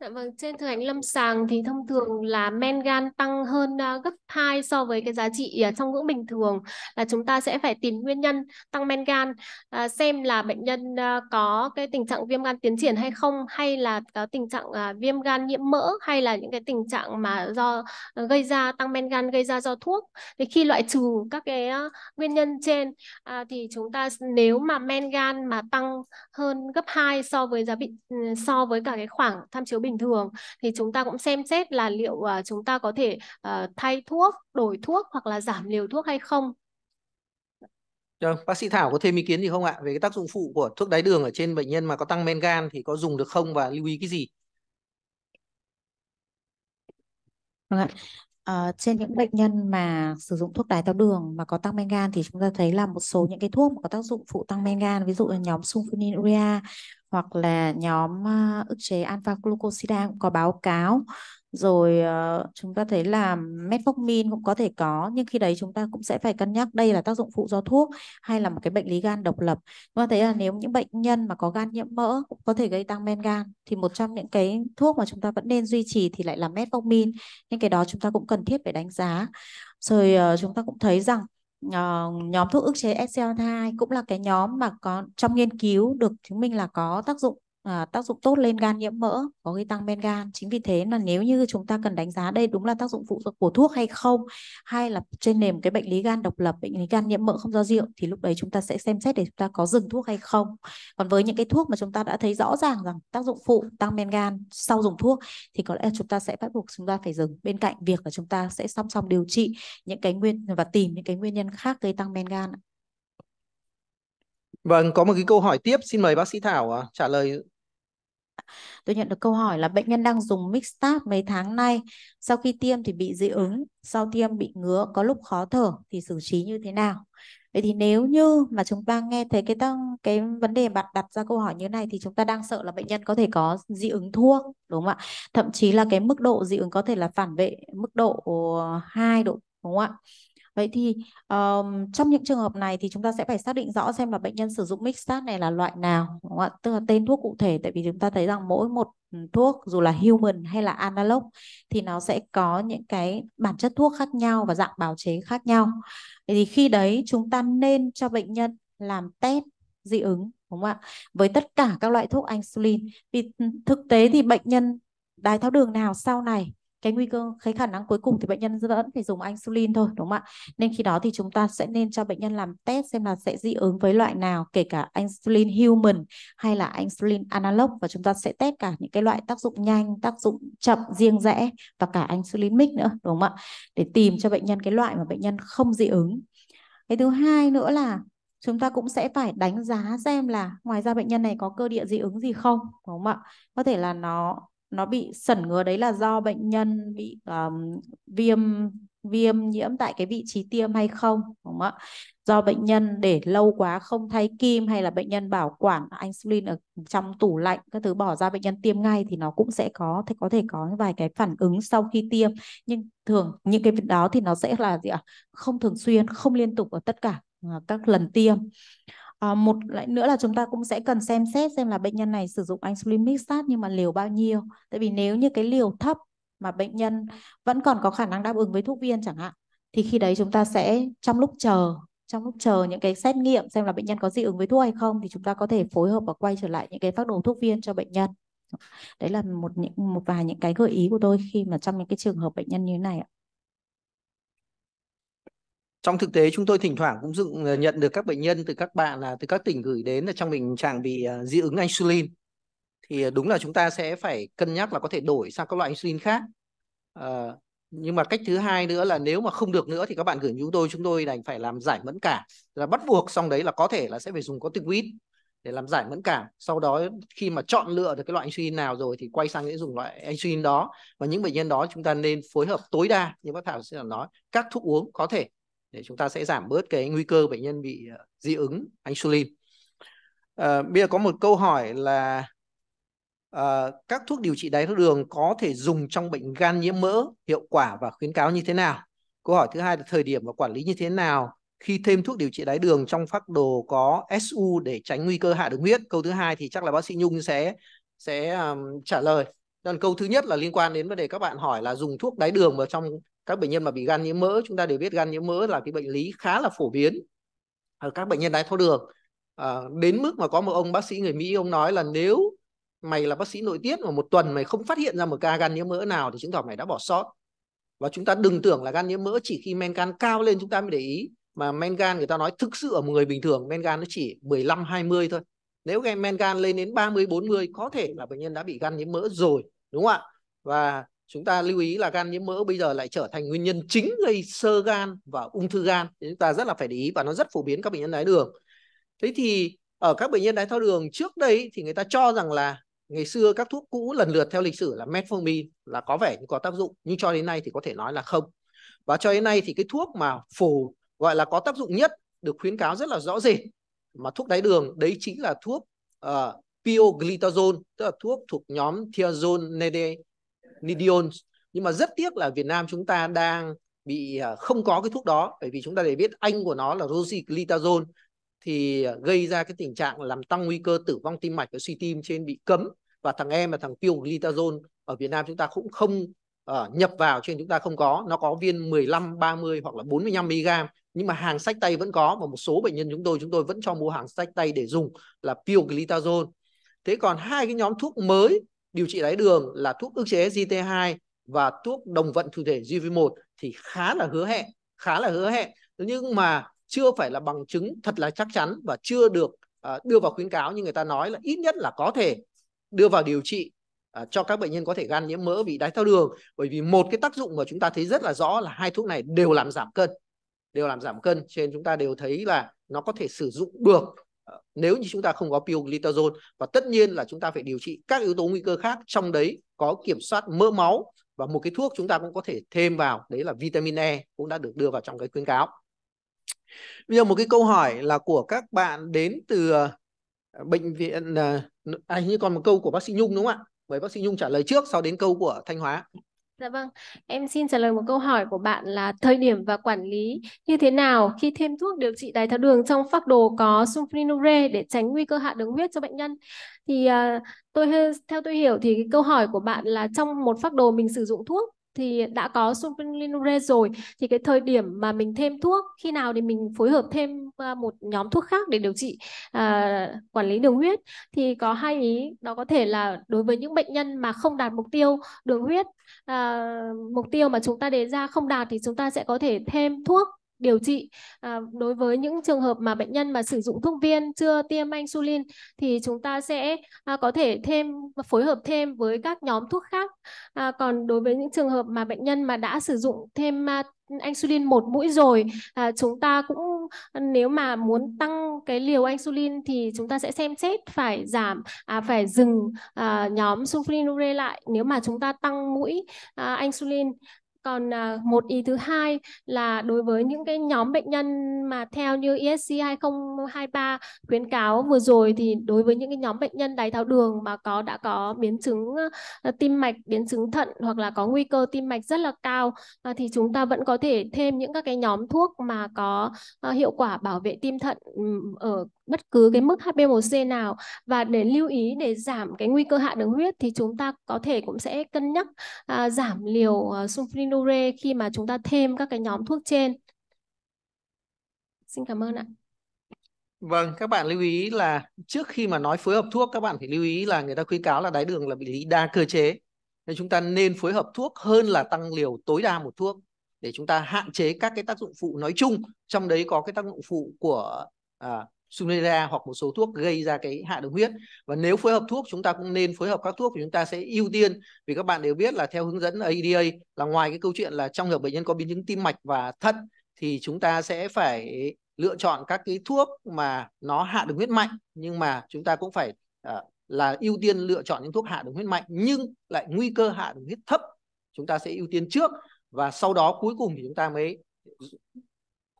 Dạ vâng, trên thực hành lâm sàng thì thông thường là men gan tăng hơn à, gấp 2 so với cái giá trị à, trong ngưỡng bình thường là chúng ta sẽ phải tìm nguyên nhân tăng men gan à, xem là bệnh nhân có cái tình trạng viêm gan tiến triển hay không hay là có tình trạng viêm gan nhiễm mỡ hay là những cái tình trạng mà do gây ra tăng men gan gây ra do thuốc. Thì khi loại trừ các cái nguyên nhân trên thì chúng ta nếu mà men gan mà tăng hơn gấp 2 so với giá bị ừ, so với cả cái khoảng tham chiếu bình bình thường thì chúng ta cũng xem xét là liệu uh, chúng ta có thể uh, thay thuốc, đổi thuốc hoặc là giảm liều thuốc hay không. Vâng, bác sĩ Thảo có thêm ý kiến gì không ạ về cái tác dụng phụ của thuốc đái đường ở trên bệnh nhân mà có tăng men gan thì có dùng được không và lưu ý cái gì? Vâng ạ. À, trên những bệnh nhân mà sử dụng thuốc đái tháo đường mà có tăng men gan thì chúng ta thấy là một số những cái thuốc mà có tác dụng phụ tăng men gan ví dụ là nhóm sulfonylurea hoặc là nhóm ức chế alpha glucosida cũng có báo cáo rồi ờ, chúng ta thấy là metformin cũng có thể có nhưng khi đấy chúng ta cũng sẽ phải cân nhắc đây là tác dụng phụ do thuốc hay là một cái bệnh lý gan độc lập chúng ta thấy là nếu những bệnh nhân mà có gan nhiễm mỡ cũng có thể gây tăng men gan thì một trong những cái thuốc mà chúng ta vẫn nên duy trì thì lại là metformin nhưng cái đó chúng ta cũng cần thiết phải đánh giá rồi ờ, chúng ta cũng thấy rằng uh, nhóm thuốc ức chế SCL2 cũng là cái nhóm mà có trong nghiên cứu được chứng minh là có tác dụng à, tác dụng tốt lên gan nhiễm mỡ có gây tăng men gan chính vì thế là nếu như chúng ta cần đánh giá đây đúng là tác dụng phụ của thuốc hay không hay là trên nền cái bệnh lý gan độc lập bệnh lý gan nhiễm mỡ không do rượu thì lúc đấy chúng ta sẽ xem xét để chúng ta có dừng thuốc hay không còn với những cái thuốc mà chúng ta đã thấy rõ ràng rằng tác dụng phụ tăng men gan sau dùng thuốc thì có lẽ chúng ta sẽ bắt buộc chúng ta phải dừng bên cạnh việc là chúng ta sẽ song song điều trị những cái nguyên và tìm những cái nguyên nhân khác gây tăng men gan Vâng, có một cái câu hỏi tiếp, xin mời bác sĩ Thảo à, trả lời. Tôi nhận được câu hỏi là bệnh nhân đang dùng Mixtap mấy tháng nay, sau khi tiêm thì bị dị ứng, sau tiêm bị ngứa, có lúc khó thở thì xử trí như thế nào? Vậy thì nếu như mà chúng ta nghe thấy cái tăng cái vấn đề bạn đặt ra câu hỏi như này thì chúng ta đang sợ là bệnh nhân có thể có dị ứng thuốc đúng không ạ? Thậm chí là cái mức độ dị ứng có thể là phản vệ mức độ 2 độ đúng không ạ? Vậy thì um, trong những trường hợp này thì chúng ta sẽ phải xác định rõ xem là bệnh nhân sử dụng Mixtard này là loại nào, đúng không ạ? Tức là tên thuốc cụ thể tại vì chúng ta thấy rằng mỗi một ừ, thuốc dù là human hay là analog thì nó sẽ có những cái bản chất thuốc khác nhau và dạng bào chế khác nhau. Vậy thì khi đấy chúng ta nên cho bệnh nhân làm test dị ứng đúng không ạ? Với tất cả các loại thuốc insulin vì ừ, thực tế thì bệnh nhân đái tháo đường nào sau này cái nguy cơ cái khả năng cuối cùng thì bệnh nhân vẫn phải dùng insulin thôi đúng không ạ nên khi đó thì chúng ta sẽ nên cho bệnh nhân làm test xem là sẽ dị ứng với loại nào kể cả insulin human hay là insulin analog và chúng ta sẽ test cả những cái loại tác dụng nhanh tác dụng chậm riêng rẽ và cả insulin mix nữa đúng không ạ để tìm cho bệnh nhân cái loại mà bệnh nhân không dị ứng cái thứ hai nữa là chúng ta cũng sẽ phải đánh giá xem là ngoài ra bệnh nhân này có cơ địa dị ứng gì không đúng không ạ có thể là nó nó bị sẩn ngứa đấy là do bệnh nhân bị um, viêm viêm nhiễm tại cái vị trí tiêm hay không đúng không ạ do bệnh nhân để lâu quá không thay kim hay là bệnh nhân bảo quản insulin ở trong tủ lạnh các thứ bỏ ra bệnh nhân tiêm ngay thì nó cũng sẽ có thì có thể có vài cái phản ứng sau khi tiêm nhưng thường những cái việc đó thì nó sẽ là gì ạ không thường xuyên không liên tục ở tất cả ờ, các lần tiêm À, một lại nữa là chúng ta cũng sẽ cần xem xét xem là bệnh nhân này sử dụng insulin mixtat nhưng mà liều bao nhiêu. Tại vì nếu như cái liều thấp mà bệnh nhân vẫn còn có khả năng đáp ứng với thuốc viên chẳng hạn thì khi đấy chúng ta sẽ trong lúc chờ trong lúc chờ những cái xét nghiệm xem là bệnh nhân có dị ứng với thuốc hay không thì chúng ta có thể phối hợp và quay trở lại những cái phác đồ thuốc viên cho bệnh nhân. Đấy là một những một vài những cái gợi ý của tôi khi mà trong những cái trường hợp bệnh nhân như thế này ạ trong thực tế chúng tôi thỉnh thoảng cũng dựng ờ, nhận được các bệnh nhân từ các bạn là từ các tỉnh gửi đến là trong tình trạng bị uh, dị ứng insulin thì à, đúng là chúng ta sẽ phải cân nhắc là có thể đổi sang các loại insulin khác à, nhưng mà cách thứ hai nữa là nếu mà không được nữa thì các bạn gửi chúng tôi chúng tôi đành phải làm giải mẫn cảm là bắt buộc xong đấy là có thể là sẽ phải dùng có corticoid để làm giải mẫn cảm sau đó khi mà chọn lựa được cái loại insulin nào rồi thì quay sang những dùng loại insulin đó và những bệnh nhân đó chúng ta nên phối hợp tối đa như bác Thảo sẽ nói các thuốc uống có thể để chúng ta sẽ giảm bớt cái nguy cơ bệnh nhân bị ờ, dị ứng insulin. À, bây giờ có một câu hỏi là à, các thuốc điều trị đái tháo đường có thể dùng trong bệnh gan nhiễm mỡ hiệu quả và khuyến cáo như thế nào? Câu hỏi thứ hai là thời điểm và quản lý như thế nào khi thêm thuốc điều trị đái đường trong phác đồ có SU để tránh nguy cơ hạ đường huyết. Câu thứ hai thì chắc là bác sĩ Nhung sẽ sẽ um, trả lời. Còn câu thứ nhất là liên quan đến vấn đề các bạn hỏi là dùng thuốc đái đường vào trong các bệnh nhân mà bị gan nhiễm mỡ chúng ta đều biết gan nhiễm mỡ là cái bệnh lý khá là phổ biến ở ờ, các bệnh nhân đái tháo đường à, đến mức mà có một ông bác sĩ người Mỹ ông nói là nếu mày là bác sĩ nội tiết mà một tuần mày không phát hiện ra một ca gan nhiễm mỡ nào thì chứng tỏ mày đã bỏ sót và chúng ta đừng tưởng là gan nhiễm mỡ chỉ khi men gan cao lên chúng ta mới để ý mà men gan người ta nói thực sự ở một người bình thường men gan nó chỉ 15 20 thôi nếu men gan lên đến 30 40 có thể là bệnh nhân đã bị gan nhiễm mỡ rồi đúng không ạ và chúng ta lưu ý là gan nhiễm mỡ bây giờ lại trở thành nguyên nhân chính gây sơ gan và ung thư gan thì chúng ta rất là phải để ý và nó rất phổ biến các bệnh nhân đái đường thế thì ở các bệnh nhân đái tháo đường trước đây thì người ta cho rằng là ngày xưa các thuốc cũ lần lượt theo lịch sử là metformin là có vẻ có tác dụng nhưng cho đến nay thì có thể nói là không và cho đến nay thì cái thuốc mà phổ gọi là có tác dụng nhất được khuyến cáo rất là rõ rệt mà thuốc đái đường đấy chính là thuốc uh, pioglitazone tức là thuốc thuộc nhóm thiazonide Nidion nhưng mà rất tiếc là Việt Nam chúng ta đang bị à, không có cái thuốc đó bởi vì chúng ta để biết anh của nó là rosiglitazone thì à, gây ra cái tình trạng làm tăng nguy cơ tử vong tim mạch và suy tim trên bị cấm và thằng em là thằng pioglitazone ở Việt Nam chúng ta cũng không uh, nhập vào trên chúng ta không có nó có viên 15 30 hoặc là 45 mg nhưng mà hàng sách tay vẫn có và một số bệnh nhân chúng tôi chúng tôi vẫn cho mua hàng sách tay để dùng là pioglitazone thế còn hai cái nhóm thuốc mới điều trị đáy đường là thuốc ức chế GT2 và thuốc đồng vận thụ thể GV1 thì khá là hứa hẹn, khá là hứa hẹn nhưng mà chưa phải là bằng chứng thật là chắc chắn và chưa được uh, đưa vào khuyến cáo như người ta nói là ít nhất là có thể đưa vào điều trị uh, cho các bệnh nhân có thể gan nhiễm mỡ bị đái tháo đường bởi vì một cái tác dụng mà chúng ta thấy rất là rõ là hai thuốc này đều làm giảm cân đều làm giảm cân trên chúng ta đều thấy là nó có thể sử dụng được nếu như chúng ta không có pioglitazone và tất nhiên là chúng ta phải điều trị các yếu tố nguy cơ khác trong đấy có kiểm soát mỡ máu và một cái thuốc chúng ta cũng có thể thêm vào đấy là vitamin E cũng đã được đưa vào trong cái khuyến cáo. Bây giờ một cái câu hỏi là của các bạn đến từ ờ, bệnh viện ờ, à, như còn một câu của bác sĩ Nhung đúng không ạ? mời bác sĩ Nhung trả lời trước sau đến câu của Thanh Hóa. Dạ vâng, em xin trả lời một câu hỏi của bạn là thời điểm và quản lý như thế nào khi thêm thuốc điều trị đái tháo đường trong phác đồ có sulfonylurea để tránh nguy cơ hạ đường huyết cho bệnh nhân. Thì uh, tôi theo tôi hiểu thì cái câu hỏi của bạn là trong một phác đồ mình sử dụng thuốc thì đã có sulfonylurea rồi thì cái thời điểm mà mình thêm thuốc khi nào thì mình phối hợp thêm ờ, một nhóm thuốc khác để điều trị à, quản lý đường huyết thì có hai ý đó có thể là đối với những bệnh nhân mà không đạt mục tiêu đường huyết à, mục tiêu mà chúng ta đề ra không đạt thì chúng ta sẽ có thể thêm thuốc điều trị à, đối với những trường hợp mà bệnh nhân mà sử dụng thuốc viên chưa tiêm insulin thì chúng ta sẽ à, có thể thêm phối hợp thêm với các nhóm thuốc khác à, còn đối với những trường hợp mà bệnh nhân mà đã sử dụng thêm à, insulin một mũi rồi à, chúng ta cũng nếu mà muốn tăng cái liều insulin thì chúng ta sẽ xem xét phải giảm à, phải dừng à, nhóm sulfonylurea lại nếu mà chúng ta tăng mũi à, insulin còn à, một ý thứ hai là đối với những cái nhóm bệnh nhân mà theo như ESC 2023 khuyến cáo vừa rồi thì đối với những cái nhóm bệnh nhân đái tháo đường mà có đã có biến chứng ờ, tim mạch, biến chứng thận hoặc là có nguy cơ tim mạch rất là cao ờ, thì chúng ta vẫn có thể thêm những các cái nhóm thuốc mà có ờ, hiệu quả bảo vệ tim thận ở bất cứ cái mức HbA1c nào và để lưu ý để giảm cái nguy cơ hạ đường huyết thì chúng ta có thể cũng sẽ cân nhắc à, giảm liều uh, sulfonylurea khi mà chúng ta thêm các cái nhóm thuốc trên. Xin cảm ơn ạ. Vâng, các bạn lưu ý là trước khi mà nói phối hợp thuốc các bạn phải lưu ý là người ta khuyến cáo là đái đường là bị lý đa cơ chế. Nên chúng ta nên phối hợp thuốc hơn là tăng liều tối đa một thuốc để chúng ta hạn chế các cái tác dụng phụ nói chung, trong đấy có cái tác dụng phụ của à, Sunera hoặc một số thuốc gây ra cái hạ đường huyết và nếu phối hợp thuốc chúng ta cũng nên phối hợp các thuốc thì chúng ta sẽ ưu tiên vì các bạn đều biết là theo hướng dẫn ADA là ngoài cái câu chuyện là trong trường bệnh nhân có biến chứng tim mạch và thận thì chúng ta sẽ phải lựa chọn các cái thuốc mà nó hạ đường huyết mạnh nhưng mà chúng ta cũng phải uh, là ưu tiên lựa chọn những thuốc hạ đường huyết mạnh nhưng lại nguy cơ hạ đường huyết thấp chúng ta sẽ ưu tiên trước và sau đó cuối cùng thì chúng ta mới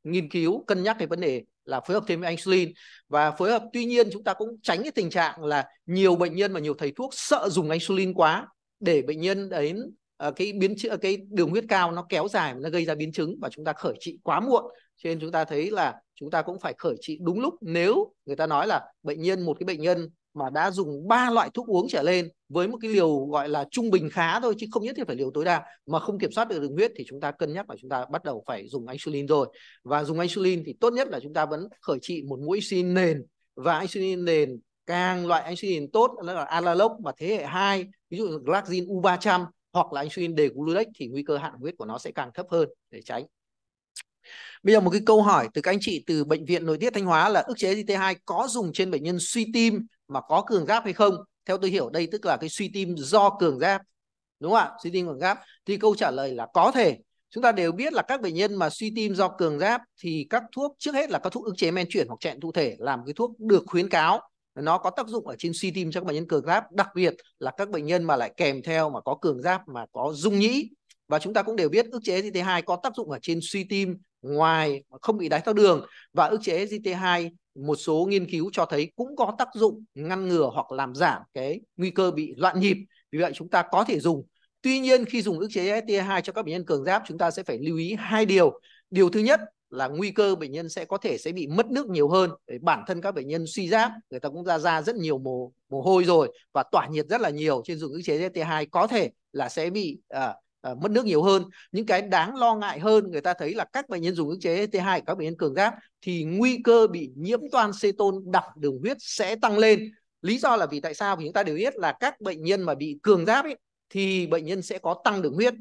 nghiên cứu cân nhắc cái vấn đề là phối hợp thêm với insulin và phối hợp tuy nhiên chúng ta cũng tránh cái tình trạng là nhiều bệnh nhân và nhiều thầy thuốc sợ dùng insulin quá để bệnh nhân đến ờ, cái biến cái đường huyết cao nó kéo dài nó gây ra biến chứng và chúng ta khởi trị quá muộn cho nên chúng ta thấy là chúng ta cũng phải khởi trị đúng lúc nếu người ta nói là bệnh nhân một cái bệnh nhân mà đã dùng ba loại thuốc uống trở lên với một cái liều gọi là trung bình khá thôi chứ không nhất thiết phải liều tối đa mà không kiểm soát được đường huyết thì chúng ta cân nhắc là chúng ta bắt đầu phải dùng insulin rồi và dùng insulin thì tốt nhất là chúng ta vẫn khởi trị một mũi insulin nền và insulin nền càng loại insulin tốt đó là Alalox và thế hệ 2 ví dụ glargine U300 hoặc là insulin degludec thì nguy cơ hạn huyết của nó sẽ càng thấp hơn để tránh Bây giờ một cái câu hỏi từ các anh chị từ bệnh viện nội tiết Thanh Hóa là ức chế GT2 có dùng trên bệnh nhân suy tim mà có cường giáp hay không theo tôi hiểu đây tức là cái suy tim do cường giáp đúng không ạ suy tim cường giáp thì câu trả lời là có thể chúng ta đều biết là các bệnh nhân mà suy tim do cường giáp thì các thuốc trước hết là các thuốc ức chế men chuyển hoặc chặn thụ thể làm cái thuốc được khuyến cáo nó có tác dụng ở trên suy tim cho các bệnh nhân cường giáp đặc biệt là các bệnh nhân mà lại kèm theo mà có cường giáp mà có dung nhĩ và chúng ta cũng đều biết ức chế GT2 có tác dụng ở trên suy tim ngoài không bị đái tháo đường và ức chế GT2 một số nghiên cứu cho thấy cũng có tác dụng ngăn ngừa hoặc làm giảm cái nguy cơ bị loạn nhịp vì vậy chúng ta có thể dùng tuy nhiên khi dùng ức chế gt 2 cho các bệnh nhân cường giáp chúng ta sẽ phải lưu ý hai điều điều thứ nhất là nguy cơ bệnh nhân sẽ có thể sẽ bị mất nước nhiều hơn bản thân các bệnh nhân suy giáp người ta cũng ra ra rất nhiều mồ mồ hôi rồi và tỏa nhiệt rất là nhiều trên dùng ức chế gt 2 có thể là sẽ bị à, À, mất nước nhiều hơn những cái đáng lo ngại hơn người ta thấy là các bệnh nhân dùng ức chế T2 các bệnh nhân cường giáp thì nguy cơ bị nhiễm toan ceton đặc đường huyết sẽ tăng lên lý do là vì tại sao vì chúng ta đều biết là các bệnh nhân mà bị cường giáp ấy, thì bệnh nhân sẽ có tăng đường huyết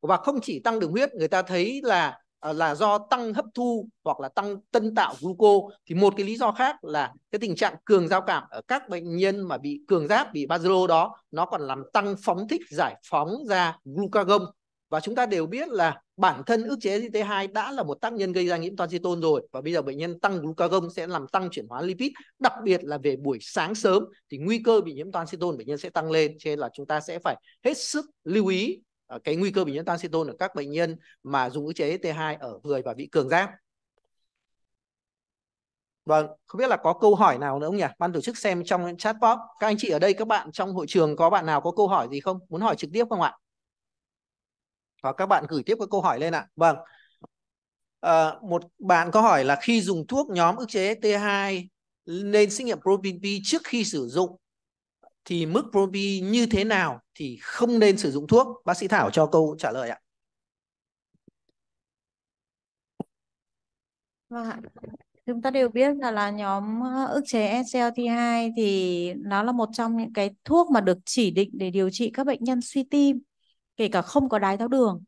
và không chỉ tăng đường huyết người ta thấy là Ờ, là do tăng hấp thu hoặc là tăng tân tạo gluco thì một cái lý do khác là cái tình trạng cường giao cảm ở các bệnh nhân mà bị cường giáp bị bazilo đó nó còn làm tăng phóng thích giải phóng ra glucagon và chúng ta đều biết là bản thân ức chế GT2 đã là một tác nhân gây ra nhiễm toan rồi và bây giờ bệnh nhân tăng glucagon sẽ làm tăng chuyển hóa lipid đặc biệt là về buổi sáng sớm thì nguy cơ bị nhiễm toan bệnh nhân sẽ tăng lên cho nên là chúng ta sẽ phải hết sức lưu ý Ờ, cái nguy cơ bị nhiễm tansitol ở các bệnh nhân mà dùng ức chế T2 ở người và bị cường giáp. Vâng, không biết là có câu hỏi nào nữa không nhỉ? Ban tổ chức xem trong chat box. Các anh chị ở đây, các bạn trong hội trường có bạn nào có câu hỏi gì không? Muốn hỏi trực tiếp không ạ? Và các bạn gửi tiếp các câu hỏi lên ạ. Vâng. À, một bạn có hỏi là khi dùng thuốc nhóm ức chế T2 nên xét nghiệm protein P trước khi sử dụng thì mức Probi như thế nào thì không nên sử dụng thuốc? Bác sĩ Thảo cho câu trả lời ạ. Vâng ạ. Chúng ta đều biết là, là nhóm ờ, ức chế SGLT2 thì nó là một trong những cái thuốc mà được chỉ định để điều trị các bệnh nhân suy tim, kể cả không có đái tháo đường.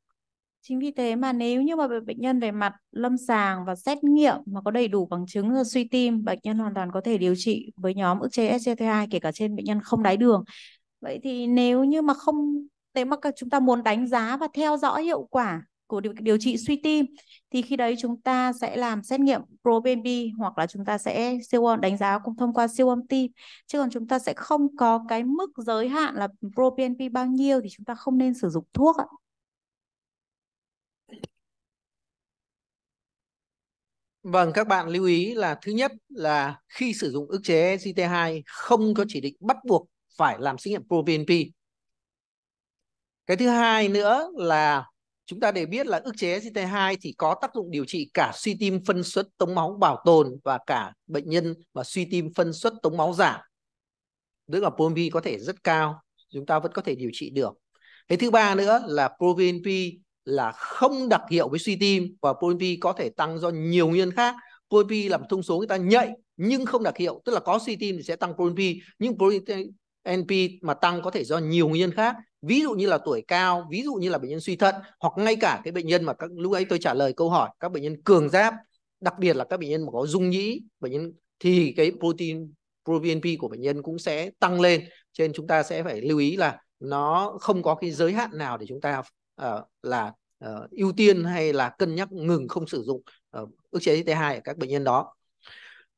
Chính vì thế mà nếu như mà bệnh nhân về mặt lâm sàng và xét nghiệm mà có đầy đủ bằng chứng suy tim, bệnh nhân hoàn toàn có thể điều trị với nhóm ức chế SGLT2 kể cả trên bệnh nhân không đái đường. Vậy thì nếu như mà không nếu mà chúng ta muốn đánh giá và theo dõi hiệu quả của điều, điều trị suy tim thì khi đấy chúng ta sẽ làm xét nghiệm ProBNP hoặc là chúng ta sẽ siêu âm đánh giá cũng thông qua siêu âm tim chứ còn chúng ta sẽ không có cái mức giới hạn là ProBNP bao nhiêu thì chúng ta không nên sử dụng thuốc ạ. Vâng, các bạn lưu ý là thứ nhất là khi sử dụng ức chế GT2 không có chỉ định bắt buộc phải làm xét nghiệm ProBNP. Cái thứ hai nữa là chúng ta để biết là ức chế GT2 thì có tác dụng điều trị cả suy tim phân suất tống máu bảo tồn và cả bệnh nhân mà suy tim phân suất tống máu giảm. Tức là ProBNP có thể rất cao, chúng ta vẫn có thể điều trị được. Cái thứ ba nữa là ProBNP là không đặc hiệu với suy tim và polyp có thể tăng do nhiều nguyên nhân khác polyp là một thông số người ta nhạy nhưng không đặc hiệu tức là có suy tim thì sẽ tăng polyp nhưng polyp mà tăng có thể do nhiều nguyên nhân khác ví dụ như là tuổi cao ví dụ như là bệnh nhân suy thận hoặc ngay cả cái bệnh nhân mà các lúc ấy tôi trả lời câu hỏi các bệnh nhân cường giáp đặc biệt là các bệnh nhân mà có dung nhĩ bệnh nhân thì cái protein ProBNP của bệnh nhân cũng sẽ tăng lên Trên chúng ta sẽ phải lưu ý là nó không có cái giới hạn nào để chúng ta Ờ, là uh, ưu tiên hay là cân nhắc ngừng không sử dụng uh, ờ, ức chế T2 ở các bệnh nhân đó.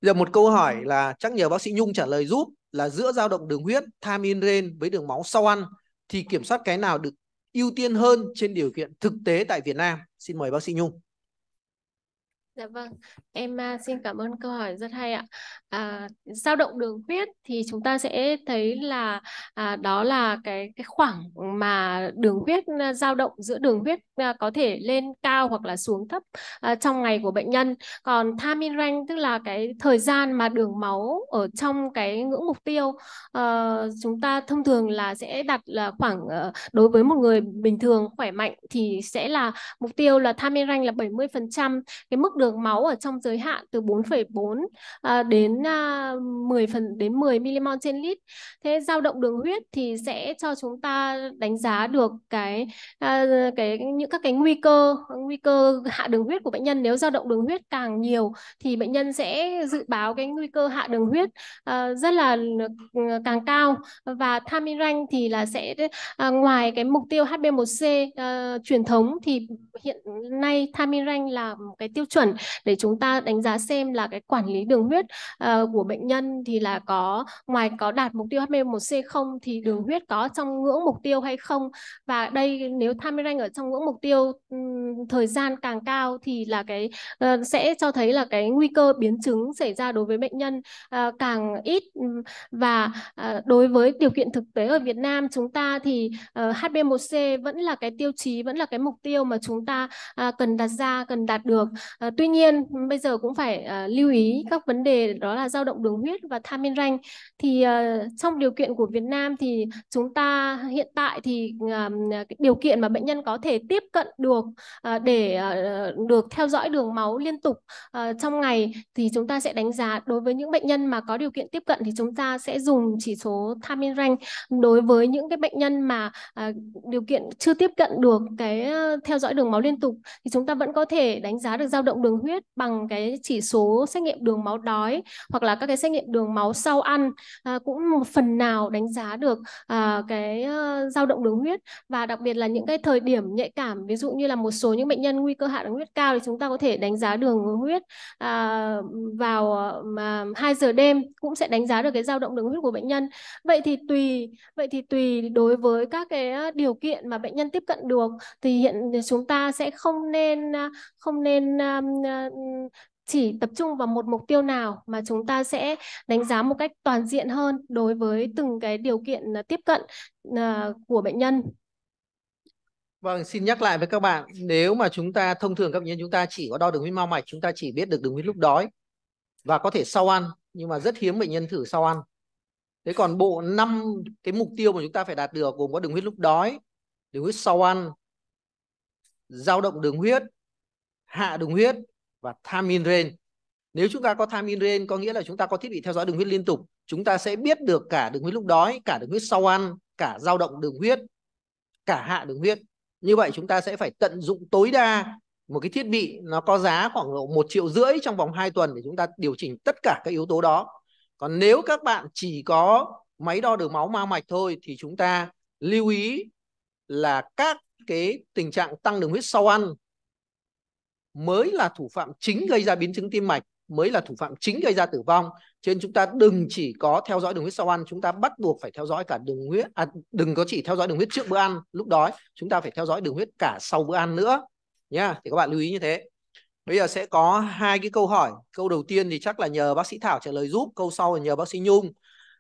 Giờ một câu hỏi vâng. là chắc nhờ bác sĩ Nhung trả lời giúp là giữa dao động đường huyết, tham inren với đường máu sau ăn thì kiểm soát cái nào được ưu tiên hơn trên điều kiện thực tế tại Việt Nam? Xin mời bác sĩ Nhung. Dạ vâng, em à, xin cảm ơn câu hỏi rất hay ạ. À, dao động đường huyết thì chúng ta sẽ thấy là à, đó là cái cái khoảng mà đường huyết dao à, động giữa đường huyết à, có thể lên cao hoặc là xuống thấp à, trong ngày của bệnh nhân. Còn timing range tức là cái thời gian mà đường máu ở trong cái ngưỡng mục tiêu à, chúng ta thông thường là sẽ đặt là khoảng à, đối với một người bình thường khỏe mạnh thì sẽ là mục tiêu là timing range là 70% cái mức đường lượng máu ở trong giới hạn từ 4,4 à, đến à, 10 phần đến 10 mmol trên lít. Thế dao động đường huyết thì sẽ cho chúng ta đánh giá được cái à, cái những các cái nguy cơ nguy cơ hạ đường huyết của bệnh nhân nếu dao động đường huyết càng nhiều thì bệnh nhân sẽ dự báo cái nguy cơ hạ đường huyết à, rất là càng cao và tham rank thì là sẽ à, ngoài cái mục tiêu HB1C à, truyền thống thì hiện nay tham rank là cái tiêu chuẩn để chúng ta đánh giá xem là cái quản lý đường huyết uh, của bệnh nhân thì là có ngoài có đạt mục tiêu HbA1c không thì đường huyết có trong ngưỡng mục tiêu hay không và đây nếu time rank ở trong ngưỡng mục tiêu um, thời gian càng cao thì là cái uh, sẽ cho thấy là cái nguy cơ biến chứng xảy ra đối với bệnh nhân uh, càng ít và uh, đối với điều kiện thực tế ở Việt Nam chúng ta thì uh, HbA1c vẫn là cái tiêu chí vẫn là cái mục tiêu mà chúng ta uh, cần đặt ra cần đạt được uh, tuy tuy nhiên bây giờ cũng phải uh, lưu ý các vấn đề đó là dao động đường huyết và tham men ranh thì uh, trong điều kiện của Việt Nam thì chúng ta hiện tại thì uh, điều kiện mà bệnh nhân có thể tiếp cận được uh, để uh, được theo dõi đường máu liên tục uh, trong ngày thì chúng ta sẽ đánh giá đối với những bệnh nhân mà có điều kiện tiếp cận thì chúng ta sẽ dùng chỉ số tham men ranh đối với những cái bệnh nhân mà uh, điều kiện chưa tiếp cận được cái theo dõi đường máu liên tục thì chúng ta vẫn có thể đánh giá được dao động đường đường huyết bằng cái chỉ số xét nghiệm đường máu đói hoặc là các cái xét nghiệm đường máu sau ăn à, cũng một phần nào đánh giá được à, cái ờ, dao uh, động đường huyết và đặc biệt là những cái thời điểm nhạy cảm ví dụ như là một số những bệnh nhân nguy cơ hạ đường huyết cao thì chúng ta có thể đánh giá đường huyết à, vào mà 2 giờ đêm cũng sẽ đánh giá được cái dao động đường huyết của bệnh nhân vậy thì tùy vậy thì tùy đối với các cái ờ, điều kiện mà bệnh nhân tiếp cận được thì hiện chúng ta sẽ không nên à, không nên um, Ờ, chỉ tập trung vào một mục tiêu nào mà chúng ta sẽ đánh giá một cách toàn diện hơn đối với từng cái điều kiện ờ, tiếp cận ờ, của bệnh nhân. Vâng, xin nhắc lại với các bạn, nếu mà chúng ta thông thường các bệnh nhân chúng ta chỉ có đo đường huyết mau mạch, chúng ta chỉ biết được đường huyết lúc đói và có thể sau ăn, nhưng mà rất hiếm bệnh nhân thử sau ăn. Thế còn bộ năm cái mục tiêu mà chúng ta phải đạt được gồm có đường huyết lúc đói, đường huyết sau ăn, dao động đường huyết hạ đường huyết và time in range. Nếu chúng ta có time in range có nghĩa là chúng ta có thiết bị theo dõi đường huyết liên tục, chúng ta sẽ biết được cả đường huyết lúc đói, cả đường huyết sau ăn, cả dao động đường huyết, cả hạ đường huyết. Như vậy chúng ta sẽ phải tận dụng tối đa một cái thiết bị nó có giá khoảng độ một triệu rưỡi trong vòng 2 tuần để chúng ta điều chỉnh tất cả các yếu tố đó. Còn nếu các bạn chỉ có máy đo đường máu mao mạch thôi thì chúng ta lưu ý là các cái tình trạng tăng đường huyết sau ăn mới là thủ phạm chính gây ra biến chứng tim mạch mới là thủ phạm chính gây ra tử vong cho nên chúng ta đừng chỉ có theo dõi đường huyết sau ăn chúng ta bắt buộc phải theo dõi cả đường huyết à, đừng có chỉ theo dõi đường huyết trước bữa ăn lúc đói chúng ta phải theo dõi đường huyết cả sau bữa ăn nữa nhá yeah, thì các bạn lưu ý như thế bây giờ sẽ có hai cái câu hỏi câu đầu tiên thì chắc là nhờ bác sĩ thảo trả lời giúp câu sau là nhờ bác sĩ nhung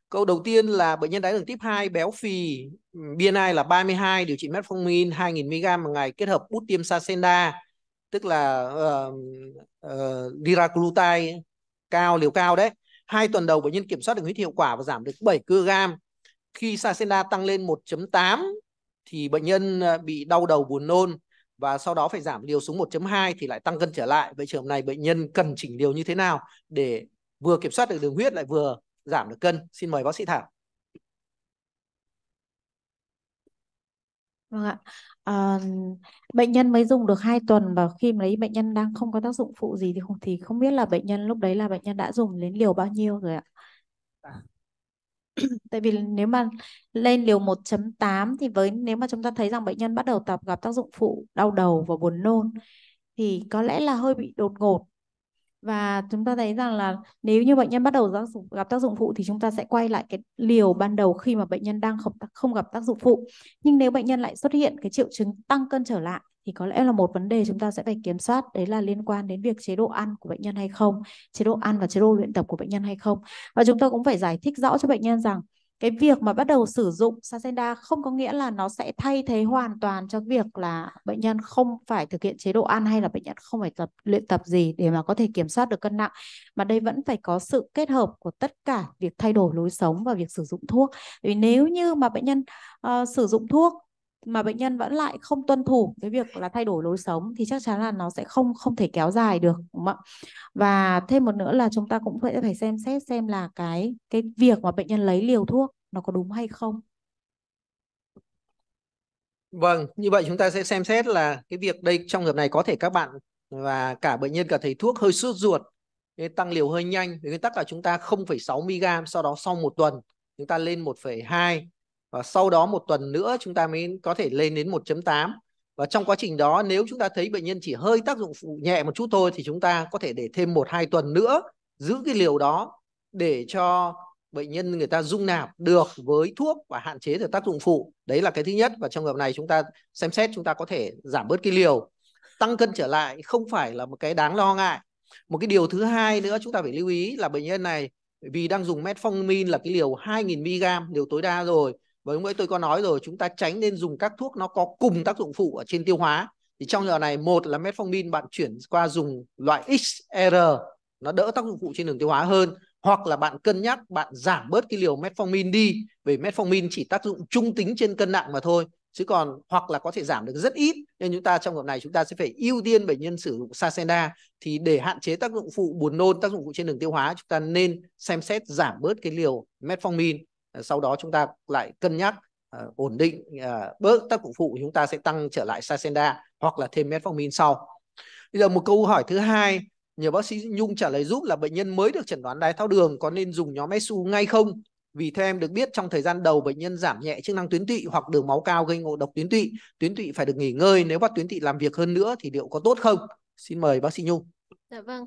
Câu đầu tiên là bệnh nhân đáy đường tiếp 2 béo phì ừ, BMI là 32 điều trị metformin 2000 mg một ngày kết hợp bút tiêm Saxenda tức là uh, uh, liraglutide cao liều cao đấy hai ừ. tuần đầu bệnh nhân kiểm soát được huyết hiệu quả và giảm được 7 kg khi Saxenda tăng lên 1.8 thì bệnh nhân ờ, bị đau đầu buồn nôn và sau đó phải giảm liều xuống 1.2 thì lại tăng cân trở lại. Vậy trường hợp này bệnh nhân cần chỉnh liều như thế nào để vừa kiểm soát được đường huyết lại vừa giảm được cân? Xin mời bác sĩ Thảo. Vâng ạ. À, bệnh nhân mới dùng được 2 tuần và khi mà đấy bệnh nhân đang không có tác dụng phụ gì thì không thì không biết là bệnh nhân lúc đấy là bệnh nhân đã dùng đến liều bao nhiêu rồi ạ? À. [COUGHS] Tại vì nếu mà lên liều 1.8 thì với nếu mà chúng ta thấy rằng bệnh nhân bắt đầu tập gặp tác dụng phụ đau đầu và buồn nôn thì có lẽ là hơi bị đột ngột và chúng ta thấy rằng là nếu như bệnh nhân bắt đầu gặp tác dụng phụ thì chúng ta sẽ quay lại cái liều ban đầu khi mà bệnh nhân đang không không gặp tác dụng phụ nhưng nếu bệnh nhân lại xuất hiện cái triệu chứng tăng cân trở lại thì có lẽ là một vấn đề chúng ta sẽ phải kiểm soát đấy là liên quan đến việc chế độ ăn của bệnh nhân hay không chế độ ăn và chế độ luyện tập của bệnh nhân hay không và chúng ta cũng phải giải thích rõ cho bệnh nhân rằng cái việc mà bắt đầu sử dụng Saxenda không có nghĩa là nó sẽ thay thế hoàn toàn cho việc là bệnh nhân không phải thực hiện chế độ ăn hay là bệnh nhân không phải tập luyện tập gì để mà có thể kiểm soát được cân nặng mà đây vẫn phải có sự kết hợp của tất cả việc thay đổi lối sống và việc sử dụng thuốc vì nếu như mà bệnh nhân uh, sử dụng thuốc mà bệnh nhân vẫn lại không tuân thủ cái việc là thay đổi lối sống thì chắc chắn là nó sẽ không không thể kéo dài được đúng không ạ và thêm một nữa là chúng ta cũng phải phải xem xét xem là cái cái việc mà bệnh nhân lấy liều thuốc nó có đúng hay không Vâng, như vậy chúng ta sẽ xem xét là cái việc đây trong hợp này có thể các bạn và cả bệnh nhân cả thầy thuốc hơi sốt ruột tăng liều hơi nhanh với nguyên tắc là chúng ta 0,6 mg sau đó sau một tuần chúng ta lên 1,2 và sau đó một tuần nữa chúng ta mới có thể lên đến 1.8 và trong quá trình đó nếu chúng ta thấy bệnh nhân chỉ hơi tác dụng phụ nhẹ một chút thôi thì chúng ta có thể để thêm một hai tuần nữa giữ cái liều đó để cho bệnh nhân người ta dung nạp được với thuốc và hạn chế được tác dụng phụ đấy là cái thứ nhất và trong trường hợp này chúng ta xem xét chúng ta có thể giảm bớt cái liều tăng cân trở lại không phải là một cái đáng lo ngại một cái điều thứ hai nữa chúng ta phải lưu ý là bệnh nhân này vì đang dùng metformin là cái liều 2.000 mg liều tối đa rồi và lúc nãy tôi có nói rồi chúng ta tránh nên dùng các thuốc nó có cùng tác dụng phụ ở trên tiêu hóa thì trong giờ này một là metformin bạn chuyển qua dùng loại XR nó đỡ tác dụng phụ trên đường tiêu hóa hơn hoặc là bạn cân nhắc bạn giảm bớt cái liều metformin đi vì metformin chỉ tác dụng trung tính trên cân nặng mà thôi chứ còn hoặc là có thể giảm được rất ít nên chúng ta trong trường hợp này chúng ta sẽ phải ưu tiên bệnh nhân sử dụng sasena thì để hạn chế tác dụng phụ buồn nôn tác dụng phụ trên đường tiêu hóa chúng ta nên xem xét giảm bớt cái liều metformin Ờ, sau đó chúng ta lại cân nhắc uh, ổn định uh, bớt tác dụng phụ chúng ta sẽ tăng trở lại sacenda hoặc là thêm metformin sau. Bây giờ một câu hỏi thứ hai nhờ bác sĩ Nhung trả lời giúp là bệnh nhân mới được chẩn đoán đái tháo đường có nên dùng nhóm Mesu ngay không? Vì theo em được biết trong thời gian đầu bệnh nhân giảm nhẹ chức năng tuyến tụy hoặc đường máu cao gây ngộ độc tuyến tụy, tuyến tụy phải được nghỉ ngơi nếu bắt tuyến tụy làm việc hơn nữa thì liệu có tốt không? Xin mời bác sĩ Nhung. Dạ vâng,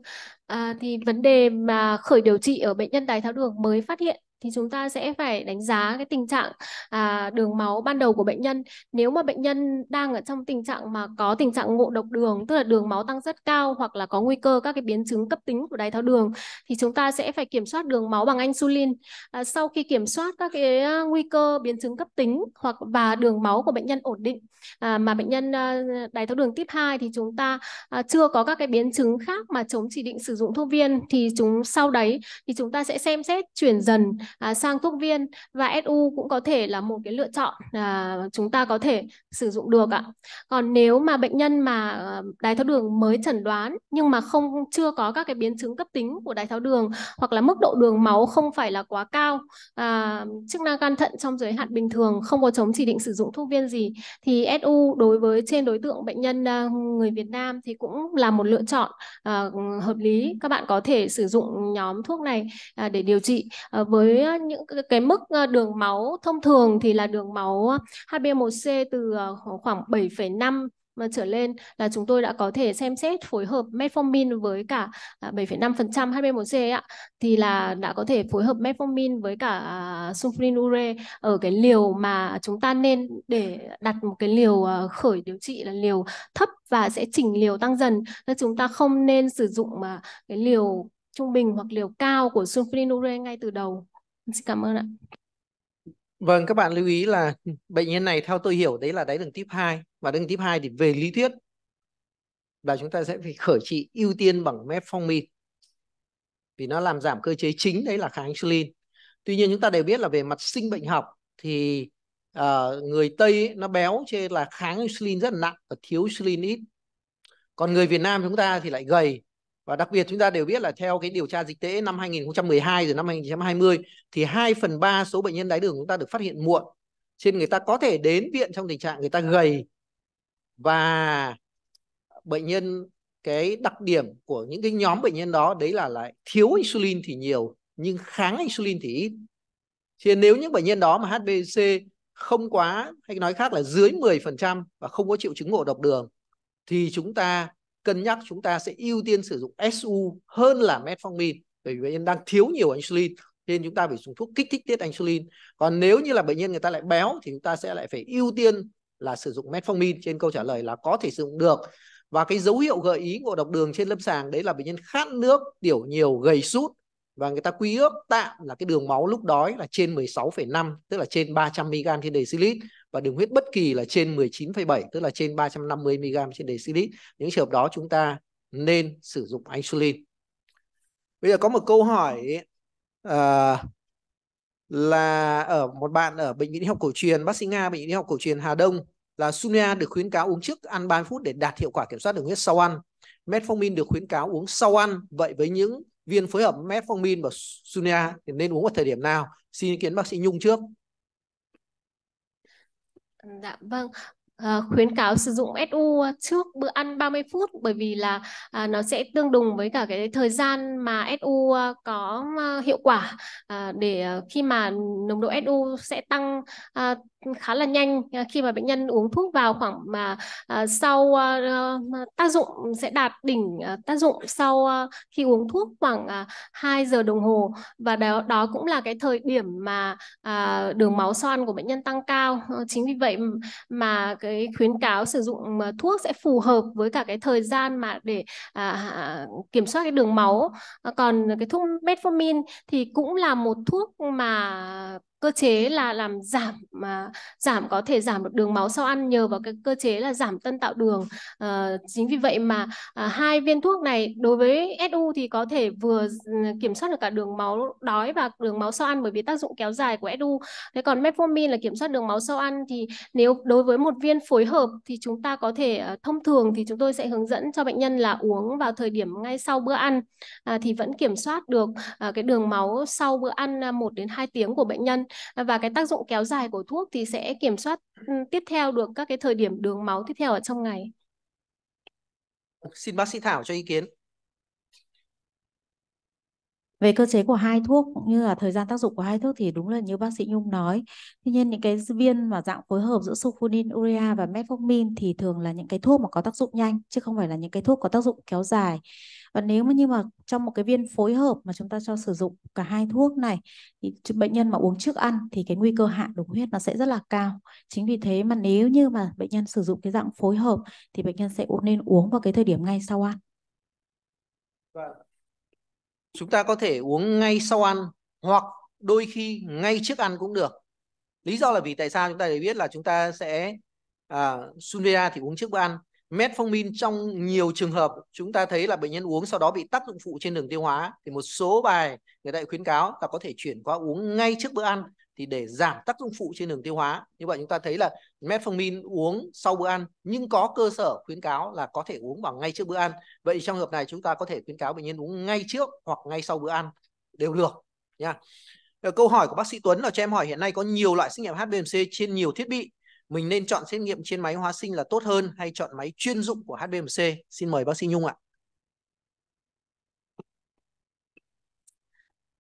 à, thì vấn đề mà khởi điều trị ở bệnh nhân đái tháo đường mới phát hiện thì chúng ta sẽ phải đánh giá cái tình trạng à, đường máu ban đầu của bệnh nhân nếu mà bệnh nhân đang ở trong tình trạng mà có tình trạng ngộ độc đường tức là đường máu tăng rất cao hoặc là có nguy cơ các cái biến chứng cấp tính của đái tháo đường thì chúng ta sẽ phải kiểm soát đường máu bằng insulin à, sau khi kiểm soát các cái nguy cơ biến chứng cấp tính hoặc và đường máu của bệnh nhân ổn định à, mà bệnh nhân à, đái tháo đường tiếp 2 thì chúng ta à, chưa có các cái biến chứng khác mà chống chỉ định sử dụng thuốc viên thì chúng sau đấy thì chúng ta sẽ xem xét chuyển dần À, sang thuốc viên và SU cũng có thể là một cái lựa chọn à, chúng ta có thể sử dụng được ạ. Còn nếu mà bệnh nhân mà à, đái tháo đường mới chẩn đoán nhưng mà không chưa có các cái biến chứng cấp tính của đái tháo đường hoặc là mức độ đường máu không phải là quá cao, chức năng gan thận trong giới hạn bình thường, không có chống chỉ định sử dụng thuốc viên gì thì SU đối với trên đối tượng bệnh nhân người Việt Nam thì cũng là một lựa chọn hợp lý. Các bạn có thể sử dụng nhóm thuốc này để điều trị với Ờ, những cái mức ờ, đường máu thông thường thì là đường máu ờ, HbA1c từ khoảng 7,5 mà trở lên là chúng tôi đã có thể xem xét phối hợp metformin với cả 7,5% à, HbA1c ạ thì là đã có thể phối hợp metformin với cả à, sulfonylurea ở cái liều mà chúng ta nên để đặt một cái liều khởi điều trị là liều thấp và sẽ chỉnh liều tăng dần nên chúng ta không nên sử dụng mà cái liều trung bình hoặc liều cao của sulfonylurea ngay từ đầu Xin cảm ơn ạ. Vâng, các bạn lưu ý là bệnh nhân này theo tôi hiểu đấy là đáy đường tiếp 2 và đường tiếp 2 thì về lý thuyết là chúng ta sẽ phải khởi trị ưu tiên bằng metformin vì nó làm giảm cơ chế chính đấy là kháng insulin. Tuy nhiên chúng ta đều biết là về mặt sinh bệnh học thì uh, người Tây ấy, nó béo cho nên là kháng insulin rất là nặng và thiếu insulin ít. Còn người Việt Nam chúng ta thì lại gầy và đặc biệt chúng ta đều biết là theo cái điều tra dịch tễ năm 2012 rồi năm 2020 thì 2 phần 3 số bệnh nhân đái đường chúng ta được phát hiện muộn. Trên người ta có thể đến viện trong tình trạng người ta gầy và bệnh nhân cái đặc điểm của những cái nhóm bệnh nhân đó đấy là lại thiếu insulin thì nhiều nhưng kháng insulin thì ít. Thì nếu những bệnh nhân đó mà HbA1c không quá hay nói khác là dưới 10% và không có triệu chứng ngộ độc đường thì chúng ta cân nhắc chúng ta sẽ ưu tiên sử dụng SU hơn là metformin bởi vì bệnh nhân đang thiếu nhiều insulin nên chúng ta phải dùng thuốc kích thích tiết insulin còn nếu như là bệnh nhân người ta lại béo thì chúng ta sẽ lại phải ưu tiên là sử dụng metformin trên câu trả lời là có thể sử dụng được và cái dấu hiệu gợi ý ngộ độc đường trên lâm sàng đấy là bệnh nhân khát nước tiểu nhiều gầy sút và người ta quy ước tạm là cái đường máu lúc đói là trên 16,5 tức là trên 300 mg trên decilit và đường huyết bất kỳ là trên 19,7 tức là trên 350 mg trên decilit. Những trường hợp đó chúng ta nên sử dụng insulin. Bây giờ có một câu hỏi uh, là ở một bạn ở bệnh viện y học cổ truyền bác sĩ Nga bệnh viện y học cổ truyền Hà Đông là Sunia được khuyến cáo uống trước ăn 30 phút để đạt hiệu quả kiểm soát đường huyết sau ăn. Metformin được khuyến cáo uống sau ăn. Vậy với những viên phối hợp metformin và Sunia thì nên uống vào thời điểm nào? Xin ý kiến bác sĩ Nhung trước. Dạ vâng. À, khuyến cáo sử dụng SU trước bữa ăn 30 phút bởi vì là à, nó sẽ tương đồng với cả cái thời gian mà SU có ờ, hiệu quả à, để khi mà nồng độ SU sẽ tăng à, khá là nhanh ờ, khi mà bệnh nhân uống thuốc vào khoảng mà uh, sau uh, tác dụng sẽ đạt đỉnh uh, tác dụng sau khi uống thuốc khoảng 2 giờ đồng hồ và đó đó cũng là cái thời điểm mà à, đường máu son của bệnh nhân tăng cao chính vì vậy mà cái khuyến cáo sử dụng thuốc sẽ phù hợp với cả cái thời gian mà để à, kiểm soát cái đường máu còn cái thuốc metformin thì cũng là một thuốc mà cơ chế là làm giảm mà giảm có thể giảm được đường máu sau ăn nhờ vào cái cơ chế là giảm tân tạo đường à, chính vì vậy mà à, hai viên thuốc này đối với SU thì có thể vừa ừ, kiểm soát được cả đường máu đói và đường máu sau ăn bởi vì tác dụng kéo dài của SU thế còn metformin là kiểm soát đường máu sau ăn thì nếu đối với một viên phối hợp thì chúng ta có thể ờ, thông thường thì chúng tôi sẽ hướng dẫn cho bệnh nhân là uống vào thời điểm ngay sau bữa ăn à, thì vẫn kiểm soát được à, cái đường máu sau bữa ăn 1 à, đến 2 tiếng của bệnh nhân Ờ, và cái tác dụng kéo dài của thuốc thì sẽ kiểm soát ừ, tiếp theo được các cái thời điểm đường máu tiếp theo ở trong ngày. Xin bác sĩ Thảo cho ý kiến. Về cơ chế của hai thuốc cũng như là thời gian tác dụng của hai thuốc thì đúng là như bác sĩ Nhung nói. Tuy nhiên những cái viên mà dạng phối hợp giữa sulfonyl urea và metformin thì thường là những cái thuốc mà có tác dụng nhanh chứ không phải là những cái thuốc có tác dụng kéo dài và nếu mà như mà trong một cái viên phối hợp mà chúng ta cho sử dụng cả hai thuốc này thì bệnh nhân mà uống trước ăn thì cái nguy cơ hạ đường huyết nó sẽ rất là cao chính vì thế mà nếu như mà bệnh nhân sử dụng cái dạng phối hợp thì bệnh nhân sẽ nên uống vào cái thời điểm ngay sau ăn vâng. chúng ta có thể uống ngay sau ăn hoặc đôi khi ngay trước ăn cũng được lý do là vì tại sao chúng ta để biết là chúng ta sẽ à, sunvera thì uống trước bữa ăn Metformin trong nhiều trường hợp chúng ta thấy là bệnh nhân uống sau đó bị tác dụng phụ trên đường tiêu hóa thì một số bài người ta khuyến cáo là có thể chuyển qua uống ngay trước bữa ăn thì để giảm tác dụng phụ trên đường tiêu hóa. Như vậy chúng ta thấy là metformin uống sau bữa ăn nhưng có cơ sở khuyến cáo là có thể uống vào ngay trước bữa ăn. Vậy trong trường hợp này chúng ta có thể khuyến cáo bệnh nhân uống ngay trước hoặc ngay sau bữa ăn đều được nha. Ờ, câu hỏi của bác sĩ Tuấn là cho em hỏi hiện nay có nhiều loại xét nghiệm HbA1c trên nhiều thiết bị mình nên chọn xét nghiệm trên máy hóa sinh là tốt hơn hay chọn máy chuyên dụng của HBMC? Xin mời bác sĩ Nhung ạ.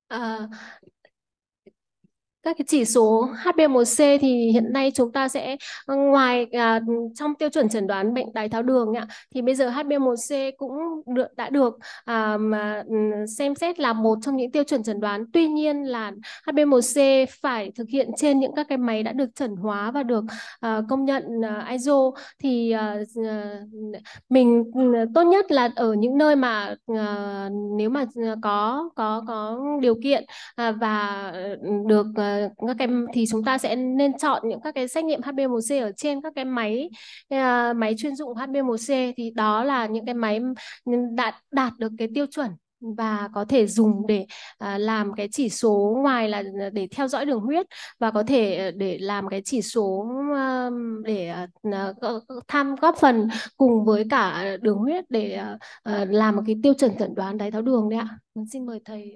À, các cái chỉ số hb 1 c thì hiện nay chúng ta sẽ ờ, ngoài à, trong tiêu chuẩn chẩn đoán bệnh đái tháo đường ạ thì bây giờ hb 1 c cũng được đã được à, ừ, xem xét là một trong những tiêu chuẩn chẩn đoán. Tuy nhiên là hb 1 c phải thực hiện trên những các cái máy đã được chuẩn hóa và được à, công nhận à, ờ, ISO thì à, mình ừ, tốt nhất là ở những nơi mà à, nếu mà có có có điều kiện à, và ừ, được à, các cái thì chúng ta sẽ nên chọn những các cái xét nghiệm HB1C ở trên các cái máy uh, máy chuyên dụng HB1C thì đó là những cái máy đã đạt được cái tiêu chuẩn và có thể dùng để uh, làm cái chỉ số ngoài là để theo dõi đường huyết và có thể ờ, để làm cái chỉ số uh, để uh, tham góp phần cùng với cả đường huyết để làm một cái tiêu chuẩn chẩn đoán đái tháo đường đấy ạ. Mình vâng, xin mời thầy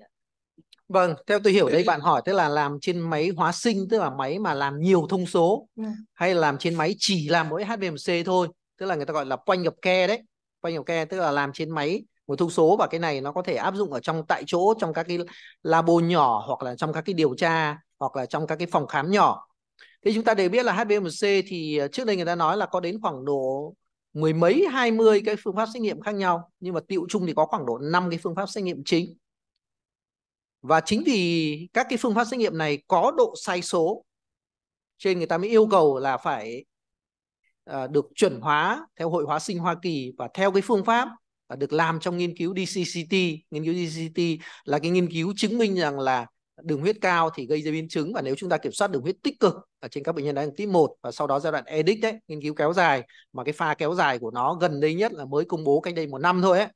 Vâng, theo tôi hiểu Đấy. đây bạn hỏi tức là làm trên máy hóa sinh tức là máy mà làm nhiều thông số vâng. hay làm trên máy chỉ làm mỗi HVMC thôi, tức là người ta gọi là quanh gập ke đấy. Quanh gập ke tức là làm trên máy một thông số và cái này nó có thể áp dụng ở trong tại chỗ trong các cái labo nhỏ hoặc là trong các cái điều tra hoặc là trong các cái phòng khám nhỏ. Thế chúng ta đều biết là HBMC thì ờ, trước đây người ta nói là có đến khoảng độ mười mấy hai mươi cái phương pháp xét nghiệm khác nhau nhưng mà tiệu chung thì có khoảng độ năm cái phương pháp xét nghiệm chính và chính vì các cái phương pháp xét nghiệm này có độ sai số trên người ta mới yêu cầu là phải uh, được chuẩn hóa theo hội hóa sinh Hoa Kỳ và theo cái phương pháp uh, được làm trong nghiên cứu DCCT. Nghiên cứu DCCT là cái nghiên cứu chứng minh rằng là đường huyết cao thì gây ra biến chứng và nếu chúng ta kiểm soát đường huyết tích cực ở trên các bệnh nhân đáy đường 1 và sau đó giai đoạn EDIC đấy, nghiên cứu kéo dài mà cái pha kéo dài của nó gần đây nhất là mới công bố cách đây một năm thôi ấy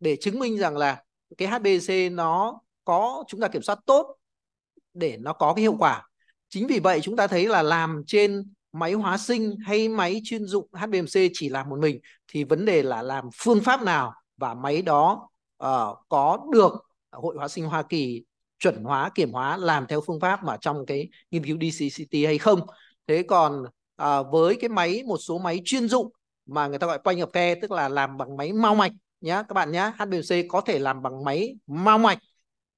để chứng minh rằng là cái HBC nó có chúng ta kiểm soát tốt để nó có cái hiệu quả chính vì vậy chúng ta thấy là làm trên máy hóa sinh hay máy chuyên dụng HBMC chỉ làm một mình thì vấn đề là làm phương pháp nào và máy đó uh, có được hội hóa sinh Hoa Kỳ chuẩn hóa kiểm hóa làm theo phương pháp mà trong cái nghiên cứu DCCT hay không thế còn uh, với cái máy một số máy chuyên dụng mà người ta gọi quanh hợp ke tức là làm bằng máy mau mạch nhá các bạn nhá HBMC có thể làm bằng máy mau mạch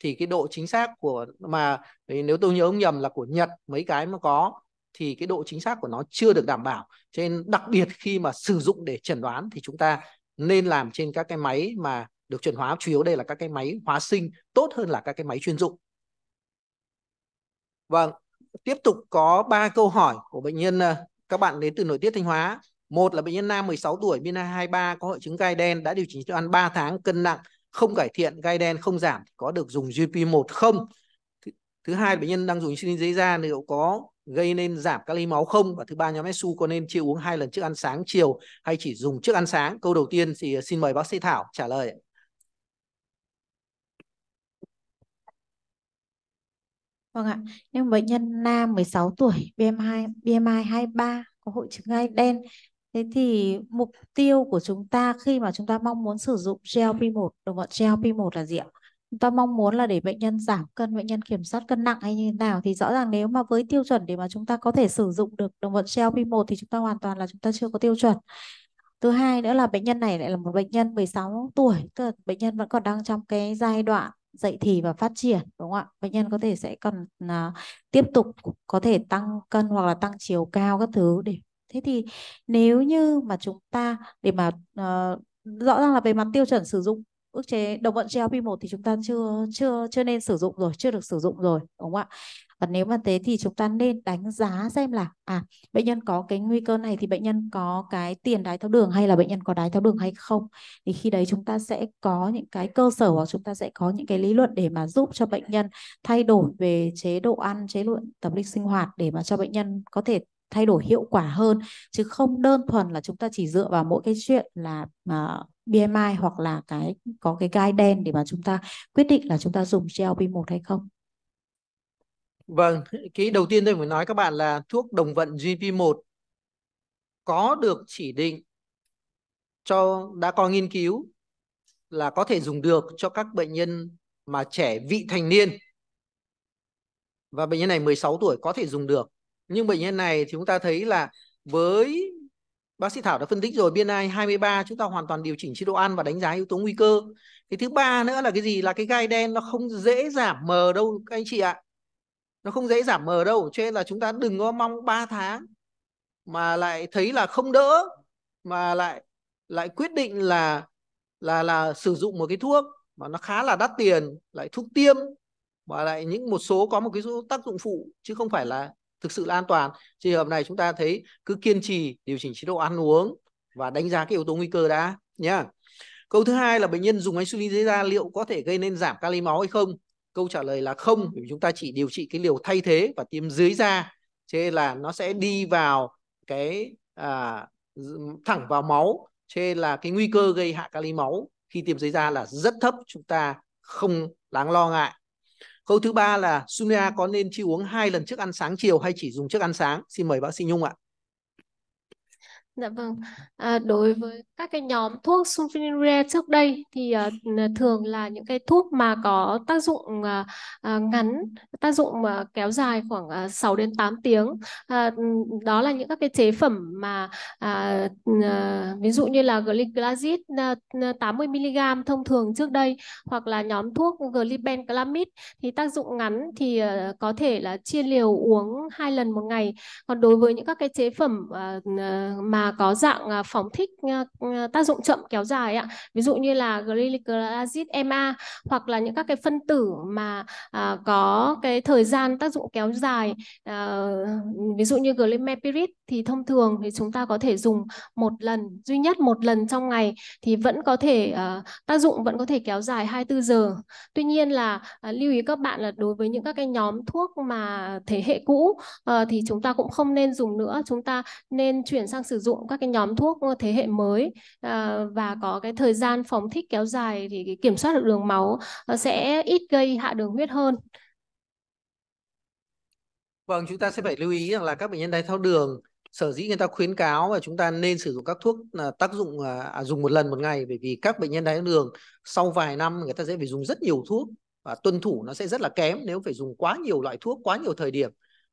thì cái độ chính xác của mà nếu tôi nhớ không nhầm là của Nhật mấy cái mà có thì cái độ chính xác của nó chưa được đảm bảo cho nên đặc biệt khi mà sử dụng để chẩn đoán thì chúng ta nên làm trên các cái máy mà được chuẩn hóa chủ yếu đây là các cái máy hóa sinh tốt hơn là các cái máy chuyên dụng vâng tiếp tục có ba câu hỏi của bệnh nhân ờ, các bạn đến từ nội tiết thanh hóa một là bệnh nhân nam 16 tuổi, BMI 23 có hội chứng gai đen đã điều chỉnh cho ăn 3 tháng cân nặng không cải thiện gai đen không giảm có được dùng GP1 không thứ, thứ hai bệnh nhân đang dùng insulin dưới da liệu có gây nên giảm kali máu không và thứ ba nhóm SU có nên chia uống hai lần trước ăn sáng chiều hay chỉ dùng trước ăn sáng câu đầu tiên thì ờ, xin mời bác sĩ Thảo trả lời Vâng ạ, nhưng bệnh nhân nam 16 tuổi, BMI, BMI 23 có hội chứng gai đen Thế thì mục tiêu của chúng ta khi mà chúng ta mong muốn sử dụng GLP-1, ừ. đồng không ạ? GLP-1 là gì ạ? Chúng ta mong muốn là để bệnh nhân giảm cân, bệnh nhân kiểm soát cân nặng hay như thế nào thì rõ ràng nếu mà với tiêu chuẩn để mà chúng ta có thể sử dụng được đồng vận GLP-1 thì chúng ta hoàn toàn là chúng ta chưa có tiêu chuẩn. Thứ hai nữa là bệnh nhân này lại là một bệnh nhân 16 tuổi, tức là bệnh nhân vẫn còn đang trong cái giai đoạn dậy thì và phát triển đúng không ạ? Bệnh nhân có thể sẽ còn uh, tiếp tục có thể tăng cân hoặc là tăng chiều cao các thứ để thế thì nếu như mà chúng ta để mà uh, rõ ràng là về mặt tiêu chuẩn sử dụng ước chế đồng vận GLP-1 thì chúng ta chưa chưa chưa nên sử dụng rồi, chưa được sử dụng rồi, đúng không ạ? Và nếu mà thế thì chúng ta nên đánh giá xem là à bệnh nhân có cái nguy cơ này thì bệnh nhân có cái tiền đái tháo đường hay là bệnh nhân có đái tháo đường hay không. Thì khi đấy chúng ta sẽ có những cái cơ sở hoặc chúng ta sẽ có những cái lý luận để mà giúp cho bệnh nhân thay đổi về chế độ ăn, chế độ tập lịch sinh hoạt để mà cho bệnh nhân có thể thay đổi hiệu quả hơn chứ không đơn thuần là chúng ta chỉ dựa vào mỗi cái chuyện là uh, à, BMI hoặc là cái có cái gai đen để mà chúng ta quyết định là chúng ta dùng GLP-1 hay không. Vâng, cái đầu tiên tôi muốn nói các bạn là thuốc đồng vận GP1 có được chỉ định cho đã có nghiên cứu là có thể dùng được cho các bệnh nhân mà trẻ vị thành niên và bệnh nhân này 16 tuổi có thể dùng được nhưng bệnh nhân này thì chúng ta thấy là với bác sĩ Thảo đã phân tích rồi BMI 23 chúng ta hoàn toàn điều chỉnh chế độ ăn và đánh giá yếu tố nguy cơ cái thứ ba nữa là cái gì là cái gai đen nó không dễ giảm mờ đâu các anh chị ạ nó không dễ giảm mờ đâu cho nên là chúng ta đừng có mong 3 tháng mà lại thấy là không đỡ mà lại lại quyết định là là là sử dụng một cái thuốc mà nó khá là đắt tiền lại thuốc tiêm và lại những một số có một cái tác dụng phụ chứ không phải là thực sự là an toàn trường hợp này chúng ta thấy cứ kiên trì điều chỉnh chế độ ăn uống và đánh giá cái yếu tố nguy cơ đã nhé câu thứ hai là bệnh nhân dùng insulin dưới da liệu có thể gây nên giảm kali máu hay không câu trả lời là không vì chúng ta chỉ điều trị cái liều thay thế và tiêm dưới da cho nên là nó sẽ đi vào cái à, thẳng vào máu cho nên là cái nguy cơ gây hạ kali máu khi tiêm dưới da là rất thấp chúng ta không đáng lo ngại Câu thứ ba là Sunia có nên chi uống hai lần trước ăn sáng chiều hay chỉ dùng trước ăn sáng? Xin mời bác sĩ Nhung ạ. Dạ vâng. À, đối với các cái nhóm thuốc sulfonylurea trước đây thì à, thường là những cái thuốc mà có tác dụng à, ngắn, tác dụng à, kéo dài khoảng à, 6 đến 8 tiếng. À, ừ, đó là những các cái chế phẩm mà à, à, ví dụ như là glycazid 80 mg thông thường trước đây hoặc là nhóm thuốc glibenclamid thì tác dụng ngắn thì à, có thể là chia liều uống hai lần một ngày. Còn đối với những các cái chế phẩm à, mà có dạng à, phóng thích à, à, tác dụng chậm kéo dài ạ ví dụ như là glycolyzid MA hoặc là những các cái phân tử mà có cái thời gian tác dụng kéo dài ví dụ như glimepiride thì thông thường thì chúng ta có thể dùng một lần duy nhất một lần trong ngày thì vẫn có thể tác dụng vẫn có thể kéo dài 24 giờ tuy nhiên là lưu ý các bạn là đối với những các cái nhóm thuốc mà thế hệ cũ ờ, thì chúng ta cũng không nên dùng nữa chúng ta nên chuyển sang sử dụng các cái nhóm thuốc thế hệ mới à, và có cái thời gian phóng thích kéo dài thì cái kiểm soát được đường máu ờ, sẽ ít gây hạ đường huyết hơn. Vâng, chúng ta sẽ phải lưu ý rằng là các bệnh nhân đái tháo đường sở dĩ người ta khuyến cáo là chúng ta nên sử dụng các thuốc à, tác dụng à, à, dùng một lần một ngày bởi vì các bệnh nhân đái tháo đường sau vài năm người ta sẽ phải dùng rất nhiều thuốc và tuân thủ nó sẽ rất là kém nếu phải dùng quá nhiều loại thuốc quá nhiều thời điểm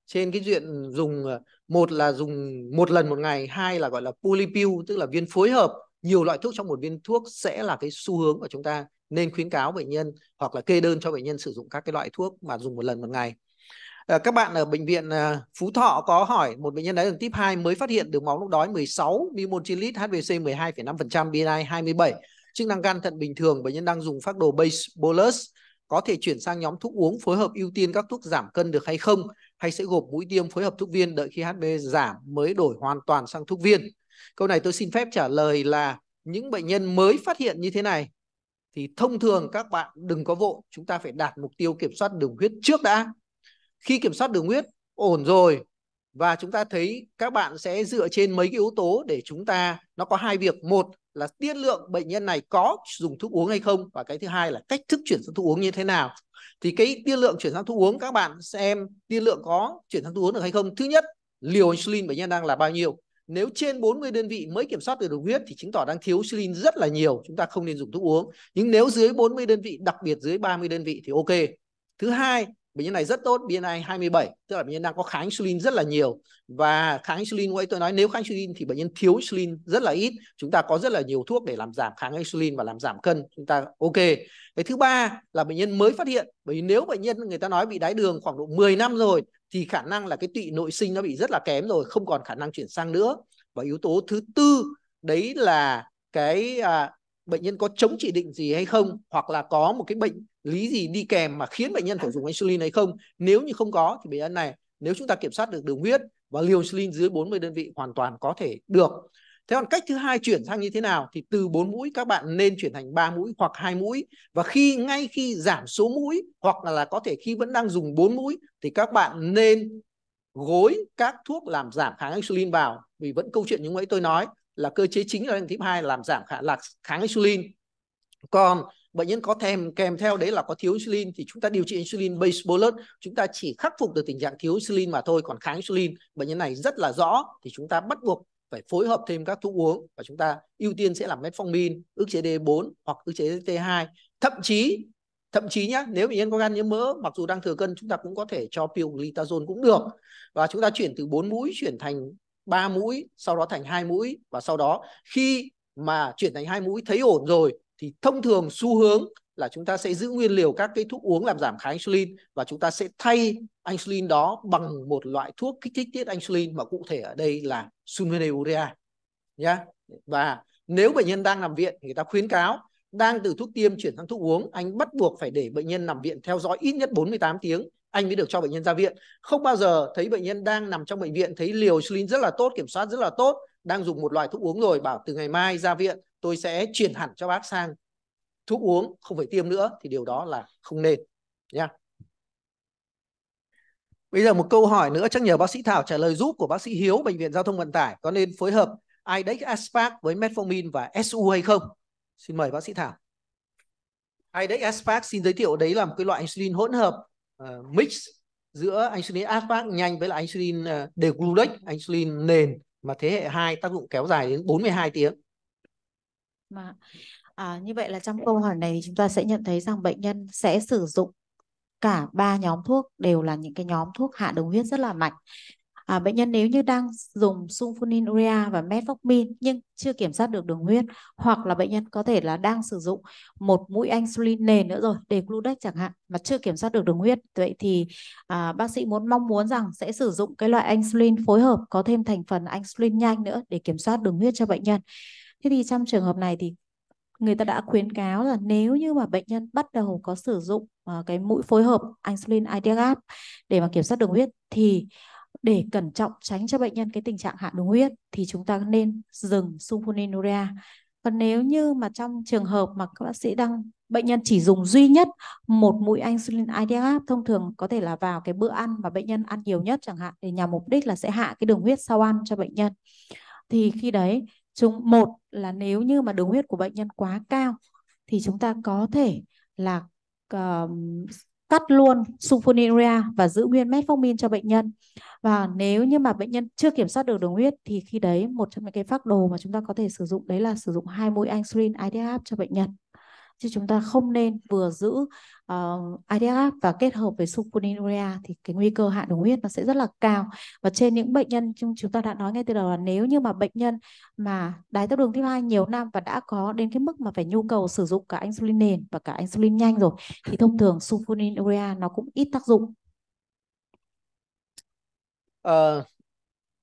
trên cái chuyện dùng ờ, một là dùng một lần một ngày hai là gọi là polypill tức là viên phối hợp nhiều loại thuốc trong một viên thuốc sẽ là cái xu hướng của chúng ta nên khuyến cáo bệnh nhân hoặc là kê đơn cho bệnh nhân sử dụng các cái loại thuốc mà dùng một lần một ngày ờ, các bạn ở bệnh viện ờ, Phú Thọ có hỏi một bệnh nhân đáy đường tiếp 2 mới phát hiện đường máu lúc đói 16 mmol lít HbC 12,5% BNI 27 chức năng gan thận bình thường bệnh nhân đang dùng phác đồ base bolus có thể chuyển sang nhóm thuốc uống phối hợp ưu tiên các thuốc giảm cân được hay không hay sẽ gộp mũi tiêm phối hợp thuốc viên đợi khi HB giảm mới đổi hoàn toàn sang thuốc viên? Câu này tôi xin phép trả lời là những bệnh nhân mới phát hiện như thế này thì thông thường các bạn đừng có vội, chúng ta phải đạt mục tiêu kiểm soát đường huyết trước đã. Khi kiểm soát đường huyết ổn rồi và chúng ta thấy các bạn sẽ dựa trên mấy cái yếu tố để chúng ta nó có hai việc, một là tiên lượng bệnh nhân này có dùng thuốc uống hay không và cái thứ hai là cách thức chuyển sang thuốc uống như thế nào thì cái tiên lượng chuyển sang thu uống các bạn xem tiên lượng có chuyển sang thu uống được hay không thứ nhất liều insulin bệnh nhân đang là bao nhiêu nếu trên 40 đơn vị mới kiểm soát được đường huyết thì chứng tỏ đang thiếu insulin rất là nhiều chúng ta không nên dùng thuốc uống nhưng nếu dưới 40 đơn vị đặc biệt dưới 30 đơn vị thì ok thứ hai bệnh nhân này rất tốt BNI 27 tức là bệnh nhân đang có kháng insulin rất là nhiều và kháng insulin ấy tôi nói nếu kháng insulin thì bệnh nhân thiếu insulin rất là ít chúng ta có rất là nhiều thuốc để làm giảm kháng insulin và làm giảm cân chúng ta ok cái thứ ba là bệnh nhân mới phát hiện bởi vì nếu bệnh nhân người ta nói bị đái đường khoảng độ 10 năm rồi thì khả năng là cái tụy nội sinh nó bị rất là kém rồi không còn khả năng chuyển sang nữa và yếu tố thứ tư đấy là cái à, bệnh nhân có chống chỉ định gì hay không hoặc là có một cái bệnh lý gì đi kèm mà khiến bệnh nhân phải dùng insulin hay không nếu như không có thì bệnh nhân này nếu chúng ta kiểm soát được đường huyết và liều insulin dưới 40 đơn vị hoàn toàn có thể được thế còn cách thứ hai chuyển sang như thế nào thì từ 4 mũi các bạn nên chuyển thành 3 mũi hoặc 2 mũi và khi ngay khi giảm số mũi hoặc là có thể khi vẫn đang dùng 4 mũi thì các bạn nên gối các thuốc làm giảm kháng insulin vào vì vẫn câu chuyện những ấy tôi nói là cơ chế chính là lần thứ hai làm giảm khả, là kháng insulin còn bệnh nhân có thèm kèm theo đấy là có thiếu insulin thì chúng ta điều trị insulin base bolus chúng ta chỉ khắc phục được tình trạng thiếu insulin mà thôi còn kháng insulin bệnh nhân này rất là rõ thì chúng ta bắt buộc phải phối hợp thêm các thuốc uống và chúng ta ưu tiên sẽ là metformin, ức chế D4 hoặc ức chế T2. Thậm chí thậm chí nhá, nếu bệnh nhân có gan nhiễm mỡ mặc dù đang thừa cân chúng ta cũng có thể cho pioglitazone cũng được. Và chúng ta chuyển từ 4 mũi chuyển thành 3 mũi, sau đó thành 2 mũi và sau đó khi mà chuyển thành hai mũi thấy ổn rồi thì thông thường xu hướng là chúng ta sẽ giữ nguyên liều các cái thuốc uống làm giảm kháng insulin và chúng ta sẽ thay insulin đó bằng một loại thuốc kích thích tiết insulin mà cụ thể ở đây là sulfonylurea nhá. Và nếu bệnh nhân đang nằm viện người ta khuyến cáo đang từ thuốc tiêm chuyển sang thuốc uống, anh bắt buộc phải để bệnh nhân nằm viện theo dõi ít nhất 48 tiếng anh mới được cho bệnh nhân ra viện. Không bao giờ thấy bệnh nhân đang nằm trong bệnh viện thấy liều insulin rất là tốt, kiểm soát rất là tốt, đang dùng một loại thuốc uống rồi bảo từ ngày mai ra viện tôi sẽ chuyển hẳn cho bác sang thuốc uống không phải tiêm nữa thì điều đó là không nên nhé Bây giờ một câu hỏi nữa chắc nhờ bác sĩ Thảo trả lời giúp của bác sĩ Hiếu Bệnh viện Giao thông Vận tải có nên phối hợp IDEX aspart với Metformin và SU hay không? Xin mời bác sĩ Thảo. IDEX aspart xin giới thiệu đấy là một cái loại insulin hỗn hợp uh, mix giữa insulin aspart nhanh với là insulin uh, ờ, deglucose, insulin nền mà thế hệ 2 tác dụng kéo dài đến 42 tiếng mà vâng à, như vậy là trong câu hỏi này thì chúng ta sẽ nhận thấy rằng bệnh nhân sẽ sử dụng cả ba nhóm thuốc đều là những cái nhóm thuốc hạ đường huyết rất là mạnh à, bệnh nhân nếu như đang dùng sulfonylurea urea và metformin nhưng chưa kiểm soát được đường huyết hoặc là bệnh nhân có thể là đang sử dụng một mũi insulin nền nữa rồi degludex chẳng hạn mà chưa kiểm soát được đường huyết vậy thì à, bác sĩ muốn mong muốn rằng sẽ sử dụng cái loại insulin phối hợp có thêm thành phần insulin nhanh nữa để kiểm soát đường huyết cho bệnh nhân Thế thì trong trường hợp này thì người ta đã khuyến cáo là nếu như mà bệnh nhân bắt đầu có sử dụng uh, cái mũi phối hợp insulin IDGAP để mà kiểm soát đường huyết thì để cẩn trọng tránh cho bệnh nhân cái tình trạng hạ đường huyết thì chúng ta nên dừng sulfonylurea. Còn nếu như mà trong trường hợp mà các bác sĩ đang bệnh nhân chỉ dùng duy nhất một mũi insulin IDH thông thường có thể là vào cái bữa ăn mà bệnh nhân ăn nhiều nhất chẳng hạn để nhằm mục đích là sẽ hạ cái đường huyết sau ăn cho bệnh nhân thì khi đấy chúng một là nếu như mà đường huyết của bệnh nhân quá cao thì chúng ta có thể là uh, cắt luôn sulfonylurea và giữ nguyên metformin cho bệnh nhân. Và nếu như mà bệnh nhân chưa kiểm soát được đường huyết thì khi đấy một trong những cái phác đồ mà chúng ta có thể sử dụng đấy là sử dụng hai mũi insulin IDH cho bệnh nhân chứ chúng ta không nên vừa giữ uh, ờ, IDH và kết hợp với sulfonylurea thì cái nguy cơ hạ đường huyết nó sẽ rất là cao và trên những bệnh nhân chúng chúng ta đã nói ngay từ đầu là nếu như mà bệnh nhân mà đái tháo đường thứ hai nhiều năm và đã có đến cái mức mà phải nhu cầu sử dụng cả insulin nền và cả insulin nhanh rồi thì thông thường sulfonylurea nó cũng ít tác dụng Uh,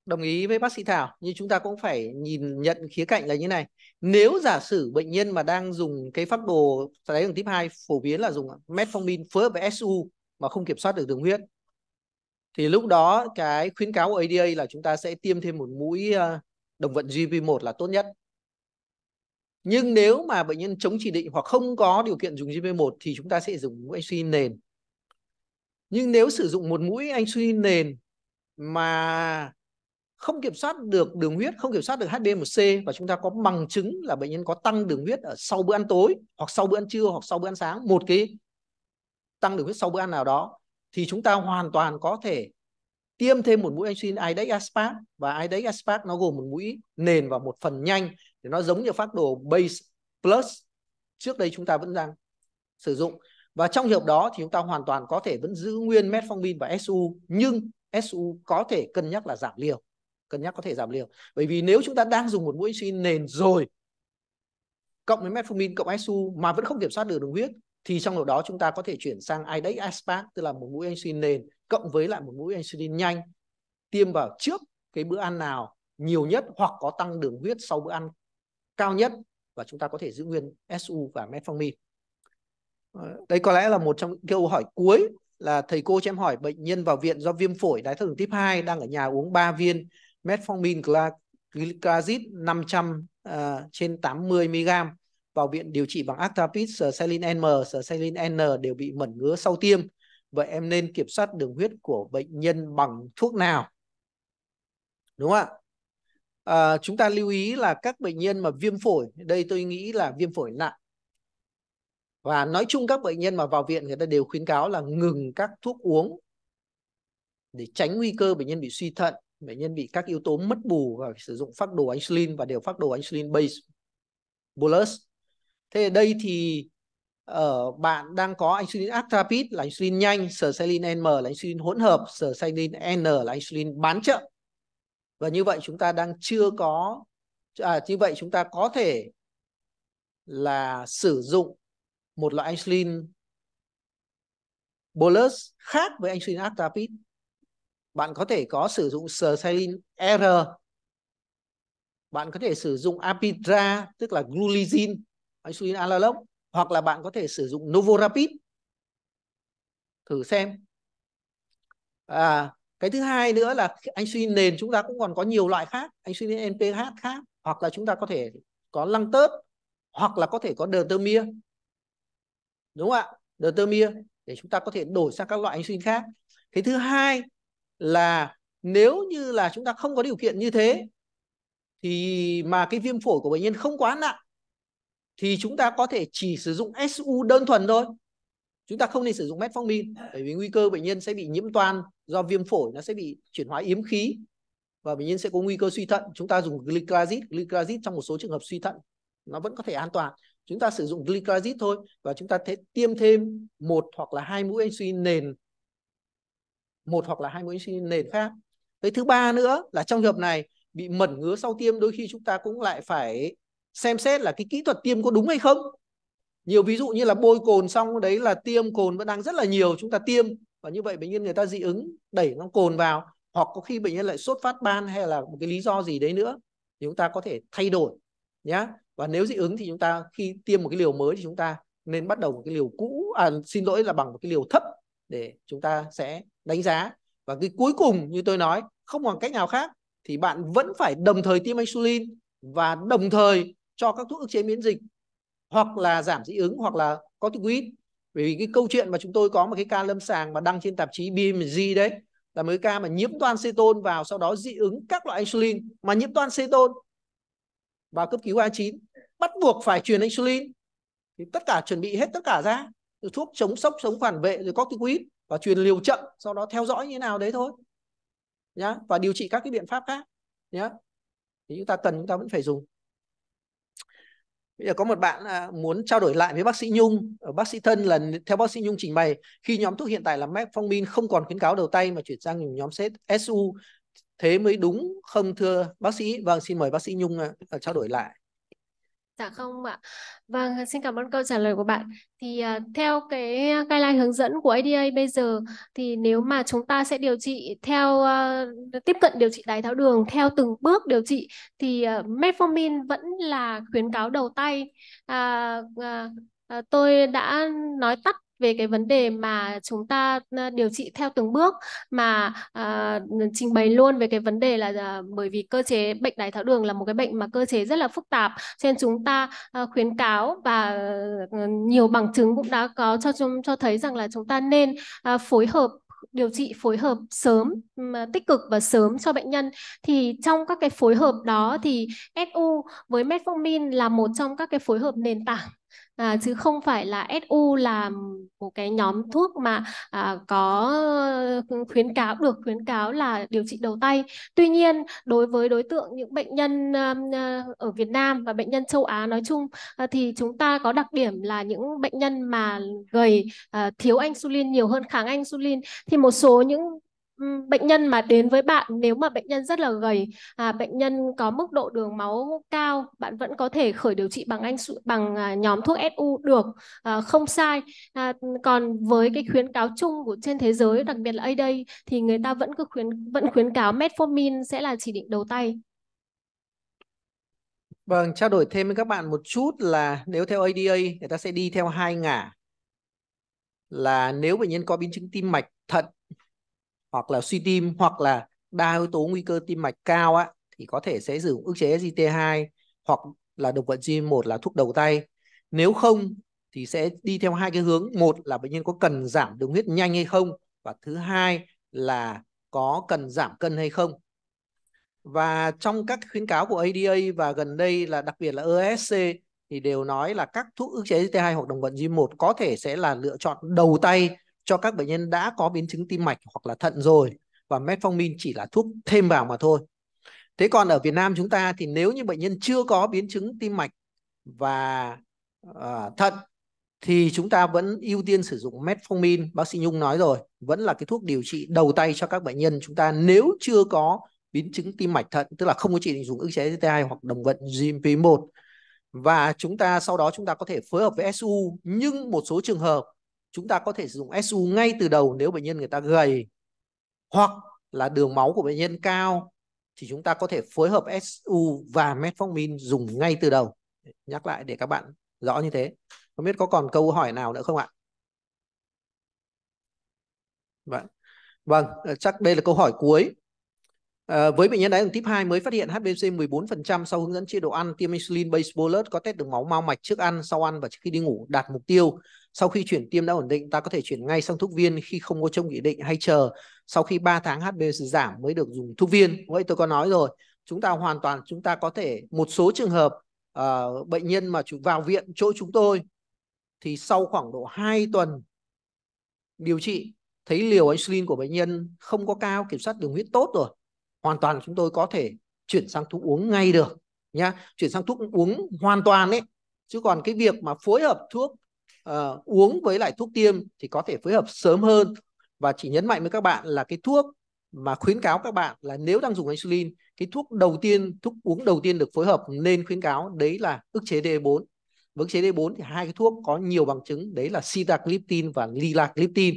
đồng ý với bác sĩ Thảo nhưng chúng ta cũng phải nhìn nhận khía cạnh là như này nếu giả sử bệnh nhân mà đang dùng cái phác đồ đáy đường tiếp 2 phổ biến là dùng metformin phối hợp với SU mà không kiểm soát được đường huyết thì lúc đó cái khuyến cáo của ADA là chúng ta sẽ tiêm thêm một mũi ờ, đồng vận GP1 là tốt nhất nhưng nếu mà bệnh nhân chống chỉ định hoặc không có điều kiện dùng GP1 thì chúng ta sẽ dùng mũi insulin nền nhưng nếu sử dụng một mũi insulin nền mà không kiểm soát được đường huyết, không kiểm soát được HbA1c và chúng ta có bằng chứng là bệnh nhân có tăng đường huyết ở sau bữa ăn tối hoặc sau bữa ăn trưa hoặc sau bữa ăn sáng một cái tăng đường huyết sau bữa ăn nào đó thì chúng ta hoàn toàn có thể tiêm thêm một mũi insulin Idex Aspart và Idex Aspart nó gồm một mũi nền và một phần nhanh thì nó giống như phác đồ base plus trước đây chúng ta vẫn đang sử dụng và trong hợp đó thì chúng ta hoàn toàn có thể vẫn giữ nguyên metformin và SU nhưng SU có thể cân nhắc là giảm liều cân nhắc có thể giảm liều bởi vì nếu chúng ta đang dùng một mũi insulin nền rồi cộng với metformin cộng isu mà vẫn không kiểm soát được đường huyết thì trong lúc đó chúng ta có thể chuyển sang idex aspart tức là một mũi insulin nền cộng với lại một mũi insulin nhanh tiêm vào trước cái bữa ăn nào nhiều nhất hoặc có tăng đường huyết sau bữa ăn cao nhất và chúng ta có thể giữ nguyên SU và metformin. Ờ, đây có lẽ là một trong những câu hỏi cuối là thầy cô cho em hỏi bệnh nhân vào viện do viêm phổi đái tháo đường tiếp 2 đang ở nhà uống 3 viên metformin glycazid 500 uh, trên 80 mg vào viện điều trị bằng Actapid, Sercelin M, Sercelin N đều bị mẩn ngứa sau tiêm. Vậy em nên kiểm soát đường huyết của bệnh nhân bằng thuốc nào? Đúng không ạ? À, chúng ta lưu ý là các bệnh nhân mà viêm phổi, đây tôi nghĩ là viêm phổi nặng. Và nói chung các bệnh nhân mà vào viện người ta đều khuyến cáo là ngừng các thuốc uống để tránh nguy cơ bệnh nhân bị suy thận bệnh nhân bị các yếu tố mất bù và sử dụng phác đồ insulin và đều phác đồ insulin base bolus thế ở đây thì ở ờ, bạn đang có insulin actrapid là insulin nhanh, sercelin NM là insulin hỗn hợp, sercelin N là insulin bán chậm. Và như vậy chúng ta đang chưa có à như vậy chúng ta có thể là sử dụng một loại insulin bolus khác với insulin actrapid bạn có thể có sử dụng sertraline R bạn có thể sử dụng apidra tức là glulizin insulin analog hoặc là bạn có thể sử dụng novorapid thử xem à, cái thứ hai nữa là insulin nền chúng ta cũng còn có nhiều loại khác insulin nph khác hoặc là chúng ta có thể có lăng tớt hoặc là có thể có deutermia đúng không ạ deutermia để chúng ta có thể đổi sang các loại insulin khác cái thứ hai là nếu như là chúng ta không có điều kiện như thế thì mà cái viêm phổi của bệnh nhân không quá nặng thì chúng ta có thể chỉ sử dụng SU đơn thuần thôi. Chúng ta không nên sử dụng metformin bởi vì nguy cơ bệnh nhân sẽ bị nhiễm toan do viêm phổi nó sẽ bị chuyển hóa yếm khí và bệnh nhân sẽ có nguy cơ suy thận. Chúng ta dùng glycazid, glycazid trong một số trường hợp suy thận nó vẫn có thể an toàn. Chúng ta sử dụng glycazid thôi và chúng ta sẽ tiêm thêm một hoặc là hai mũi insulin nền một hoặc là hai mũi nền khác cái thứ ba nữa là trong trường hợp này bị mẩn ngứa sau tiêm đôi khi chúng ta cũng lại phải xem xét là cái kỹ thuật tiêm có đúng hay không nhiều ví dụ như là bôi cồn xong đấy là tiêm cồn vẫn đang rất là nhiều chúng ta tiêm và như vậy bệnh nhân người ta dị ứng đẩy nó cồn vào hoặc có khi bệnh nhân lại sốt phát ban hay là một cái lý do gì đấy nữa thì chúng ta có thể thay đổi nhá và nếu dị ứng thì chúng ta khi tiêm một cái liều mới thì chúng ta nên bắt đầu một cái liều cũ à xin lỗi là bằng một cái liều thấp để chúng ta sẽ đánh giá và cái cuối cùng như tôi nói không còn cách nào khác thì bạn vẫn phải đồng thời tiêm insulin và đồng thời cho các thuốc ức chế miễn dịch hoặc là giảm dị ứng hoặc là có corticoid bởi vì cái câu chuyện mà chúng tôi có một cái ca lâm sàng mà đăng trên tạp chí BMG đấy là mới ca mà nhiễm toan ceton vào sau đó dị ứng các loại insulin mà nhiễm toan ceton vào cấp cứu A9 bắt buộc phải truyền insulin thì tất cả chuẩn bị hết tất cả ra thuốc chống sốc chống phản vệ rồi có corticoid và truyền liều chậm sau đó theo dõi như thế nào đấy thôi nhá và điều trị các cái biện pháp khác nhá thì chúng ta cần chúng ta vẫn phải dùng bây giờ có một bạn à, muốn trao đổi lại với bác sĩ Nhung bác sĩ thân là theo bác sĩ Nhung trình bày khi nhóm thuốc hiện tại là metformin không còn khuyến cáo đầu tay mà chuyển sang nhóm set SU thế mới đúng không thưa bác sĩ vâng xin mời bác sĩ Nhung à, trao đổi lại Dạ không ạ. Vâng, xin cảm ơn câu trả lời của bạn. Vâng. Thì uh, theo cái guideline hướng dẫn của ADA bây giờ thì nếu mà chúng ta sẽ điều trị theo uh, tiếp cận điều trị đái tháo đường theo từng bước điều trị thì uh, metformin vẫn là khuyến cáo đầu tay. À, à, tôi đã nói tắt về cái vấn đề mà chúng ta ờ, điều trị theo từng bước mà à, trình bày luôn về cái vấn đề là à, bởi vì cơ chế bệnh đái tháo đường là một cái bệnh mà cơ chế rất là phức tạp cho nên chúng ta à, khuyến cáo và nhiều bằng chứng cũng đã có cho cho thấy rằng là chúng ta nên à, phối hợp điều trị phối hợp sớm tích cực và sớm cho bệnh nhân thì trong các cái phối hợp đó thì SU với metformin là một trong các cái phối hợp nền tảng à, chứ không phải là SU là một cái nhóm thuốc mà à, có ờ, khuyến cáo được khuyến cáo là điều trị đầu tay. Tuy nhiên đối với đối tượng những bệnh nhân ờ, ờ, ở Việt Nam và bệnh nhân châu Á nói chung thì chúng ta có đặc điểm là những bệnh nhân mà gầy thiếu insulin nhiều hơn kháng insulin thì một số những bệnh nhân mà đến với bạn nếu mà bệnh nhân rất là gầy à, bệnh nhân có mức độ đường máu cao bạn vẫn có thể khởi điều trị bằng anh bằng à, nhóm thuốc SU được à, không sai à, còn với cái khuyến cáo chung của trên thế giới đặc biệt là ở đây thì người ta vẫn cứ khuyến vẫn khuyến cáo metformin sẽ là chỉ định đầu tay Vâng, trao đổi thêm với các bạn một chút là nếu theo ADA người ta sẽ đi theo hai ngả là nếu bệnh nhân có biến chứng tim mạch thận hoặc là suy tim hoặc là đa yếu tố nguy cơ tim mạch cao á thì có thể sẽ sử dụng ức chế SGT2 hoặc là độc vận gin 1 là thuốc đầu tay. Nếu không thì sẽ đi theo hai cái hướng, một là bệnh nhân có cần giảm đường huyết nhanh hay không và thứ hai là có cần giảm cân hay không. Và trong các khuyến cáo của ADA và gần đây là đặc biệt là ESC thì đều nói là các thuốc ức chế gt 2 hoặc đồng vận G1 có thể sẽ là lựa chọn đầu tay cho các bệnh nhân đã có biến chứng tim mạch hoặc là thận rồi và metformin chỉ là thuốc thêm vào mà thôi. Thế còn ở Việt Nam chúng ta thì nếu như bệnh nhân chưa có biến chứng tim mạch và uh, thận thì chúng ta vẫn ưu tiên sử dụng metformin, bác sĩ Nhung nói rồi, vẫn là cái thuốc điều trị đầu tay cho các bệnh nhân chúng ta nếu chưa có biến chứng tim mạch thận, tức là không có chỉ định dùng ức chế ST2 hoặc đồng vận GMP1. Và chúng ta sau đó chúng ta có thể phối hợp với SU nhưng một số trường hợp chúng ta có thể sử dụng SU ngay từ đầu nếu bệnh nhân người ta gầy hoặc là đường máu của bệnh nhân cao thì chúng ta có thể phối hợp SU và metformin dùng ngay từ đầu. Nhắc lại để các bạn rõ như thế. Không biết có còn câu hỏi nào nữa không ạ? Vâng, vâng chắc đây là câu hỏi cuối. Ờ, với bệnh nhân đáy đường tiếp 2 mới phát hiện HbA1c 14% sau hướng dẫn chế độ ăn tiêm insulin base bolus có test đường máu mau mạch trước ăn, sau ăn và trước khi đi ngủ đạt mục tiêu. Sau khi chuyển tiêm đã ổn định, ta có thể chuyển ngay sang thuốc viên khi không có trong nghị định hay chờ sau khi 3 tháng HbA1c giảm mới được dùng thuốc viên. Vậy tôi có nói rồi, chúng ta hoàn toàn chúng ta có thể một số trường hợp uh, bệnh nhân mà vào viện chỗ chúng tôi thì sau khoảng độ 2 tuần điều trị thấy liều insulin của bệnh nhân không có cao, kiểm soát đường huyết tốt rồi hoàn toàn chúng tôi có thể chuyển sang thuốc uống ngay được nhá chuyển sang thuốc uống hoàn toàn đấy. chứ còn cái việc mà phối hợp thuốc uh, uống với lại thuốc tiêm thì có thể phối hợp sớm hơn và chỉ nhấn mạnh với các bạn là cái thuốc mà khuyến cáo các bạn là nếu đang dùng insulin cái thuốc đầu tiên thuốc uống đầu tiên được phối hợp nên khuyến cáo đấy là ức chế D4 với ức chế D4 thì hai cái thuốc có nhiều bằng chứng đấy là sitagliptin và liragliptin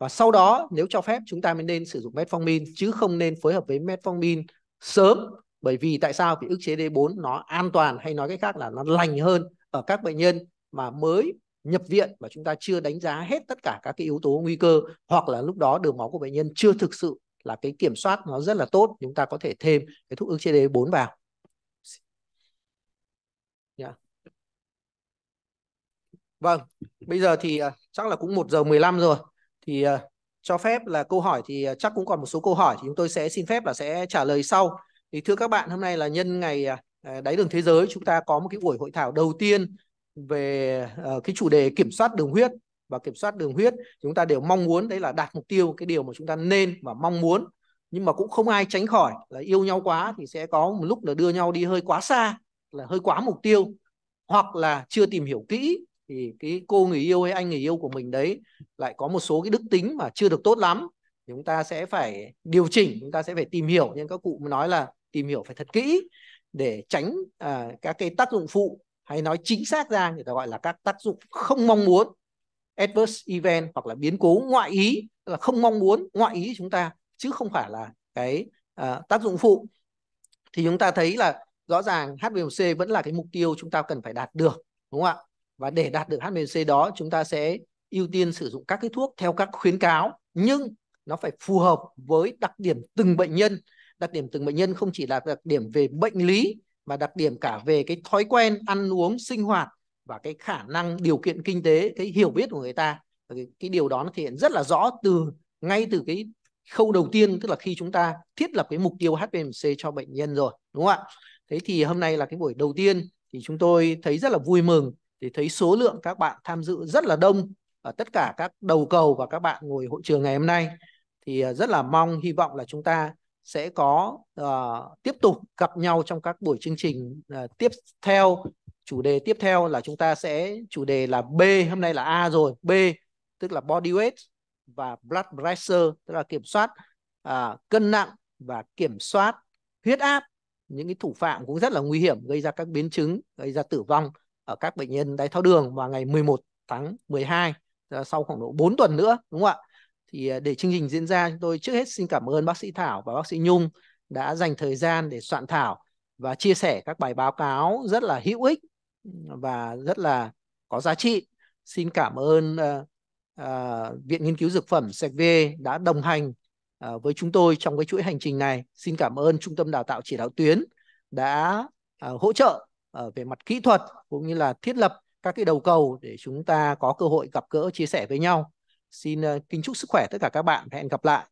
và sau đó nếu cho phép chúng ta mới nên sử dụng metformin chứ không nên phối hợp với metformin sớm bởi vì tại sao vì ức chế D4 nó an toàn hay nói cách khác là nó lành hơn ở các bệnh nhân mà mới nhập viện và chúng ta chưa đánh giá hết tất cả các cái yếu tố nguy cơ hoặc là lúc đó đường máu của bệnh nhân chưa thực sự là cái kiểm soát nó rất là tốt chúng ta có thể thêm cái thuốc ức chế D4 vào yeah. Dạ. Vâng, bây giờ thì à, chắc là cũng 1 giờ 15 rồi thì ờ, cho phép là câu hỏi thì ờ, chắc cũng còn một số câu hỏi thì chúng tôi sẽ xin phép là sẽ trả lời sau. Thì thưa các bạn, hôm nay là nhân ngày ờ, đáy đường thế giới chúng ta có một cái buổi hội thảo đầu tiên về cái chủ đề kiểm soát đường huyết và kiểm soát đường huyết chúng ta đều mong muốn đấy là đạt mục tiêu cái điều mà chúng ta nên và mong muốn nhưng mà cũng không ai tránh khỏi là yêu nhau quá thì sẽ có một lúc là đưa nhau đi hơi quá xa là hơi quá mục tiêu hoặc là chưa tìm hiểu kỹ thì cái cô người yêu hay anh người yêu của mình đấy lại có một số cái đức tính mà chưa được tốt lắm thì chúng ta sẽ phải điều chỉnh chúng ta sẽ phải tìm hiểu nhưng các cụ nói là tìm hiểu phải thật kỹ để tránh à, các cái tác dụng phụ hay nói chính xác ra người ta gọi là các tác dụng không mong muốn adverse event hoặc là biến cố ngoại ý là không mong muốn ngoại ý chúng ta chứ không phải là cái à, tác dụng phụ thì chúng ta thấy là rõ ràng HVMC vẫn là cái mục tiêu chúng ta cần phải đạt được đúng không ạ và để đạt được HbA1c đó chúng ta sẽ ưu tiên sử dụng các cái thuốc theo các khuyến cáo nhưng nó phải phù hợp với đặc điểm từng bệnh nhân đặc điểm từng bệnh nhân không chỉ là đặc điểm về bệnh lý mà đặc điểm cả về cái thói quen ăn uống sinh hoạt và cái khả năng điều kiện kinh tế cái hiểu biết của người ta cái, cái điều đó nó thể hiện rất là rõ từ ngay từ cái khâu đầu tiên tức là khi chúng ta thiết lập cái mục tiêu HPMC cho bệnh nhân rồi đúng không ạ thế thì hôm nay là cái buổi đầu tiên thì chúng tôi thấy rất là vui mừng thì thấy số lượng các bạn tham dự rất là đông ở tất cả các đầu cầu và các bạn ngồi hội trường ngày hôm nay thì ờ, rất là mong hy vọng là chúng ta sẽ có uh, tiếp tục gặp nhau trong các buổi chương trình uh, tiếp theo chủ đề tiếp theo là chúng ta sẽ chủ đề là B hôm nay là A rồi B tức là body weight và blood pressure tức là kiểm soát uh, cân nặng và kiểm soát huyết áp những cái thủ phạm cũng rất là nguy hiểm gây ra các biến chứng gây ra tử vong ở các bệnh nhân đái tháo đường vào ngày 11 tháng 12 sau khoảng độ 4 tuần nữa đúng không ạ? Thì à, để chương trình diễn ra chúng tôi trước hết xin cảm ơn bác sĩ Thảo và bác sĩ Nhung đã dành thời gian để soạn thảo và chia sẻ các bài báo cáo rất là hữu ích ừ, và rất là có giá trị. Xin cảm ơn uh, uh, Viện Nghiên cứu Dược phẩm CV đã đồng hành uh, với chúng tôi trong cái chuỗi hành trình này. Xin cảm ơn Trung tâm Đào tạo Chỉ đạo Tuyến đã uh, hỗ trợ ở ờ, về mặt kỹ thuật cũng như là thiết lập các cái đầu cầu để chúng ta có cơ hội gặp gỡ chia sẻ với nhau. Xin ờ, kính chúc sức khỏe tất cả các bạn. Hẹn gặp lại.